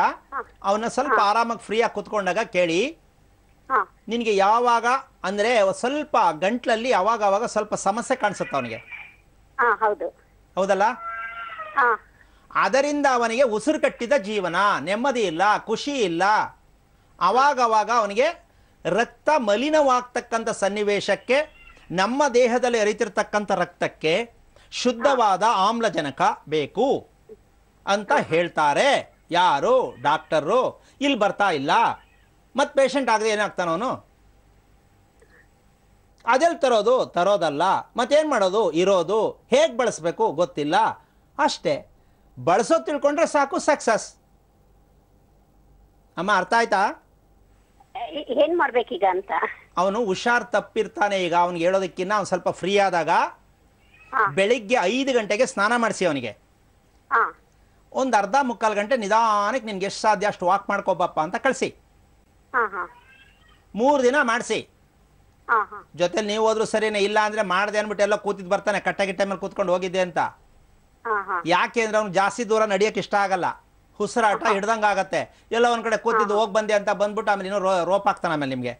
S2: ಅವನ ಸ್ವಲ್ಪ ಆರಾಮಾಗಿ ಫ್ರೀಯಾಗಿ ಕುತ್ಕೊಂಡಾಗ ಕೇಳಿ ನಿನ್ಗೆ ಯಾವಾಗ ಅಂದ್ರೆ ಸ್ವಲ್ಪ ಗಂಟ್ಲಲ್ಲಿ ಅವಾಗ ಅವಾಗ ಸ್ವಲ್ಪ ಸಮಸ್ಯೆ ಕಾಣಿಸುತ್ತೆ ಅವನಿಗೆ ಹೌದಲ್ಲ ಅದರಿಂದ ಅವನಿಗೆ ಉಸಿರು ಕಟ್ಟಿದ ಜೀವನ ನೆಮ್ಮದಿ ಇಲ್ಲ ಖುಷಿ ಇಲ್ಲ ಅವಾಗವಾಗ ಅವನಿಗೆ ರಕ್ತ ಮಲಿನವಾಗ್ತಕ್ಕಂಥ ಸನ್ನಿವೇಶಕ್ಕೆ ನಮ್ಮ ದೇಹದಲ್ಲಿ ಎರಿತಿರ್ತಕ್ಕಂಥ ರಕ್ತಕ್ಕೆ ಶುದ್ಧವಾದ ಆಮ್ಲಜನಕ ಬೇಕು ಅಂತ ಹೇಳ್ತಾರೆ ಯಾರು ಡಾಕ್ಟರು ಇಲ್ಲಿ ಬರ್ತಾ ಇಲ್ಲ ಮತ್ತೆ ಪೇಷಂಟ್ ಆಗದೆ ಏನಾಗ್ತಾನವನು ಅದೆಲ್ಲಿ ತರೋದು ತರೋದಲ್ಲ ಮತ್ತೇನು ಮಾಡೋದು ಇರೋದು ಹೇಗೆ ಬಳಸಬೇಕು ಗೊತ್ತಿಲ್ಲ ಅಷ್ಟೇ ಬಳಸೋ ತಿಳ್ಕೊಂಡ್ರೆ ಸಾಕು ಸಕ್ಸಸ್ ಅಮ್ಮ ಅರ್ಥ ಆಯ್ತಾ
S6: ಏನ್ ಮಾಡ್ಬೇಕೀಗ ಅಂತ
S2: ಅವನು ಹುಷಾರ್ ತಪ್ಪಿರ್ತಾನೆ ಈಗ ಅವ್ನಿಗೆ ಹೇಳೋದಕ್ಕಿಂತ ಅವ್ನು ಸ್ವಲ್ಪ ಫ್ರೀ ಆದಾಗ ಬೆಳಿಗ್ಗೆ ಐದು ಗಂಟೆಗೆ ಸ್ನಾನ ಮಾಡಿಸಿ ಅವನಿಗೆ ಒಂದ್ ಅರ್ಧ ಮುಕ್ಕಾಲು ಗಂಟೆ ನಿಧಾನಕ್ಕೆ ನಿನ್ಗೆ ಎಷ್ಟು ಸಾಧ್ಯ ಅಷ್ಟು ವಾಕ್ ಮಾಡ್ಕೋಬಪ್ಪ ಅಂತ ಕಳಿಸಿ ಮೂರು ದಿನ ಮಾಡಿಸಿ ಜೊತೆಲಿ ನೀವು ಹೋದ್ರು ಸರಿನೇ ಇಲ್ಲ ಅಂದ್ರೆ ಮಾಡ್ದೆ ಅನ್ಬಿಟ್ಟು ಎಲ್ಲ ಕೂತಿದ್ ಬರ್ತಾನೆ ಗಿಟ್ಟ ಮೇಲೆ ಕೂತ್ಕೊಂಡು ಹೋಗಿದ್ದೆ ಅಂತ ಯಾಕೆ ಅಂದ್ರೆ ಅವ್ನು ಜಾಸ್ತಿ ದೂರ ನಡಿಯಕ್ಕೆ ಇಷ್ಟ ಆಗಲ್ಲ ಹುಸಿರಾಟ ಹಿಡ್ದಂಗಾಗತ್ತೆ ಆಗತ್ತೆ ಎಲ್ಲ ಒಂದ್ ಕಡೆ ಕೂತಿದ್ದು ಹೋಗ್ ಬಂದೆ ಅಂತ ಬಂದ್ಬಿಟ್ಟು ಆಮೇಲೆ ಇನ್ನೂ ರೋಪ್ ಹಾಕ್ತಾನೆ ಆಮೇಲೆ ನಿಮ್ಗೆ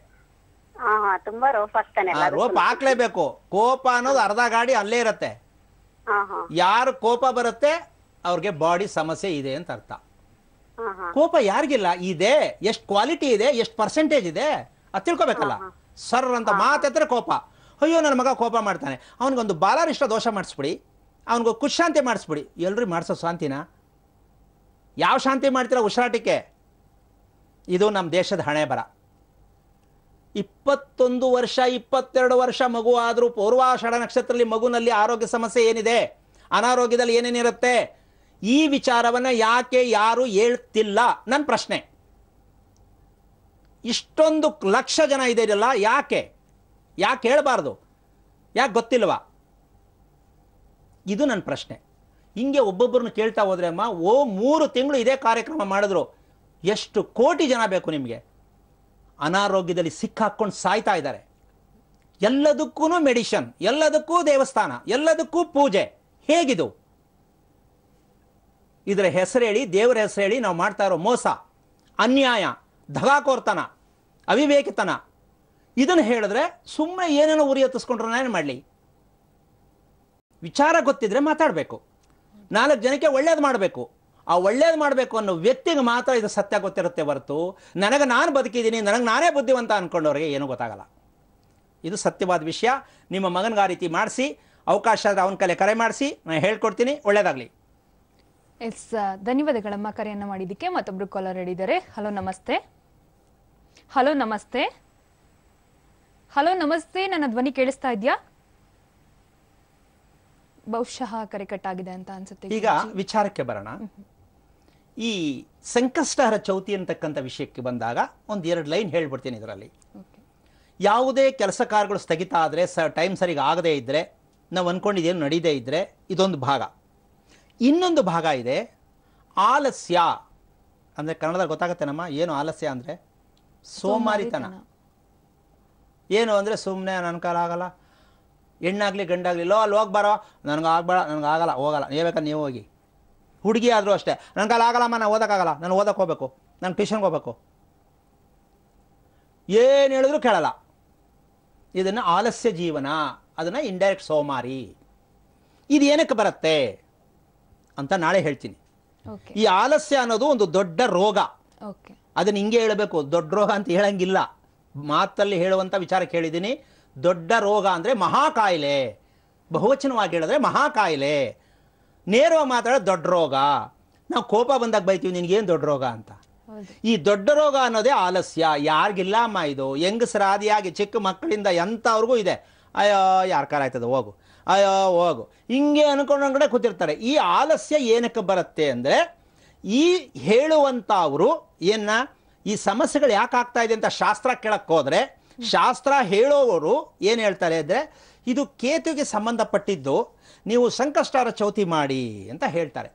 S6: ತುಂಬಾ ರೋಪ್
S2: ಹಾಕ್ಲೇಬೇಕು ಕೋಪ ಅನ್ನೋದು ಅರ್ಧ ಗಾಡಿ ಅಲ್ಲೇ ಇರತ್ತೆ ಯಾರು ಕೋಪ ಬರುತ್ತೆ ಅವ್ರಿಗೆ ಬಾಡಿ ಸಮಸ್ಯೆ ಇದೆ ಅಂತ ಅರ್ಥ ಕೋಪ ಯಾರಿಗಿಲ್ಲ ಇದೆ ಎಷ್ಟು ಕ್ವಾಲಿಟಿ ಇದೆ ಎಷ್ಟು ಪರ್ಸೆಂಟೇಜ್ ಇದೆ ಅದು ತಿಳ್ಕೊಬೇಕಲ್ಲ ಸರ್ ಅಂತ ಮಾತ್ರೆ ಕೋಪ ಅಯ್ಯೋ ನನ್ನ ಮಗ ಕೋಪ ಮಾಡ್ತಾನೆ ಅವನಿಗೊಂದು ಬಾಲಾರಿಷ್ಟ ದೋಷ ಮಾಡಿಸ್ಬಿಡಿ ಅವನಿಗೆ ಕುಶಾಂತಿ ಮಾಡಿಸ್ಬಿಡಿ ಎಲ್ರಿ ಮಾಡಿಸೋ ಶಾಂತಿನ ಯಾವ ಶಾಂತಿ ಮಾಡ್ತೀರಾ ಉಸಿರಾಟಿಕೆ ಇದು ನಮ್ಮ ದೇಶದ ಹಣೆ ಬರ ಇಪ್ಪತ್ತೊಂದು ವರ್ಷ ಇಪ್ಪತ್ತೆರಡು ವರ್ಷ ಮಗು ಆದರೂ ಪೂರ್ವಾಷಾಢ ನಕ್ಷತ್ರದಲ್ಲಿ ಮಗುನಲ್ಲಿ ಆರೋಗ್ಯ ಸಮಸ್ಯೆ ಏನಿದೆ ಅನಾರೋಗ್ಯದಲ್ಲಿ ಏನೇನಿರುತ್ತೆ ಈ ವಿಚಾರವನ್ನು ಯಾಕೆ ಯಾರು ಹೇಳ್ತಿಲ್ಲ ನನ್ನ ಪ್ರಶ್ನೆ ಇಷ್ಟೊಂದು ಲಕ್ಷ ಜನ ಇದೆ ಇದೆಯಲ್ಲ ಯಾಕೆ ಯಾಕೆ ಹೇಳಬಾರ್ದು ಯಾಕೆ ಗೊತ್ತಿಲ್ವಾ ಇದು ನನ್ನ ಪ್ರಶ್ನೆ ಹಿಂಗೆ ಒಬ್ಬೊಬ್ಬರನ್ನು ಕೇಳ್ತಾ ಹೋದ್ರೆ ಅಮ್ಮ ಓ ಮೂರು ತಿಂಗಳು ಇದೇ ಕಾರ್ಯಕ್ರಮ ಮಾಡಿದ್ರು ಎಷ್ಟು ಕೋಟಿ ಜನ ಬೇಕು ನಿಮಗೆ ಅನಾರೋಗ್ಯದಲ್ಲಿ ಸಿಕ್ಕಾಕ್ಕೊಂಡು ಸಾಯ್ತಾ ಇದ್ದಾರೆ ಎಲ್ಲದಕ್ಕೂ ಮೆಡಿಷನ್ ಎಲ್ಲದಕ್ಕೂ ದೇವಸ್ಥಾನ ಎಲ್ಲದಕ್ಕೂ ಪೂಜೆ ಹೇಗಿದು ಇದರ ಹೆಸರು ಹೇಳಿ ದೇವರ ಹೆಸರು ಹೇಳಿ ನಾವು ಮಾಡ್ತಾ ಇರೋ ಮೋಸ ಅನ್ಯಾಯ ಧಗಾಕೋರ್ತನ ಅವಿವೇಕತನ ಇದನ್ನು ಹೇಳಿದ್ರೆ ಸುಮ್ಮನೆ ಏನೇನೋ ಉರಿ ಹತ್ತಿಸ್ಕೊಂಡ್ರು ನಾನು ಮಾಡಲಿ ವಿಚಾರ ಗೊತ್ತಿದ್ರೆ ಮಾತಾಡಬೇಕು ನಾಲ್ಕು ಜನಕ್ಕೆ ಒಳ್ಳೇದು ಮಾಡಬೇಕು ಆ ಒಳ್ಳೇದು ಮಾಡಬೇಕು ಅನ್ನೋ ವ್ಯಕ್ತಿಗೆ ಮಾತ್ರ ಇದು ಸತ್ಯ ಗೊತ್ತಿರುತ್ತೆ ಹೊರತು ನನಗೆ ನಾನು ಬದುಕಿದ್ದೀನಿ ನನಗೆ ನಾನೇ ಬುದ್ಧಿವಂತ ಅಂದ್ಕೊಂಡವ್ರಿಗೆ ಏನೂ ಗೊತ್ತಾಗಲ್ಲ ಇದು ಸತ್ಯವಾದ ವಿಷಯ ನಿಮ್ಮ ಮಗನಿಗೆ ಆ ರೀತಿ ಮಾಡಿಸಿ ಅವಕಾಶ ಆದರೆ ಅವನ ಕಲೆ ಕರೆ ಮಾಡಿಸಿ ನಾನು ಹೇಳ್ಕೊಡ್ತೀನಿ ಒಳ್ಳೇದಾಗಲಿ
S1: ಎಸ್ ಧನ್ಯವಾದಗಳಮ್ಮ ಕರೆಯನ್ನು ಮಾಡಿದ್ದಕ್ಕೆ ಮತ್ತೊಬ್ರು ಕಾಲರ್ ಹೇಳಿದ್ದಾರೆ ಹಲೋ ನಮಸ್ತೆ ಹಲೋ ನಮಸ್ತೆ ಹಲೋ ನಮಸ್ತೆ ನನ್ನ ಧ್ವನಿ ಕೇಳಿಸ್ತಾ ಇದೆಯಾ ಬಹುಶಃ ಕರೆಕಟ್ಟಾಗಿದೆ ಅಂತ ಅನ್ಸುತ್ತೆ ಈಗ
S2: ವಿಚಾರಕ್ಕೆ ಬರೋಣ ಈ ಸಂಕಷ್ಟಹರ ಚೌತಿ ಅಂತಕ್ಕಂಥ ವಿಷಯಕ್ಕೆ ಬಂದಾಗ ಒಂದು ಎರಡು ಲೈನ್ ಹೇಳ್ಬಿಡ್ತೀನಿ ಇದರಲ್ಲಿ ಯಾವುದೇ ಕೆಲಸ ಕಾರ್ಯಗಳು ಸ್ಥಗಿತ ಆದರೆ ಸ ಟೈಮ್ ಸರಿಗೆ ಆಗದೇ ಇದ್ದರೆ ನಾವು ಅಂದ್ಕೊಂಡಿದ್ದೇನು ನಡೀದೇ ಇದ್ದರೆ ಇದೊಂದು ಭಾಗ ಇನ್ನೊಂದು ಭಾಗ ಇದೆ ಆಲಸ್ಯ ಅಂದರೆ ಕನ್ನಡದಲ್ಲಿ ನಮ್ಮ ಏನು ಆಲಸ್ಯ ಅಂದರೆ ಸೋಮಾರಿತನ ಏನು ಅಂದರೆ ಸುಮ್ಮನೆ ನನ್ನ ಆಗಲ್ಲ ಹೆಣ್ಣಾಗಲಿ ಗಂಡಾಗಲಿ ಲೋ ಅಲ್ಲಿ ಹೋಗ್ಬಾರೋ ನನಗೆ ಆಗ್ಬೇಡ ನನಗೆ ಆಗಲ್ಲ ಹೋಗಲ್ಲ ಏ ಬೇಕಾದ್ರೆ ನೀವು ಹೋಗಿ ಹುಡುಗಿ ಆದರೂ ಅಷ್ಟೇ ನನಗೆ ಅಲ್ಲಿ ಆಗಲ್ಲಮ್ಮ ನಾನು ಓದೋಕ್ಕಾಗಲ್ಲ ನಾನು ಓದಕ್ಕೆ ಹೋಗ್ಬೇಕು ನಾನು ಟ್ಯೂಷನ್ಗೆ ಹೋಗ್ಬೇಕು ಏನು ಹೇಳಿದ್ರು ಕೇಳಲ್ಲ ಇದನ್ನು ಆಲಸ್ಯ ಜೀವನ ಅದನ್ನು ಇಂಡೈರೆಕ್ಟ್ ಸೋಮಾರಿ ಇದು ಏನಕ್ಕೆ ಬರುತ್ತೆ ಅಂತ ನಾಳೆ ಹೇಳ್ತೀನಿ ಈ ಆಲಸ್ಯ ಅನ್ನೋದು ಒಂದು ದೊಡ್ಡ ರೋಗ ಅದನ್ನ ಹಿಂಗೆ ಹೇಳಬೇಕು ದೊಡ್ಡ ರೋಗ ಅಂತ ಹೇಳಂಗಿಲ್ಲ ಮಾತಲ್ಲಿ ಹೇಳುವಂಥ ವಿಚಾರ ಕೇಳಿದ್ದೀನಿ ದೊಡ್ಡ ರೋಗ ಅಂದರೆ ಮಹಾಕಾಯಿಲೆ ಬಹುವಚನವಾಗಿ ಹೇಳಿದ್ರೆ ಮಹಾಕಾಯಿಲೆ ನೇರವಾಗಿ ಮಾತಾಡೋದು ದೊಡ್ಡ ರೋಗ ನಾವು ಕೋಪ ಬಂದಾಗ ಬೈತೀವಿ ನಿನಗೇನು ದೊಡ್ಡ ರೋಗ ಅಂತ ಈ ದೊಡ್ಡ ರೋಗ ಅನ್ನೋದೇ ಆಲಸ್ಯ ಯಾರಿಗಿಲ್ಲ ಅಮ್ಮ ಇದು ಹೆಂಗಸರಾದಿಯಾಗಿ ಚಿಕ್ಕ ಮಕ್ಕಳಿಂದ ಎಂಥವ್ರಿಗೂ ಇದೆ ಅಯ್ಯೋ ಯಾರ ಕಾಲ ಆಯ್ತದ ಹೋಗು ಅಯ್ಯೋ ಹೋಗು ಹಿಂಗೆ ಅನ್ಕೊಂಡಂಗಡೆ ಕೂತಿರ್ತಾರೆ ಈ ಆಲಸ್ಯ ಏನಕ್ಕೆ ಬರುತ್ತೆ ಅಂದರೆ ಈ ಹೇಳುವಂಥವ್ರು ಏನ ಈ ಸಮಸ್ಯೆಗಳು ಯಾಕೆ ಆಗ್ತಾ ಇದೆ ಅಂತ ಶಾಸ್ತ್ರ ಕೇಳಕ್ಕೆ ಹೋದರೆ ಶಾಸ್ತ್ರ ಹೇಳೋವರು ಏನು ಹೇಳ್ತಾರೆ ಅಂದರೆ ಇದು ಕೇತುವಿಗೆ ಸಂಬಂಧಪಟ್ಟಿದ್ದು ನೀವು ಸಂಕಷ್ಟಾರ ಚೌತಿ ಮಾಡಿ ಅಂತ ಹೇಳ್ತಾರೆ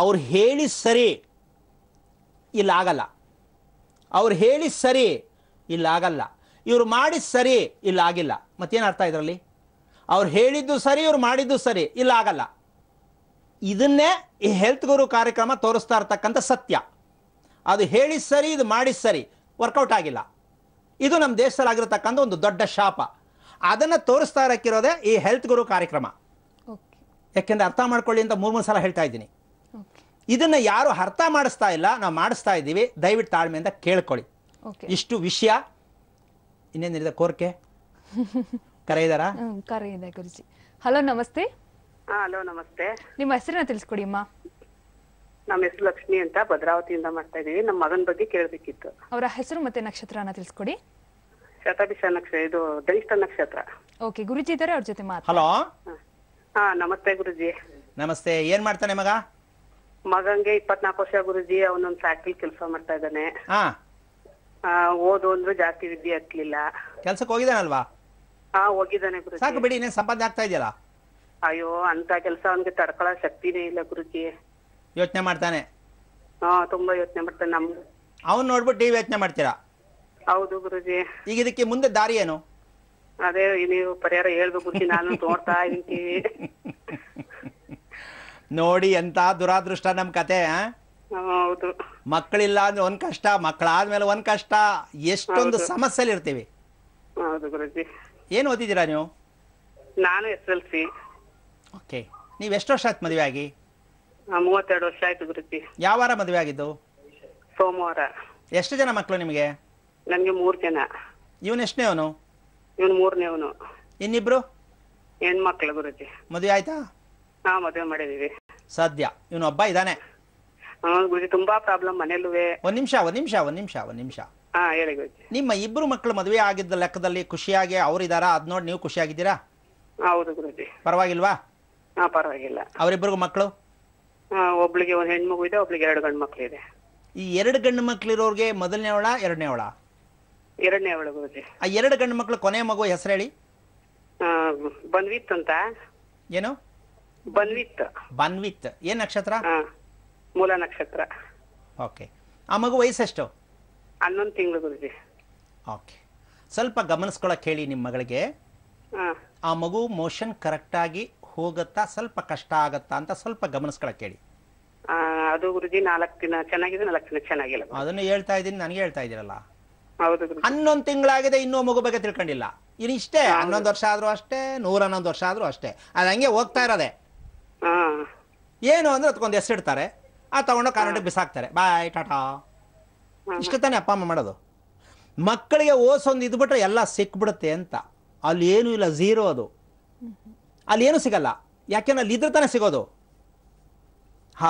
S2: ಅವ್ರು ಹೇಳಿ ಸರಿ ಇಲ್ಲಾಗಲ್ಲ ಅವ್ರು ಹೇಳಿ ಸರಿ ಇಲ್ಲಾಗಲ್ಲ ಇವ್ರು ಮಾಡಿ ಸರಿ ಇಲ್ಲಾಗಿಲ್ಲ ಮತ್ತೇನು ಅರ್ಥ ಇದರಲ್ಲಿ ಅವ್ರು ಹೇಳಿದ್ದು ಸರಿ ಇವ್ರು ಮಾಡಿದ್ದು ಸರಿ ಇಲ್ಲಾಗಲ್ಲ ಇದನ್ನೇ ಈ ಹೆಲ್ತ್ ಗುರು ಕಾರ್ಯಕ್ರಮ ತೋರಿಸ್ತಾ ಇರ್ತಕ್ಕಂಥ ಸತ್ಯ ಅದು ಹೇಳಿ ಸರಿ ಇದು ಮಾಡಿ ಸರಿ ವರ್ಕೌಟ್ ಆಗಿಲ್ಲ ಇದು ನಮ್ಮ ದೇಶದಲ್ಲಿ ಆಗಿರತಕ್ಕಂಥ ಒಂದು ದೊಡ್ಡ ಶಾಪ ಅದನ್ನು ತೋರಿಸ್ತಾ ಇರೋಕ್ಕಿರೋದೇ ಈ ಹೆಲ್ತ್ ಗುರು ಕಾರ್ಯಕ್ರಮ ಯಾಕೆಂದರೆ ಅರ್ಥ ಮಾಡ್ಕೊಳ್ಳಿ ಅಂತ ಮೂರು ಮೂರು ಸಲ ಹೇಳ್ತಾ ಇದ್ದೀನಿ ಇದನ್ನು ಯಾರು ಅರ್ಥ ಮಾಡಿಸ್ತಾ ಇಲ್ಲ ನಾವು ಮಾಡಿಸ್ತಾ ಇದ್ದೀವಿ ದಯವಿಟ್ಟು ತಾಳ್ಮೆಯಿಂದ ಕೇಳ್ಕೊಳ್ಳಿ ಇಷ್ಟು ವಿಷಯ ಇನ್ನೇನಿದೆ ಕೋರಿಕೆ ಕರೆ ಇದ್ದಾರಾ
S1: ಕರೆ ಇದೆ ಗುರುಜಿ ಹಲೋ ನಮಸ್ತೆ ಹಲೋ ನಮಸ್ತೆ ನಿಮ್ಮ ಹೆಸರನ್ನ ತಿಳಿಸ್ಕೊಡಿ ಅಮ್ಮ
S4: ನಮ್ಮ ಹೆಸರು ಲಕ್ಷ್ಮಿ ಅಂತ ಭದ್ರಾವತಿಯಿಂದ ಮಾಡ್ತಾ ಇದ್ದೀವಿ ನಮ್ಮ ಮಗನ ಬಗ್ಗೆ ಕೇಳಬೇಕಿತ್ತು
S1: ಅವರ ಹೆಸರು ಮತ್ತೆ ನಕ್ಷತ್ರನ ತಿಳಿಸ್ಕೊಡಿ
S4: ಶತಾಭಿಷ ನಕ್ಷತ್ರ ಇದು ದೈಷ್ಠ ನಕ್ಷತ್ರ
S1: ಓಕೆ ಗುರುಜಿ ಇದ್ದಾರೆ ಅವ್ರ ಜೊತೆ
S2: ಮಾತು ಹಲೋ
S4: ಹಾ ನಮಸ್ತೆ ಗುರುಜಿ
S2: ನಮಸ್ತೆ ಏನ್ ಮಾಡ್ತಾನೆ ಮಗ
S4: ಮಗಂಗೆ ಇಪ್ಪತ್ನಾಲ್ಕು ವರ್ಷ ಗುರುಜಿ ಅವನೊಂದು ಫ್ಯಾಕ್ಟ್ರಿ ಕೆಲಸ ಮಾಡ್ತಾ ಇದ್ದಾನೆ ಹಾ ಓದು ಅಂದ್ರು ಜಾಸ್ತಿ ವಿದ್ಯೆ ಹತ್ಲಿಲ್ಲ
S2: ಕೆಲ್ಸಕ್ಕೆ ಹೋಗಿದಾನಲ್ವಾ
S4: ಹಾ ಹೋಗಿದ್ದಾನೆ ಗುರುಜಿ ಸಾಕು ಬಿಡಿ ಸಂಪಾದನೆ ಆಗ್ತಾ ಇದೆಯಲ್ಲ ಅಯ್ಯೋ ಅಂತ ಕೆಲಸ ಅವನಿಗೆ ತಡ್ಕೊಳ್ಳೋ ಶಕ್ತಿನೇ ಇಲ್ಲ ಗುರುಜಿ ಯೋಚನೆ ಮಾಡ್ತಾನೆ ಹಾ ತುಂಬಾ ಯೋಚನೆ ಮಾಡ್ತಾನೆ ನಮ್
S2: ಅವ್ನು ನೋಡ್ಬಿಟ್ಟು ನೀವು ಯೋಚನೆ ಮಾಡ್ತೀರಾ
S4: ಹೌದು ಗುರುಜಿ ಈಗ ಇದಕ್ಕೆ ಮುಂದೆ ದಾರಿ ಏನು ಅದೇ ನೀವು ಪರಿಹಾರ ಹೇಳ್ಬೇಕು ನಾನು
S2: ನೋಡ್ತಾ ಇದ್ದೀನಿ ನೋಡಿ ಎಂತ ದುರಾದೃಷ್ಟ ನಮ್ ಕತೆ ಹೌದು ಮಕ್ಕಳಿಲ್ಲ ಅಂದ್ರೆ ಒಂದ್ ಕಷ್ಟ ಮಕ್ಕಳಾದ್ಮೇಲೆ ಒಂದ್ ಕಷ್ಟ ಎಷ್ಟೊಂದು ಸಮಸ್ಯೆಲಿ ಇರ್ತೀವಿ ಹೌದು ಗುರುಜಿ ಏನ್ ಓದಿದ್ದೀರಾ ನೀವು
S4: ನಾನು ಎಸ್ ಎಲ್ ಸಿ
S2: ಓಕೆ ನೀವು ಎಷ್ಟು ವರ್ಷ ಆಯ್ತು ಮದುವೆ ಆಗಿ
S4: ಮೂವತ್ತೆರಡು ವರ್ಷ ಆಯ್ತು ಗುರುಜಿ
S2: ಯಾವ ಮದುವೆ ಆಗಿದ್ದು ಸೋಮವಾರ ಎಷ್ಟು ಜನ ಮಕ್ಕಳು ನಿಮಗೆ
S4: ನನಗೆ ಮೂರ್ ಜನ
S2: ಇವನ್ ಎಷ್ಟನೇ ಅವನು ಇವನು ಮೂರನೇ ಅವನು ಇನ್ನಿಬ್ರು
S4: ಹೆಣ್ಮಕ್ಳು ಗುರುಜಿ ಮದುವೆ ಆಯ್ತಾ ಹಾ ಮದುವೆ ಮಾಡಿದೀವಿ
S2: ಸದ್ಯ ಇವನು ಹಬ್ಬ ಇದಾನೆ
S4: ಹಾ ಗುರುಜಿ ತುಂಬಾ ಪ್ರಾಬ್ಲಮ್ ಮನೆಯಲ್ಲೂ
S2: ಒಂದ್ ನಿಮಿಷ ಒಂದ್ ನಿಮಿಷ ಒಂದ್ ನಿಮಿಷ ಒಂದ್ ನಿಮಿಷ
S4: ಹಾ ಹೇಳಿ ಗುರುಜಿ
S2: ನಿಮ್ಮ ಇಬ್ರು ಮಕ್ಕಳು ಮದುವೆ ಆಗಿದ್ದ ಲೆಕ್ಕದಲ್ಲಿ ಖುಷಿಯಾಗಿ ಅವ್ರಿದಾರ ಅದ್ ನೋಡಿ ನೀವು ಖುಷಿಯಾಗಿದ್ದೀರಾ ಹೌದು ಗುರುಜಿ ಪರವಾಗಿಲ್ವಾ ಹಾ ಪರವಾಗಿಲ್ಲ ಅವರಿಬ್ಬರಿಗೂ ಮಕ್ಕಳು
S4: ಒಬ್ಳಿಗೆ ಹೆಣ್ಣು ಮಗು ಇದೆ ಒಬ್ಳಿಗೆ ಎರಡು ಗಂಡು ಇದೆ
S2: ಈ ಎರಡು ಗಂಡು ಮಕ್ಳು ಇರೋರ್ಗೆ ಮೊದಲನೇ ಅವಳ ಎರಡನೇ ಅವಳ
S4: ಎರಡನೇ ಅವಳ ಗುರುಜಿ
S2: ಆ ಎರಡು ಗಂಡು ಮಕ್ಳು ಕೊನೆ ಮಗು ಹೆಸರು ಹೇಳಿ ಬನ್ವಿತ್ ಅಂತ ಏನು ಬನ್ವಿತ್ ಬನ್ವಿತ್ ಏನ್ ನಕ್ಷತ್ರ ಮೂಲ ನಕ್ಷತ್ರ ಓಕೆ ಆ ಮಗು ವಯಸ್ಸೆಷ್ಟು ಹನ್ನೊಂದು ತಿಂಗಳು ಗುರುಜಿ ಓಕೆ ಸ್ವಲ್ಪ ಗಮನಿಸ್ಕೊಳಕ್ ಹೇಳಿ ನಿಮ್ಮ ಮಗಳಿಗೆ ಆ ಮಗು ಮೋಷನ್ ಕರೆಕ್ಟಾಗಿ ಹೋಗುತ್ತಾ ಸ್ವಲ್ಪ ಕಷ್ಟ ಆಗತ್ತಾ ಅಂತ ಸ್ವಲ್ಪ ಗಮನಿಸ್ಕೊಳಕ್ಕೆ ಹೇಳಿ
S4: ಅದು ನಾಲ್ಕು ದಿನ ಚೆನ್ನಾಗಿದೆ ನಾಲ್ಕು ದಿನ ಚೆನ್ನಾಗಿಲ್ಲ
S2: ಅದನ್ನು ಹೇಳ್ತಾ ಇದ್ದೀನಿ ನನಗೆ ಹೇಳ್ತಾ ಇದ್ದೀರಲ್ಲ ಹನ್ನೊಂದು ತಿಂಗಳಾಗಿದೆ ಇನ್ನೂ ಮಗು ಬಗ್ಗೆ ತಿಳ್ಕೊಂಡಿಲ್ಲ ಇನ್ನು ಇಷ್ಟೇ ಹನ್ನೊಂದು ವರ್ಷ ಆದ್ರೂ ಅಷ್ಟೇ ನೂರ ಹನ್ನೊಂದು ವರ್ಷ ಆದ್ರೂ ಅಷ್ಟೇ ಅದು ಹಂಗೆ ಹೋಗ್ತಾ ಇರೋದೆ ಏನು ಅಂದ್ರೆ ಅದಕ್ಕೊಂದು ಹೆಸರಿಡ್ತಾರೆ ಆ ತಗೊಂಡು ಕಾರಣಕ್ಕೆ ಬಿಸಾಕ್ತಾರೆ ಬಾಯ್ ಟಾಟಾ ಇಷ್ಟು ತಾನೇ ಅಪ್ಪ ಅಮ್ಮ ಮಾಡೋದು ಮಕ್ಕಳಿಗೆ ಓಸೊಂದು ಇದ್ಬಿಟ್ರೆ ಎಲ್ಲ ಸಿಕ್ಬಿಡುತ್ತೆ ಅಂತ ಅಲ್ಲಿ ಏನೂ ಇಲ್ಲ ಝೀರೋ ಅದು ಅಲ್ಲಿ ಏನು ಸಿಗಲ್ಲ ಯಾಕೆಂದ್ರೆ ಅಲ್ಲಿ ಇದ್ರೆ ತಾನೇ ಸಿಗೋದು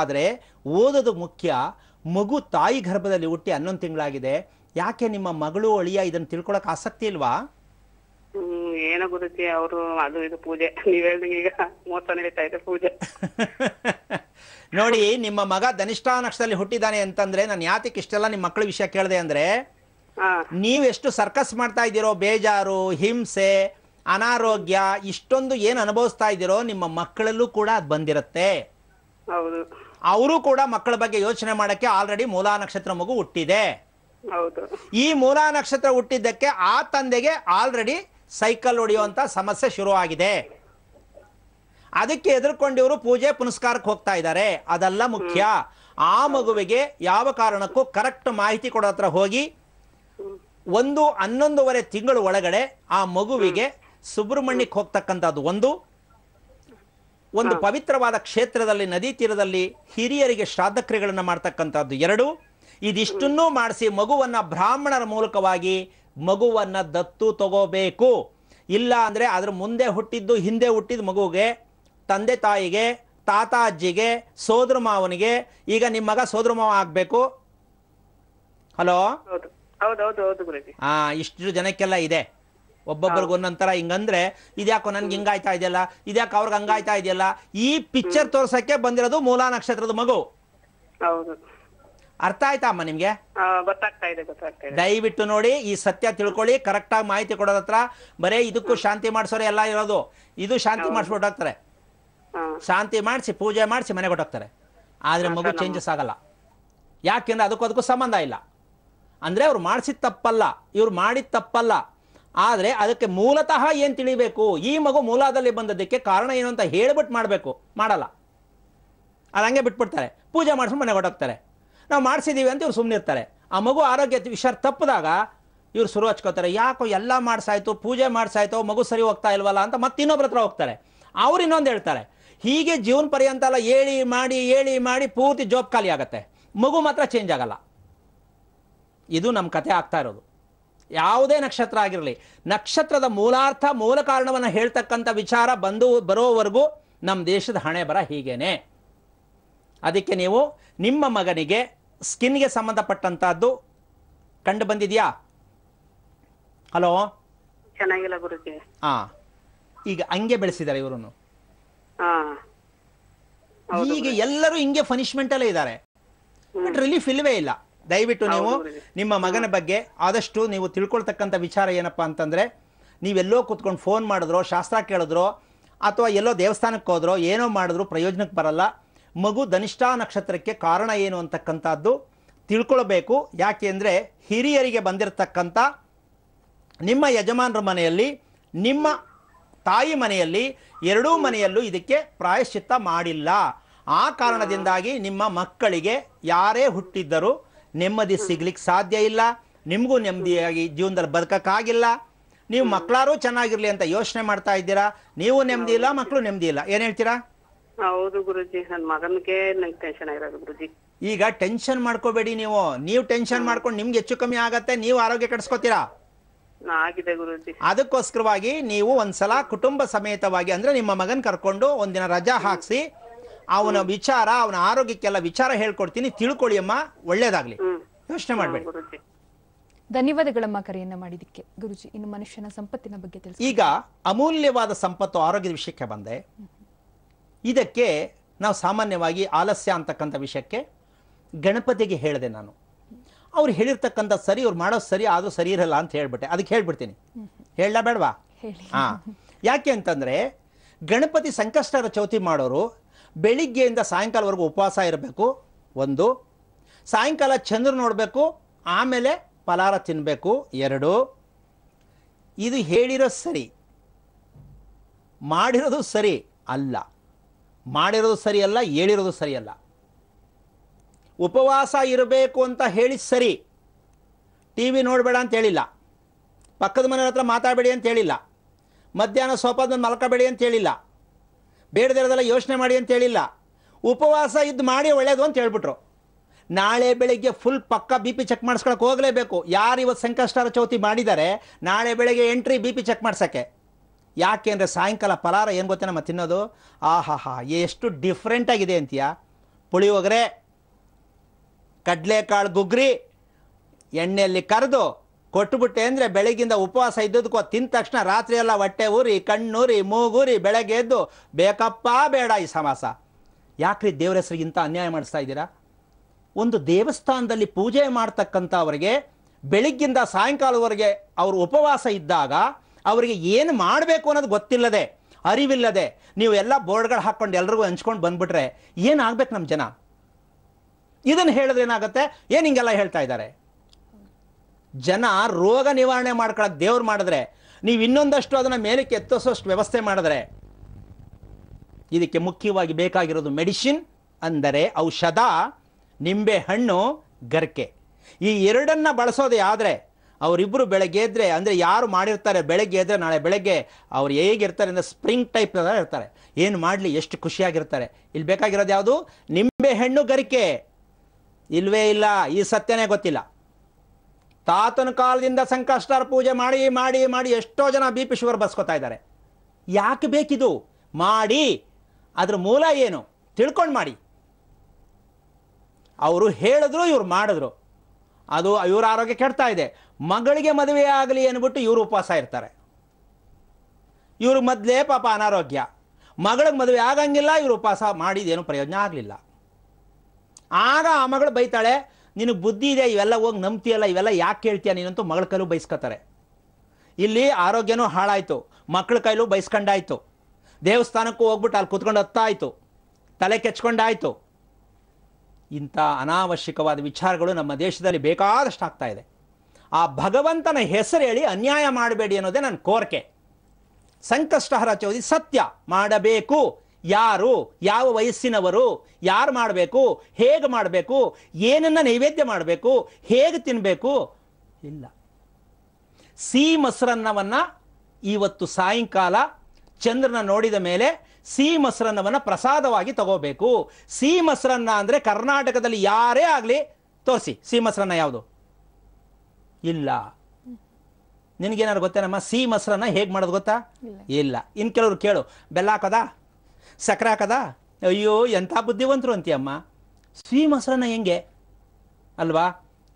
S2: ಆದರೆ ಓದೋದು ಮುಖ್ಯ ಮಗು ತಾಯಿ ಗರ್ಭದಲ್ಲಿ ಹುಟ್ಟಿ ಹನ್ನೊಂದು ತಿಂಗಳಾಗಿದೆ ಯಾಕೆ ನಿಮ್ಮ ಮಗಳು ಅಳಿಯ ಇದನ್ನ ತಿಳ್ಕೊಳಕ್ ಆಸಕ್ತಿ ಇಲ್ವಾ
S4: ಏನೋ ಗುರುಜಿ ಅವರು ಅದು ಇದು ಪೂಜೆ ನೀವ್ ಈಗ ಮೋಸ ಪೂಜೆ
S2: ನೋಡಿ ನಿಮ್ಮ ಮಗ ಧನಿಷ್ಠ ನಕ್ಷದಲ್ಲಿ ಹುಟ್ಟಿದಾನೆ ಅಂತಂದ್ರೆ ನಾನು ಯಾತಕ್ಕೆ ಇಷ್ಟೆಲ್ಲ ನಿಮ್ಮ ಮಕ್ಕಳ ವಿಷಯ ಕೇಳಿದೆ ಅಂದ್ರೆ ನೀವೆಷ್ಟು ಸರ್ಕಸ್ ಮಾಡ್ತಾ ಇದ್ದೀರೋ ಬೇಜಾರು ಹಿಂಸೆ ಅನಾರೋಗ್ಯ ಇಷ್ಟೊಂದು ಏನು ಅನುಭವಿಸ್ತಾ ಇದ್ದೀರೋ ನಿಮ್ಮ ಮಕ್ಕಳಲ್ಲೂ ಕೂಡ ಅದು ಬಂದಿರತ್ತೆ ಅವರು ಕೂಡ ಮಕ್ಕಳ ಬಗ್ಗೆ ಯೋಚನೆ ಮಾಡಕ್ಕೆ ಆಲ್ರೆಡಿ ಮೂಲಾ ನಕ್ಷತ್ರ ಮಗು ಹುಟ್ಟಿದೆ ಈ ಮೂಲಾ ನಕ್ಷತ್ರ ಹುಟ್ಟಿದ್ದಕ್ಕೆ ಆ ತಂದೆಗೆ ಆಲ್ರೆಡಿ ಸೈಕಲ್ ಹೊಡೆಯುವಂತ ಸಮಸ್ಯೆ ಶುರು ಆಗಿದೆ ಅದಕ್ಕೆ ಎದುರ್ಕೊಂಡಿವರು ಪೂಜೆ ಪುನಸ್ಕಾರಕ್ಕೆ ಹೋಗ್ತಾ ಇದ್ದಾರೆ ಅದೆಲ್ಲ ಮುಖ್ಯ ಆ ಮಗುವಿಗೆ ಯಾವ ಕಾರಣಕ್ಕೂ ಕರೆಕ್ಟ್ ಮಾಹಿತಿ ಕೊಡೋ ಹತ್ರ ಹೋಗಿ ಒಂದು ಹನ್ನೊಂದುವರೆ ತಿಂಗಳು ಒಳಗಡೆ ಆ ಮಗುವಿಗೆ ಸುಬ್ರಹ್ಮಣ್ಯಕ್ಕೆ ಹೋಗ್ತಕ್ಕಂಥದ್ದು ಒಂದು ಒಂದು ಪವಿತ್ರವಾದ ಕ್ಷೇತ್ರದಲ್ಲಿ ನದಿ ತೀರದಲ್ಲಿ ಹಿರಿಯರಿಗೆ ಶ್ರಾದ್ದ ಮಾಡ್ತಕ್ಕಂಥದ್ದು ಎರಡು ಇದಿಷ್ಟನ್ನೂ ಮಾಡಿಸಿ ಮಗುವನ್ನ ಬ್ರಾಹ್ಮಣರ ಮೂಲಕವಾಗಿ ಮಗುವನ್ನ ದತ್ತು ತಗೋಬೇಕು ಇಲ್ಲ ಅಂದರೆ ಅದ್ರ ಮುಂದೆ ಹುಟ್ಟಿದ್ದು ಹಿಂದೆ ಹುಟ್ಟಿದ ಮಗುಗೆ ತಂದೆ ತಾಯಿಗೆ ತಾತ ಅಜ್ಜಿಗೆ ಸೋದರ ಮಾವನಿಗೆ ಈಗ ನಿಮ್ಮ ಮಗ ಸೋದರ ಮಾವ ಆಗಬೇಕು ಹಲೋ ಹಾ ಇಷ್ಟು ಜನಕ್ಕೆಲ್ಲ ಇದೆ ಒಬ್ಬೊಬ್ಬರಿಗೆ ಒಂದೊಂಥರ ಹಿಂಗಂದ್ರೆ ಇದ್ಯಾಕೋ ನನ್ಗೆ ಹಿಂಗಾಯ್ತಾ ಇದೆಯಲ್ಲ ಇದ್ಯಾಕ ಅವ್ರಿಗೆ ಹಂಗಾಯ್ತಾ ಇದೆಯಲ್ಲ ಈ ಪಿಕ್ಚರ್ ತೋರ್ಸಕ್ಕೆ ಬಂದಿರೋದು ಮೂಲ ನಕ್ಷತ್ರದ ಮಗು ಅರ್ಥ ಆಯ್ತಾ ಅಮ್ಮ ನಿಮ್ಗೆ
S4: ದಯವಿಟ್ಟು ನೋಡಿ
S2: ಈ ಸತ್ಯ ತಿಳ್ಕೊಳ್ಳಿ ಕರೆಕ್ಟ್ ಆಗಿ ಮಾಹಿತಿ ಕೊಡೋದತ್ರ ಬರೇ ಇದಕ್ಕೂ ಶಾಂತಿ ಮಾಡಿಸೋರೆ ಎಲ್ಲ ಇರೋದು ಇದು ಶಾಂತಿ ಮಾಡಿಸ್ಬಿಟ್ಟು ಶಾಂತಿ ಮಾಡಿಸಿ ಪೂಜೆ ಮಾಡಿಸಿ ಮನೆ ಕೊಟ್ಟೋಗ್ತಾರೆ ಆದ್ರೆ ಮಗು ಚೇಂಜಸ್ ಆಗಲ್ಲ ಯಾಕೆಂದ್ರೆ ಅದಕ್ಕೂ ಅದಕ್ಕೂ ಸಂಬಂಧ ಇಲ್ಲ ಅಂದ್ರೆ ಅವ್ರು ಮಾಡಿಸಿದ ತಪ್ಪಲ್ಲ ಇವ್ರು ಮಾಡಿದ ತಪ್ಪಲ್ಲ ಆದರೆ ಅದಕ್ಕೆ ಮೂಲತಃ ಏನು ತಿಳಿಬೇಕು ಈ ಮಗು ಮೂಲದಲ್ಲಿ ಬಂದದ್ದಕ್ಕೆ ಕಾರಣ ಏನು ಅಂತ ಹೇಳ್ಬಿಟ್ಟು ಮಾಡಬೇಕು ಮಾಡಲ್ಲ ಅದು ಹಂಗೆ ಬಿಟ್ಬಿಡ್ತಾರೆ ಪೂಜೆ ಮಾಡಿಸ್ಕೊಂಡು ಮನೆಗೆ ಹೋಗ್ತಾರೆ ನಾವು ಮಾಡಿಸಿದ್ದೀವಿ ಅಂತ ಇವ್ರು ಸುಮ್ಮನಿರ್ತಾರೆ ಆ ಮಗು ಆರೋಗ್ಯ ವಿಷಯ ತಪ್ಪಿದಾಗ ಇವ್ರು ಶುರು ಹಚ್ಕೋತಾರೆ ಯಾಕೋ ಎಲ್ಲ ಮಾಡಿಸಾಯ್ತು ಪೂಜೆ ಮಾಡಿಸಾಯ್ತು ಮಗು ಸರಿ ಹೋಗ್ತಾ ಇಲ್ವಲ್ಲ ಅಂತ ಮತ್ತೆ ಇನ್ನೊಬ್ರ ಹತ್ರ ಹೋಗ್ತಾರೆ ಅವ್ರು ಇನ್ನೊಂದು ಹೇಳ್ತಾರೆ ಹೀಗೆ ಜೀವನ ಪರ್ಯಂತ ಎಲ್ಲ ಹೇಳಿ ಮಾಡಿ ಹೇಳಿ ಮಾಡಿ ಪೂರ್ತಿ ಜೋಬ್ ಖಾಲಿ ಆಗುತ್ತೆ ಮಗು ಮಾತ್ರ ಚೇಂಜ್ ಆಗಲ್ಲ ಇದು ನಮ್ಮ ಕತೆ ಆಗ್ತಾ ಇರೋದು ಯಾವುದೇ ನಕ್ಷತ್ರ ಆಗಿರಲಿ ನಕ್ಷತ್ರದ ಮೂಲಾರ್ಥ ಮೂಲ ಕಾರಣವನ್ನು ಹೇಳ್ತಕ್ಕಂಥ ವಿಚಾರ ಬಂದು ಬರೋವರೆಗೂ ನಮ್ಮ ದೇಶದ ಹಣೆ ಬರ ಹೀಗೇನೆ ಅದಕ್ಕೆ ನೀವು ನಿಮ್ಮ ಮಗನಿಗೆ ಸ್ಕಿನ್ಗೆ ಸಂಬಂಧಪಟ್ಟಂತಹದ್ದು ಕಂಡು ಬಂದಿದ್ಯಾ ಹಲೋ
S4: ಚೆನ್ನಾಗಿಲ್ಲ ಗುರುಜಿ
S2: ಹಾ ಈಗ ಹಂಗೆ ಬೆಳೆಸಿದ್ದಾರೆ ಇವರು ಈಗ ಎಲ್ಲರೂ ಹಿಂಗೆ ಪನಿಷ್ಮೆಂಟ್ ಅಲ್ಲೇ ಇದ್ದಾರೆ ರಿಲೀಫ್ ಇಲ್ಲ ದಯವಿಟ್ಟು ನೀವು ನಿಮ್ಮ ಮಗನ ಬಗ್ಗೆ ಆದಷ್ಟು ನೀವು ತಿಳ್ಕೊಳ್ತಕ್ಕಂಥ ವಿಚಾರ ಏನಪ್ಪಾ ಅಂತಂದ್ರೆ ನೀವೆಲ್ಲೋ ಕೂತ್ಕೊಂಡು ಫೋನ್ ಮಾಡಿದ್ರೋ ಶಾಸ್ತ್ರ ಕೇಳಿದ್ರೋ ಅಥವಾ ಎಲ್ಲೋ ದೇವಸ್ಥಾನಕ್ಕೆ ಹೋದ್ರೋ ಏನೋ ಮಾಡಿದ್ರು ಪ್ರಯೋಜನಕ್ಕೆ ಬರಲ್ಲ ಮಗು ಧನಿಷ್ಠ ನಕ್ಷತ್ರಕ್ಕೆ ಕಾರಣ ಏನು ಅಂತಕ್ಕಂಥದ್ದು ತಿಳ್ಕೊಳ್ಬೇಕು ಅಂದರೆ ಹಿರಿಯರಿಗೆ ಬಂದಿರತಕ್ಕಂಥ ನಿಮ್ಮ ಯಜಮಾನರ ಮನೆಯಲ್ಲಿ ನಿಮ್ಮ ತಾಯಿ ಮನೆಯಲ್ಲಿ ಎರಡೂ ಮನೆಯಲ್ಲೂ ಇದಕ್ಕೆ ಪ್ರಾಯಶ್ಚಿತ್ತ ಮಾಡಿಲ್ಲ ಆ ಕಾರಣದಿಂದಾಗಿ ನಿಮ್ಮ ಮಕ್ಕಳಿಗೆ ಯಾರೇ ಹುಟ್ಟಿದ್ದರೂ ನೆಮ್ಮದಿ ಸಿಗ್ಲಿಕ್ಕೆ ಸಾಧ್ಯ ಇಲ್ಲ ನಿಮಗೂ ನೆಮ್ಮದಿಯಾಗಿ ಜೀವನದಲ್ಲಿ ಬದುಕಕ್ಕಾಗಿಲ್ಲ ನೀವು ಮಕ್ಕಳಾರು ಚೆನ್ನಾಗಿರ್ಲಿ ಅಂತ ಯೋಚನೆ ಮಾಡ್ತಾ ಇದ್ದೀರಾ ನೀವು ನೆಮ್ಮದಿ ಇಲ್ಲ ಮಕ್ಕಳು ನೆಮ್ಮದಿ ಇಲ್ಲ ಏನ್ ಹೇಳ್ತೀರಾ
S4: ಹೌದು ಗುರುಜಿ ನನ್ನ ಮಗನಿಗೆ ಟೆನ್ಷನ್ ಗುರುಜಿ
S2: ಈಗ ಟೆನ್ಷನ್ ಮಾಡ್ಕೋಬೇಡಿ ನೀವು ನೀವು ಟೆನ್ಷನ್ ಮಾಡ್ಕೊಂಡು ನಿಮ್ಗೆ ಹೆಚ್ಚು ಕಮ್ಮಿ ಆಗತ್ತೆ ನೀವು ಆರೋಗ್ಯ ಕೆಡಿಸ್ಕೋತೀರಾ
S4: ಆಗಿದೆ ಗುರುಜಿ
S2: ಅದಕ್ಕೋಸ್ಕರವಾಗಿ ನೀವು ಒಂದ್ಸಲ ಕುಟುಂಬ ಸಮೇತವಾಗಿ ಅಂದ್ರೆ ನಿಮ್ಮ ಮಗನ್ ಕರ್ಕೊಂಡು ಒಂದಿನ ರಜಾ ಹಾಕ್ಸಿ ಅವನ ವಿಚಾರ ಅವನ ಆರೋಗ್ಯಕ್ಕೆಲ್ಲ ವಿಚಾರ ಹೇಳ್ಕೊಡ್ತೀನಿ ತಿಳ್ಕೊಳ್ಳಿ ಅಮ್ಮ ಒಳ್ಳೇದಾಗ್ಲಿ ಯೋಚನೆ ಮಾಡಬೇಡಿ
S1: ಧನ್ಯವಾದಗಳಮ್ಮ ಕರೆಯನ್ನ ಮಾಡಿದಕ್ಕೆ ಗುರುಜಿ ಇನ್ನು ಮನುಷ್ಯನ ಸಂಪತ್ತಿನ ಬಗ್ಗೆ ತಿಳಿಸಿ ಈಗ
S2: ಅಮೂಲ್ಯವಾದ ಸಂಪತ್ತು ಆರೋಗ್ಯದ ವಿಷಯಕ್ಕೆ ಬಂದೆ ಇದಕ್ಕೆ ನಾವು ಸಾಮಾನ್ಯವಾಗಿ ಆಲಸ್ಯ ಅಂತಕ್ಕಂಥ ವಿಷಯಕ್ಕೆ ಗಣಪತಿಗೆ ಹೇಳಿದೆ ನಾನು ಅವ್ರು ಹೇಳಿರ್ತಕ್ಕಂಥ ಸರಿ ಅವ್ರು ಮಾಡೋ ಸರಿ ಆದರೂ ಸರಿ ಇರಲ್ಲ ಅಂತ ಹೇಳ್ಬಿಟ್ಟೆ ಅದಕ್ಕೆ ಹೇಳ್ಬಿಡ್ತೀನಿ ಹೇಳಲ್ಲ ಬೇಡವಾ ಹಾಂ ಯಾಕೆ ಅಂತಂದರೆ ಗಣಪತಿ ಸಂಕಷ್ಟರ ಚೌತಿ ಮಾಡೋರು ಬೆಳಿಗ್ಗೆಯಿಂದ ಸಾಯಂಕಾಲವರೆಗೂ ಉಪವಾಸ ಇರಬೇಕು ಒಂದು ಸಾಯಂಕಾಲ ಚಂದ್ರ ನೋಡಬೇಕು ಆಮೇಲೆ ಫಲಾರ ತಿನ್ನಬೇಕು ಎರಡು ಇದು ಹೇಳಿರೋ ಸರಿ ಮಾಡಿರೋದು ಸರಿ ಅಲ್ಲ ಮಾಡಿರೋದು ಸರಿಯಲ್ಲ ಹೇಳಿರೋದು ಸರಿಯಲ್ಲ ಉಪವಾಸ ಇರಬೇಕು ಅಂತ ಹೇಳಿ ಸರಿ ಟಿ ವಿ ನೋಡಬೇಡ ಅಂತ ಹೇಳಿಲ್ಲ ಪಕ್ಕದ ಮನೆಯವ್ರ ಹತ್ರ ಮಾತಾಡಬೇಡಿ ಅಂತ ಹೇಳಿಲ್ಲ ಮಧ್ಯಾಹ್ನ ಸೋಪಾದ ಮೇಲೆ ಮಲ್ಕಬೇಡಿ ಅಂತ ಹೇಳಿಲ್ಲ ಬೇಡದಿರೋದೆಲ್ಲ ಯೋಚನೆ ಮಾಡಿ ಅಂತ ಹೇಳಿಲ್ಲ ಉಪವಾಸ ಇದ್ದು ಮಾಡಿ ಒಳ್ಳೆಯದು ಅಂತ ಹೇಳ್ಬಿಟ್ರು ನಾಳೆ ಬೆಳಿಗ್ಗೆ ಫುಲ್ ಪಕ್ಕ ಬಿ ಪಿ ಚೆಕ್ ಮಾಡಿಸ್ಕೊಳಕ್ಕೆ ಹೋಗಲೇಬೇಕು ಯಾರು ಇವತ್ತು ಸಂಕಷ್ಟಾರ ಚೌತಿ ಮಾಡಿದ್ದಾರೆ ನಾಳೆ ಬೆಳಿಗ್ಗೆ ಎಂಟ್ರಿ ಬಿ ಪಿ ಚೆಕ್ ಮಾಡ್ಸೋಕ್ಕೆ ಯಾಕೆ ಅಂದರೆ ಸಾಯಂಕಾಲ ಫಲಾರ ಏನು ಗೊತ್ತೇ ನಮ್ಮ ತಿನ್ನೋದು ಆಹಾ ಹಾ ಎಷ್ಟು ಆಗಿದೆ ಅಂತೀಯ ಪುಳಿಯೋಗರೆ ಕಡಲೆಕಾಳು ಗುಗ್ರಿ ಎಣ್ಣೆಯಲ್ಲಿ ಕರೆದು ಕೊಟ್ಟುಬಿಟ್ಟೆ ಅಂದರೆ ಬೆಳಗಿಂದ ಉಪವಾಸ ಇದ್ದದಕ್ಕೋ ತಿಂದ ತಕ್ಷಣ ರಾತ್ರಿ ಎಲ್ಲ ಹೊಟ್ಟೆ ಊರಿ ಕಣ್ಣೂರಿ ಮೂಗೂರಿ ಬೆಳಗ್ಗೆ ಎದ್ದು ಬೇಕಪ್ಪ ಬೇಡ ಈ ಸಮಾಸ ಯಾಕ್ರಿ ದೇವ್ರ ಹೆಸರಿಗಿಂತ ಅನ್ಯಾಯ ಮಾಡಿಸ್ತಾ ಇದ್ದೀರಾ ಒಂದು ದೇವಸ್ಥಾನದಲ್ಲಿ ಪೂಜೆ ಮಾಡ್ತಕ್ಕಂಥವರಿಗೆ ಬೆಳಿಗ್ಗಿಂದ ಸಾಯಂಕಾಲವರೆಗೆ ಅವರು ಉಪವಾಸ ಇದ್ದಾಗ ಅವರಿಗೆ ಏನು ಮಾಡಬೇಕು ಅನ್ನೋದು ಗೊತ್ತಿಲ್ಲದೆ ಅರಿವಿಲ್ಲದೆ ನೀವು ಎಲ್ಲ ಬೋರ್ಡ್ಗಳು ಹಾಕ್ಕೊಂಡು ಎಲ್ರಿಗೂ ಹಂಚ್ಕೊಂಡು ಬಂದ್ಬಿಟ್ರೆ ಏನಾಗಬೇಕು ನಮ್ಮ ಜನ ಇದನ್ನು ಹೇಳಿದ್ರೆ ಏನಾಗುತ್ತೆ ಏನು ಹಿಂಗೆಲ್ಲ ಹೇಳ್ತಾ ಇದ್ದಾರೆ ಜನ ರೋಗ ನಿವಾರಣೆ ಮಾಡ್ಕೊಳಕ್ಕೆ ದೇವ್ರು ಮಾಡಿದ್ರೆ ನೀವು ಇನ್ನೊಂದಷ್ಟು ಅದನ್ನು ಮೇಲಕ್ಕೆ ಎತ್ತಿಸೋಷ್ಟು ವ್ಯವಸ್ಥೆ ಮಾಡಿದ್ರೆ ಇದಕ್ಕೆ ಮುಖ್ಯವಾಗಿ ಬೇಕಾಗಿರೋದು ಮೆಡಿಸಿನ್ ಅಂದರೆ ಔಷಧ ನಿಂಬೆ ಹಣ್ಣು ಗರ್ಕೆ ಈ ಎರಡನ್ನ ಬಳಸೋದು ಆದರೆ ಅವರಿಬ್ಬರು ಬೆಳಗ್ಗೆ ಎದ್ರೆ ಅಂದರೆ ಯಾರು ಮಾಡಿರ್ತಾರೆ ಬೆಳಗ್ಗೆ ಎದ್ರೆ ನಾಳೆ ಬೆಳಗ್ಗೆ ಅವ್ರು ಹೇಗಿರ್ತಾರೆ ಅಂದರೆ ಸ್ಪ್ರಿಂಗ್ ಟೈಪ್ ಇರ್ತಾರೆ ಏನು ಮಾಡಲಿ ಎಷ್ಟು ಖುಷಿಯಾಗಿರ್ತಾರೆ ಇಲ್ಲಿ ಬೇಕಾಗಿರೋದು ಯಾವುದು ನಿಂಬೆ ಹಣ್ಣು ಗರಿಕೆ ಇಲ್ವೇ ಇಲ್ಲ ಈ ಸತ್ಯನೇ ಗೊತ್ತಿಲ್ಲ ತಾತನ ಕಾಲದಿಂದ ಸಂಕಷ್ಟಾರ ಪೂಜೆ ಮಾಡಿ ಮಾಡಿ ಮಾಡಿ ಎಷ್ಟೋ ಜನ ಬಿ ಪಿ ಶುಗರ್ ಬಸ್ಕೋತಾ ಇದ್ದಾರೆ ಯಾಕೆ ಬೇಕಿದು ಮಾಡಿ ಅದ್ರ ಮೂಲ ಏನು ತಿಳ್ಕೊಂಡು ಮಾಡಿ ಅವರು ಹೇಳಿದ್ರು ಇವ್ರು ಮಾಡಿದ್ರು ಅದು ಇವ್ರ ಆರೋಗ್ಯ ಕೆಡ್ತಾ ಇದೆ ಮಗಳಿಗೆ ಮದುವೆ ಆಗಲಿ ಅನ್ಬಿಟ್ಟು ಇವರು ಉಪವಾಸ ಇರ್ತಾರೆ ಇವ್ರ ಮೊದಲೇ ಪಾಪ ಅನಾರೋಗ್ಯ ಮಗಳಿಗೆ ಮದುವೆ ಆಗಂಗಿಲ್ಲ ಇವರು ಉಪವಾಸ ಮಾಡಿದೇನು ಪ್ರಯೋಜನ ಆಗಲಿಲ್ಲ ಆಗ ಆ ಮಗಳು ಬೈತಾಳೆ ನಿನಗೆ ಬುದ್ಧಿ ಇದೆ ಇವೆಲ್ಲ ಹೋಗಿ ನಂಬ್ತೀಯಲ್ಲ ಇವೆಲ್ಲ ಯಾಕೆ ಕೇಳ್ತೀಯ ನೀನಂತೂ ಮಗಳ ಕೈಲೂ ಬೈಸ್ಕೊತಾರೆ ಇಲ್ಲಿ ಆರೋಗ್ಯನೂ ಹಾಳಾಯಿತು ಮಕ್ಕಳ ಕೈಲೂ ಬೈಸ್ಕೊಂಡಾಯಿತು ದೇವಸ್ಥಾನಕ್ಕೂ ಹೋಗ್ಬಿಟ್ಟು ಅಲ್ಲಿ ಕುತ್ಕೊಂಡು ಹತ್ತಾಯಿತು ತಲೆ ಕೆಚ್ಕೊಂಡಾಯ್ತು ಇಂಥ ಅನಾವಶ್ಯಕವಾದ ವಿಚಾರಗಳು ನಮ್ಮ ದೇಶದಲ್ಲಿ ಬೇಕಾದಷ್ಟು ಆಗ್ತಾ ಇದೆ ಆ ಭಗವಂತನ ಹೆಸರು ಹೇಳಿ ಅನ್ಯಾಯ ಮಾಡಬೇಡಿ ಅನ್ನೋದೇ ನನ್ನ ಕೋರಿಕೆ ಸಂಕಷ್ಟಹರ ಚೌದಿ ಸತ್ಯ ಮಾಡಬೇಕು ಯಾರು ಯಾವ ವಯಸ್ಸಿನವರು ಯಾರು ಮಾಡಬೇಕು ಹೇಗೆ ಮಾಡಬೇಕು ಏನನ್ನು ನೈವೇದ್ಯ ಮಾಡಬೇಕು ಹೇಗೆ ತಿನ್ನಬೇಕು ಇಲ್ಲ ಸಿಹಿ ಮೊಸರನ್ನವನ್ನು ಇವತ್ತು ಸಾಯಂಕಾಲ ಚಂದ್ರನ ನೋಡಿದ ಮೇಲೆ ಸಿಹಿ ಮೊಸರನ್ನವನ್ನು ಪ್ರಸಾದವಾಗಿ ತಗೋಬೇಕು ಸಿಹಿ ಮೊಸರನ್ನ ಅಂದರೆ ಕರ್ನಾಟಕದಲ್ಲಿ ಯಾರೇ ಆಗಲಿ ತೋರಿಸಿ ಸಿಹಿ ಮೊಸರನ್ನ ಯಾವುದು ಇಲ್ಲ ನಿನಗೇನಾದ್ರು ಗೊತ್ತೇನಮ್ಮ ಸಿಹಿ ಮೊಸರನ್ನ ಹೇಗೆ ಮಾಡೋದು ಗೊತ್ತಾ ಇಲ್ಲ ಇನ್ನು ಕೆಲವರು ಕೇಳು ಬೆಲ್ಲ ಹಾಕದ ಸಕ್ಕರೆ ಹಾಕದ ಅಯ್ಯೋ ಎಂಥ ಬುದ್ಧಿವಂತರು ಅಂತೀಯಮ್ಮ ಸಿಹಿ ಮೊಸರನ್ನ ಹೆಂಗೆ ಅಲ್ವಾ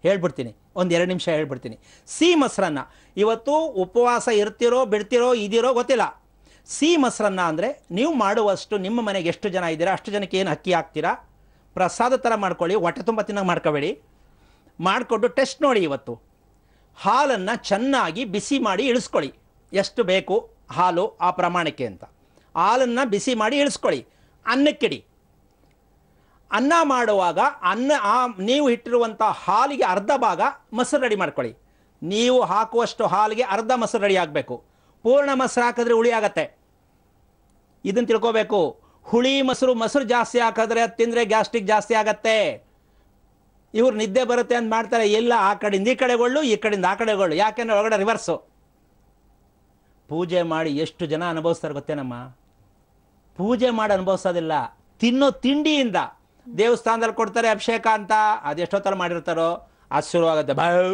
S2: ಹೇಳ್ಬಿಡ್ತೀನಿ ಒಂದು ಎರಡು ನಿಮಿಷ ಹೇಳ್ಬಿಡ್ತೀನಿ ಸಿಹಿ ಮೊಸರನ್ನ ಇವತ್ತು ಉಪವಾಸ ಇರ್ತಿರೋ ಬಿಡ್ತಿರೋ ಇದಿರೋ ಗೊತ್ತಿಲ್ಲ ಸಿ ಮೊಸರನ್ನ ಅಂದರೆ ನೀವು ಮಾಡುವಷ್ಟು ನಿಮ್ಮ ಮನೆಗೆ ಎಷ್ಟು ಜನ ಇದ್ದೀರಾ ಅಷ್ಟು ಜನಕ್ಕೆ ಏನು ಅಕ್ಕಿ ಹಾಕ್ತೀರಾ ಪ್ರಸಾದ ಥರ ಮಾಡ್ಕೊಳ್ಳಿ ಹೊಟ್ಟೆ ತುಂಬ ತಿನ್ನೋ ಮಾಡ್ಕೋಬೇಡಿ ಮಾಡಿಕೊಂಡು ಟೆಸ್ಟ್ ನೋಡಿ ಇವತ್ತು ಹಾಲನ್ನು ಚೆನ್ನಾಗಿ ಬಿಸಿ ಮಾಡಿ ಇಳಿಸ್ಕೊಳ್ಳಿ ಎಷ್ಟು ಬೇಕು ಹಾಲು ಆ ಪ್ರಮಾಣಕ್ಕೆ ಅಂತ ಹಾಲನ್ನು ಬಿಸಿ ಮಾಡಿ ಇಳಿಸ್ಕೊಳ್ಳಿ ಅನ್ನಕ್ಕಿಡಿ ಅನ್ನ ಮಾಡುವಾಗ ಅನ್ನ ಆ ನೀವು ಇಟ್ಟಿರುವಂಥ ಹಾಲಿಗೆ ಅರ್ಧ ಭಾಗ ಮೊಸರು ರೆಡಿ ಮಾಡ್ಕೊಳ್ಳಿ ನೀವು ಹಾಕುವಷ್ಟು ಹಾಲಿಗೆ ಅರ್ಧ ಮೊಸರು ರೆಡಿ ಆಗಬೇಕು ಪೂರ್ಣ ಮೊಸರು ಹಾಕಿದ್ರೆ ಹುಳಿ ಆಗತ್ತೆ ಇದನ್ನು ತಿಳ್ಕೋಬೇಕು ಹುಳಿ ಮೊಸರು ಮೊಸರು ಜಾಸ್ತಿ ಹಾಕಿದ್ರೆ ತಿಂದರೆ ಗ್ಯಾಸ್ಟ್ರಿಕ್ ಜಾಸ್ತಿ ಆಗತ್ತೆ ಇವ್ರು ನಿದ್ದೆ ಬರುತ್ತೆ ಅಂತ ಮಾಡ್ತಾರೆ ಎಲ್ಲ ಆ ಕಡೆಯಿಂದ ಈ ಕಡೆಗಳು ಈ ಕಡೆಯಿಂದ ಆ ಕಡೆಗಳು ಯಾಕೆಂದ್ರೆ ಒಳಗಡೆ ರಿವರ್ಸು ಪೂಜೆ ಮಾಡಿ ಎಷ್ಟು ಜನ ಅನುಭವಿಸ್ತಾರೆ ಗೊತ್ತೇನಮ್ಮ ಪೂಜೆ ಮಾಡಿ ಅನುಭವಿಸೋದಿಲ್ಲ ತಿನ್ನೋ ತಿಂಡಿಯಿಂದ ದೇವಸ್ಥಾನದಲ್ಲಿ ಕೊಡ್ತಾರೆ ಅಭಿಷೇಕ ಅಂತ ಅದೆಷ್ಟೋ ಥರ ಮಾಡಿರ್ತಾರೋ ಅದು ಶುರುವಾಗುತ್ತೆ ಬಾವ್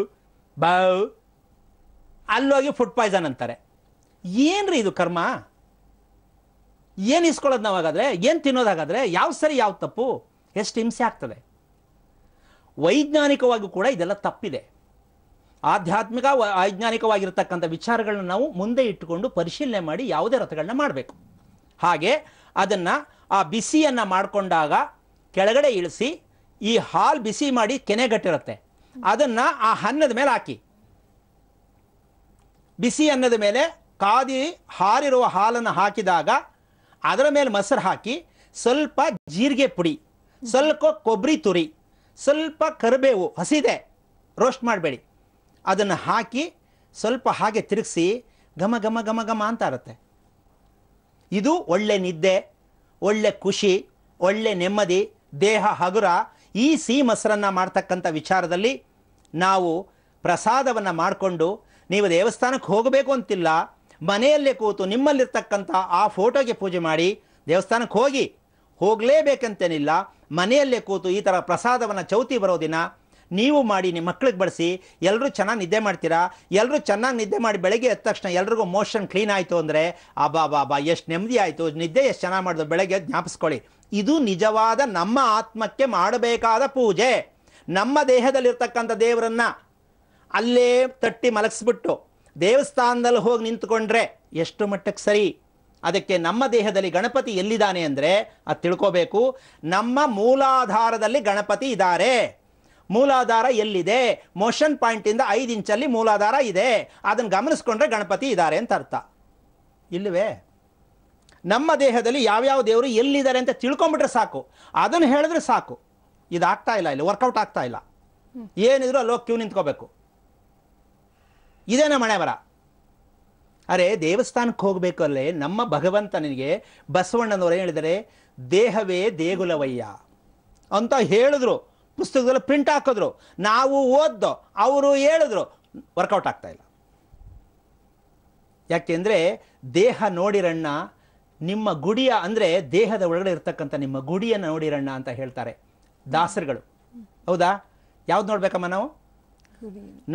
S2: ಬಾವ್ ಅಲ್ಲೋಗಿ ಫುಡ್ ಪಾಯ್ಸನ್ ಅಂತಾರೆ ರೀ ಇದು ಕರ್ಮ ಏನು ಇಸ್ಕೊಳ್ಳೋದು ನಾವು ಹಾಗಾದರೆ ಏನು ತಿನ್ನೋದಾಗಾದರೆ ಯಾವ ಸರಿ ಯಾವ ತಪ್ಪು ಎಷ್ಟು ಹಿಂಸೆ ಆಗ್ತದೆ ವೈಜ್ಞಾನಿಕವಾಗಿ ಕೂಡ ಇದೆಲ್ಲ ತಪ್ಪಿದೆ ಆಧ್ಯಾತ್ಮಿಕ ವೈಜ್ಞಾನಿಕವಾಗಿರ್ತಕ್ಕಂಥ ವಿಚಾರಗಳನ್ನ ನಾವು ಮುಂದೆ ಇಟ್ಟುಕೊಂಡು ಪರಿಶೀಲನೆ ಮಾಡಿ ಯಾವುದೇ ರಥಗಳನ್ನ ಮಾಡಬೇಕು ಹಾಗೆ ಅದನ್ನು ಆ ಬಿಸಿಯನ್ನು ಮಾಡಿಕೊಂಡಾಗ ಕೆಳಗಡೆ ಇಳಿಸಿ ಈ ಹಾಲು ಬಿಸಿ ಮಾಡಿ ಕೆನೆಗಟ್ಟಿರುತ್ತೆ ಅದನ್ನು ಆ ಅನ್ನದ ಮೇಲೆ ಹಾಕಿ ಬಿಸಿ ಅನ್ನದ ಮೇಲೆ ಕಾದಿ ಹಾರಿರುವ ಹಾಲನ್ನು ಹಾಕಿದಾಗ ಅದರ ಮೇಲೆ ಮೊಸರು ಹಾಕಿ ಸ್ವಲ್ಪ ಜೀರಿಗೆ ಪುಡಿ ಸ್ವಲ್ಪ ಕೊಬ್ಬರಿ ತುರಿ ಸ್ವಲ್ಪ ಕರಿಬೇವು ಹಸಿದೆ ರೋಸ್ಟ್ ಮಾಡಬೇಡಿ ಅದನ್ನು ಹಾಕಿ ಸ್ವಲ್ಪ ಹಾಗೆ ತಿರುಗಿಸಿ ಘಮ ಘಮ ಘಮ ಘಮ ಅಂತ ಇರುತ್ತೆ ಇದು ಒಳ್ಳೆ ನಿದ್ದೆ ಒಳ್ಳೆ ಖುಷಿ ಒಳ್ಳೆ ನೆಮ್ಮದಿ ದೇಹ ಹಗುರ ಈ ಸಿಹಿ ಮೊಸರನ್ನು ಮಾಡ್ತಕ್ಕಂಥ ವಿಚಾರದಲ್ಲಿ ನಾವು ಪ್ರಸಾದವನ್ನು ಮಾಡಿಕೊಂಡು ನೀವು ದೇವಸ್ಥಾನಕ್ಕೆ ಹೋಗಬೇಕು ಅಂತಿಲ್ಲ ಮನೆಯಲ್ಲೇ ಕೂತು ನಿಮ್ಮಲ್ಲಿರ್ತಕ್ಕಂಥ ಆ ಫೋಟೋಗೆ ಪೂಜೆ ಮಾಡಿ ದೇವಸ್ಥಾನಕ್ಕೆ ಹೋಗಿ ಹೋಗಲೇಬೇಕಂತೇನಿಲ್ಲ ಮನೆಯಲ್ಲೇ ಕೂತು ಈ ಥರ ಪ್ರಸಾದವನ್ನು ಚೌತಿ ಬರೋ ದಿನ ನೀವು ಮಾಡಿ ನಿಮ್ಮ ಮಕ್ಳಿಗೆ ಬಳಸಿ ಎಲ್ಲರೂ ಚೆನ್ನಾಗಿ ನಿದ್ದೆ ಮಾಡ್ತೀರಾ ಎಲ್ಲರೂ ಚೆನ್ನಾಗಿ ನಿದ್ದೆ ಮಾಡಿ ಬೆಳಗ್ಗೆ ಎದ್ದ ತಕ್ಷಣ ಎಲ್ರಿಗೂ ಮೋಷನ್ ಕ್ಲೀನ್ ಆಯಿತು ಅಂದರೆ ಅಬಾ ಬಾಬಾ ಎಷ್ಟು ನೆಮ್ಮದಿ ಆಯಿತು ನಿದ್ದೆ ಎಷ್ಟು ಚೆನ್ನಾಗಿ ಮಾಡಿದ್ರು ಬೆಳಗ್ಗೆ ಜ್ಞಾಪಿಸ್ಕೊಳ್ಳಿ ಇದು ನಿಜವಾದ ನಮ್ಮ ಆತ್ಮಕ್ಕೆ ಮಾಡಬೇಕಾದ ಪೂಜೆ ನಮ್ಮ ದೇಹದಲ್ಲಿರ್ತಕ್ಕಂಥ ದೇವರನ್ನು ಅಲ್ಲೇ ತಟ್ಟಿ ಮಲಗಿಸ್ಬಿಟ್ಟು ದೇವಸ್ಥಾನದಲ್ಲಿ ಹೋಗಿ ನಿಂತ್ಕೊಂಡ್ರೆ ಎಷ್ಟು ಮಟ್ಟಕ್ಕೆ ಸರಿ ಅದಕ್ಕೆ ನಮ್ಮ ದೇಹದಲ್ಲಿ ಗಣಪತಿ ಎಲ್ಲಿದ್ದಾನೆ ಅಂದರೆ ಅದು ತಿಳ್ಕೋಬೇಕು ನಮ್ಮ ಮೂಲಾಧಾರದಲ್ಲಿ ಗಣಪತಿ ಇದ್ದಾರೆ ಮೂಲಾಧಾರ ಎಲ್ಲಿದೆ ಮೋಷನ್ ಪಾಯಿಂಟಿಂದ ಐದು ಇಂಚಲ್ಲಿ ಮೂಲಾಧಾರ ಇದೆ ಅದನ್ನು ಗಮನಿಸ್ಕೊಂಡ್ರೆ ಗಣಪತಿ ಇದ್ದಾರೆ ಅಂತ ಅರ್ಥ ಇಲ್ಲವೇ ನಮ್ಮ ದೇಹದಲ್ಲಿ ಯಾವ್ಯಾವ ದೇವರು ಎಲ್ಲಿದ್ದಾರೆ ಅಂತ ತಿಳ್ಕೊಂಬಿಟ್ರೆ ಸಾಕು ಅದನ್ನು ಹೇಳಿದ್ರೆ ಸಾಕು ಇದಾಗ್ತಾ ಇಲ್ಲ ಇಲ್ಲಿ ವರ್ಕೌಟ್ ಆಗ್ತಾ ಇಲ್ಲ ಏನಿದ್ರು ಅಲ್ಲಿ ಹೋಗಿ ಕ್ಯೂ ನಿಂತ್ಕೋಬೇಕು ಇದೇನ ಮಳೆ ಬರ ಅರೆ ದೇವಸ್ಥಾನಕ್ಕೆ ಹೋಗಬೇಕಲ್ಲೇ ನಮ್ಮ ಭಗವಂತನಿಗೆ ಬಸವಣ್ಣನವರು ಹೇಳಿದರೆ ದೇಹವೇ ದೇಗುಲವಯ್ಯ ಅಂತ ಹೇಳಿದ್ರು ಪುಸ್ತಕದಲ್ಲಿ ಪ್ರಿಂಟ್ ಹಾಕಿದ್ರು ನಾವು ಓದ್ದೋ ಅವರು ಹೇಳಿದ್ರು ವರ್ಕೌಟ್ ಆಗ್ತಾ ಇಲ್ಲ ಯಾಕೆಂದರೆ ದೇಹ ನೋಡಿರಣ್ಣ ನಿಮ್ಮ ಗುಡಿಯ ಅಂದರೆ ದೇಹದ ಒಳಗಡೆ ಇರ್ತಕ್ಕಂಥ ನಿಮ್ಮ ಗುಡಿಯನ್ನು ನೋಡಿರಣ್ಣ ಅಂತ ಹೇಳ್ತಾರೆ ದಾಸರುಗಳು ಹೌದಾ ಯಾವ್ದು ನೋಡ್ಬೇಕಮ್ಮ ನಾವು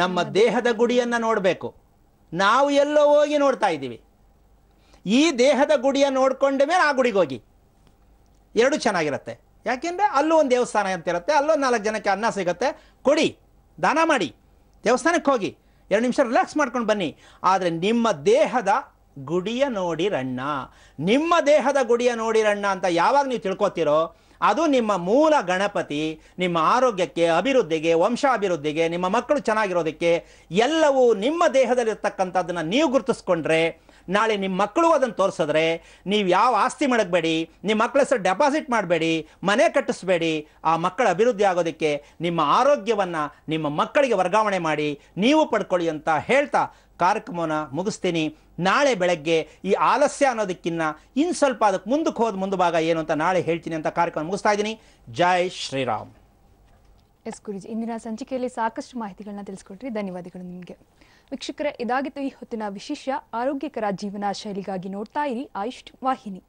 S2: ನಮ್ಮ ದೇಹದ ಗುಡಿಯನ್ನು ನೋಡಬೇಕು ನಾವು ಎಲ್ಲೋ ಹೋಗಿ ನೋಡ್ತಾ ಇದ್ದೀವಿ ಈ ದೇಹದ ಗುಡಿಯ ನೋಡ್ಕೊಂಡ ಮೇಲೆ ಆ ಗುಡಿಗೆ ಹೋಗಿ ಎರಡು ಚೆನ್ನಾಗಿರುತ್ತೆ ಯಾಕೆಂದರೆ ಅಲ್ಲೂ ಒಂದು ದೇವಸ್ಥಾನ ಅಂತ ಇರುತ್ತೆ ಅಲ್ಲೂ ನಾಲ್ಕು ಜನಕ್ಕೆ ಅನ್ನ ಸಿಗುತ್ತೆ ಕೊಡಿ ದಾನ ಮಾಡಿ ದೇವಸ್ಥಾನಕ್ಕೆ ಹೋಗಿ ಎರಡು ನಿಮಿಷ ರಿಲ್ಯಾಕ್ಸ್ ಮಾಡ್ಕೊಂಡು ಬನ್ನಿ ಆದರೆ ನಿಮ್ಮ ದೇಹದ ಗುಡಿಯ ನೋಡಿರಣ್ಣ ನಿಮ್ಮ ದೇಹದ ಗುಡಿಯ ನೋಡಿರಣ್ಣ ಅಂತ ಯಾವಾಗ ನೀವು ತಿಳ್ಕೊತೀರೋ ಅದು ನಿಮ್ಮ ಮೂಲ ಗಣಪತಿ ನಿಮ್ಮ ಆರೋಗ್ಯಕ್ಕೆ ಅಭಿವೃದ್ಧಿಗೆ ವಂಶಾಭಿವೃದ್ಧಿಗೆ ನಿಮ್ಮ ಮಕ್ಕಳು ಚೆನ್ನಾಗಿರೋದಕ್ಕೆ ಎಲ್ಲವೂ ನಿಮ್ಮ ದೇಹದಲ್ಲಿರ್ತಕ್ಕಂಥದ್ದನ್ನು ನೀವು ಗುರುತಿಸ್ಕೊಂಡ್ರೆ ನಾಳೆ ನಿಮ್ಮ ಮಕ್ಕಳು ಅದನ್ನು ತೋರಿಸಿದ್ರೆ ನೀವು ಯಾವ ಆಸ್ತಿ ಮಾಡಬೇಡಿ ನಿಮ್ಮ ಮಕ್ಕಳ ಹೆಸರು ಡೆಪಾಸಿಟ್ ಮಾಡಬೇಡಿ ಮನೆ ಕಟ್ಟಿಸ್ಬೇಡಿ ಆ ಮಕ್ಕಳ ಅಭಿವೃದ್ಧಿ ಆಗೋದಕ್ಕೆ ನಿಮ್ಮ ಆರೋಗ್ಯವನ್ನು ನಿಮ್ಮ ಮಕ್ಕಳಿಗೆ ವರ್ಗಾವಣೆ ಮಾಡಿ ನೀವು ಪಡ್ಕೊಳ್ಳಿ ಅಂತ ಹೇಳ್ತಾ ಕಾರ್ಯಕ್ರಮನ ಮುಗಿಸ್ತೀನಿ ನಾಳೆ ಬೆಳಗ್ಗೆ ಈ ಆಲಸ್ಯ ಅನ್ನೋದಕ್ಕಿನ್ನ ಇನ್ನು ಸ್ವಲ್ಪ ಅದಕ್ಕೆ ಮುಂದಕ್ಕೆ ಹೋದ ಮುಂದೆ ಭಾಗ ಏನು ಅಂತ ನಾಳೆ ಹೇಳ್ತೀನಿ ಅಂತ ಕಾರ್ಯಕ್ರಮ ಮುಗಿಸ್ತಾ ಇದ್ದೀನಿ ಜೈ ಶ್ರೀರಾಮ್
S1: ಎಸ್ ಗುರುಜಿ ಇಂದಿನ ಸಂಚಿಕೆಯಲ್ಲಿ ಸಾಕಷ್ಟು ಮಾಹಿತಿಗಳನ್ನ ತಿಳಿಸ್ಕೊಟ್ರಿ ಧನ್ಯವಾದಗಳು ನಿಮಗೆ ವೀಕ್ಷಕರೇ ಇದಾಗಿತ್ತು ಈ ಹೊತ್ತಿನ ವಿಶೇಷ ಆರೋಗ್ಯಕರ ಜೀವನ ಶೈಲಿಗಾಗಿ ನೋಡ್ತಾ ಇರಿ ಆಯುಷ್ ವಾಹಿನಿ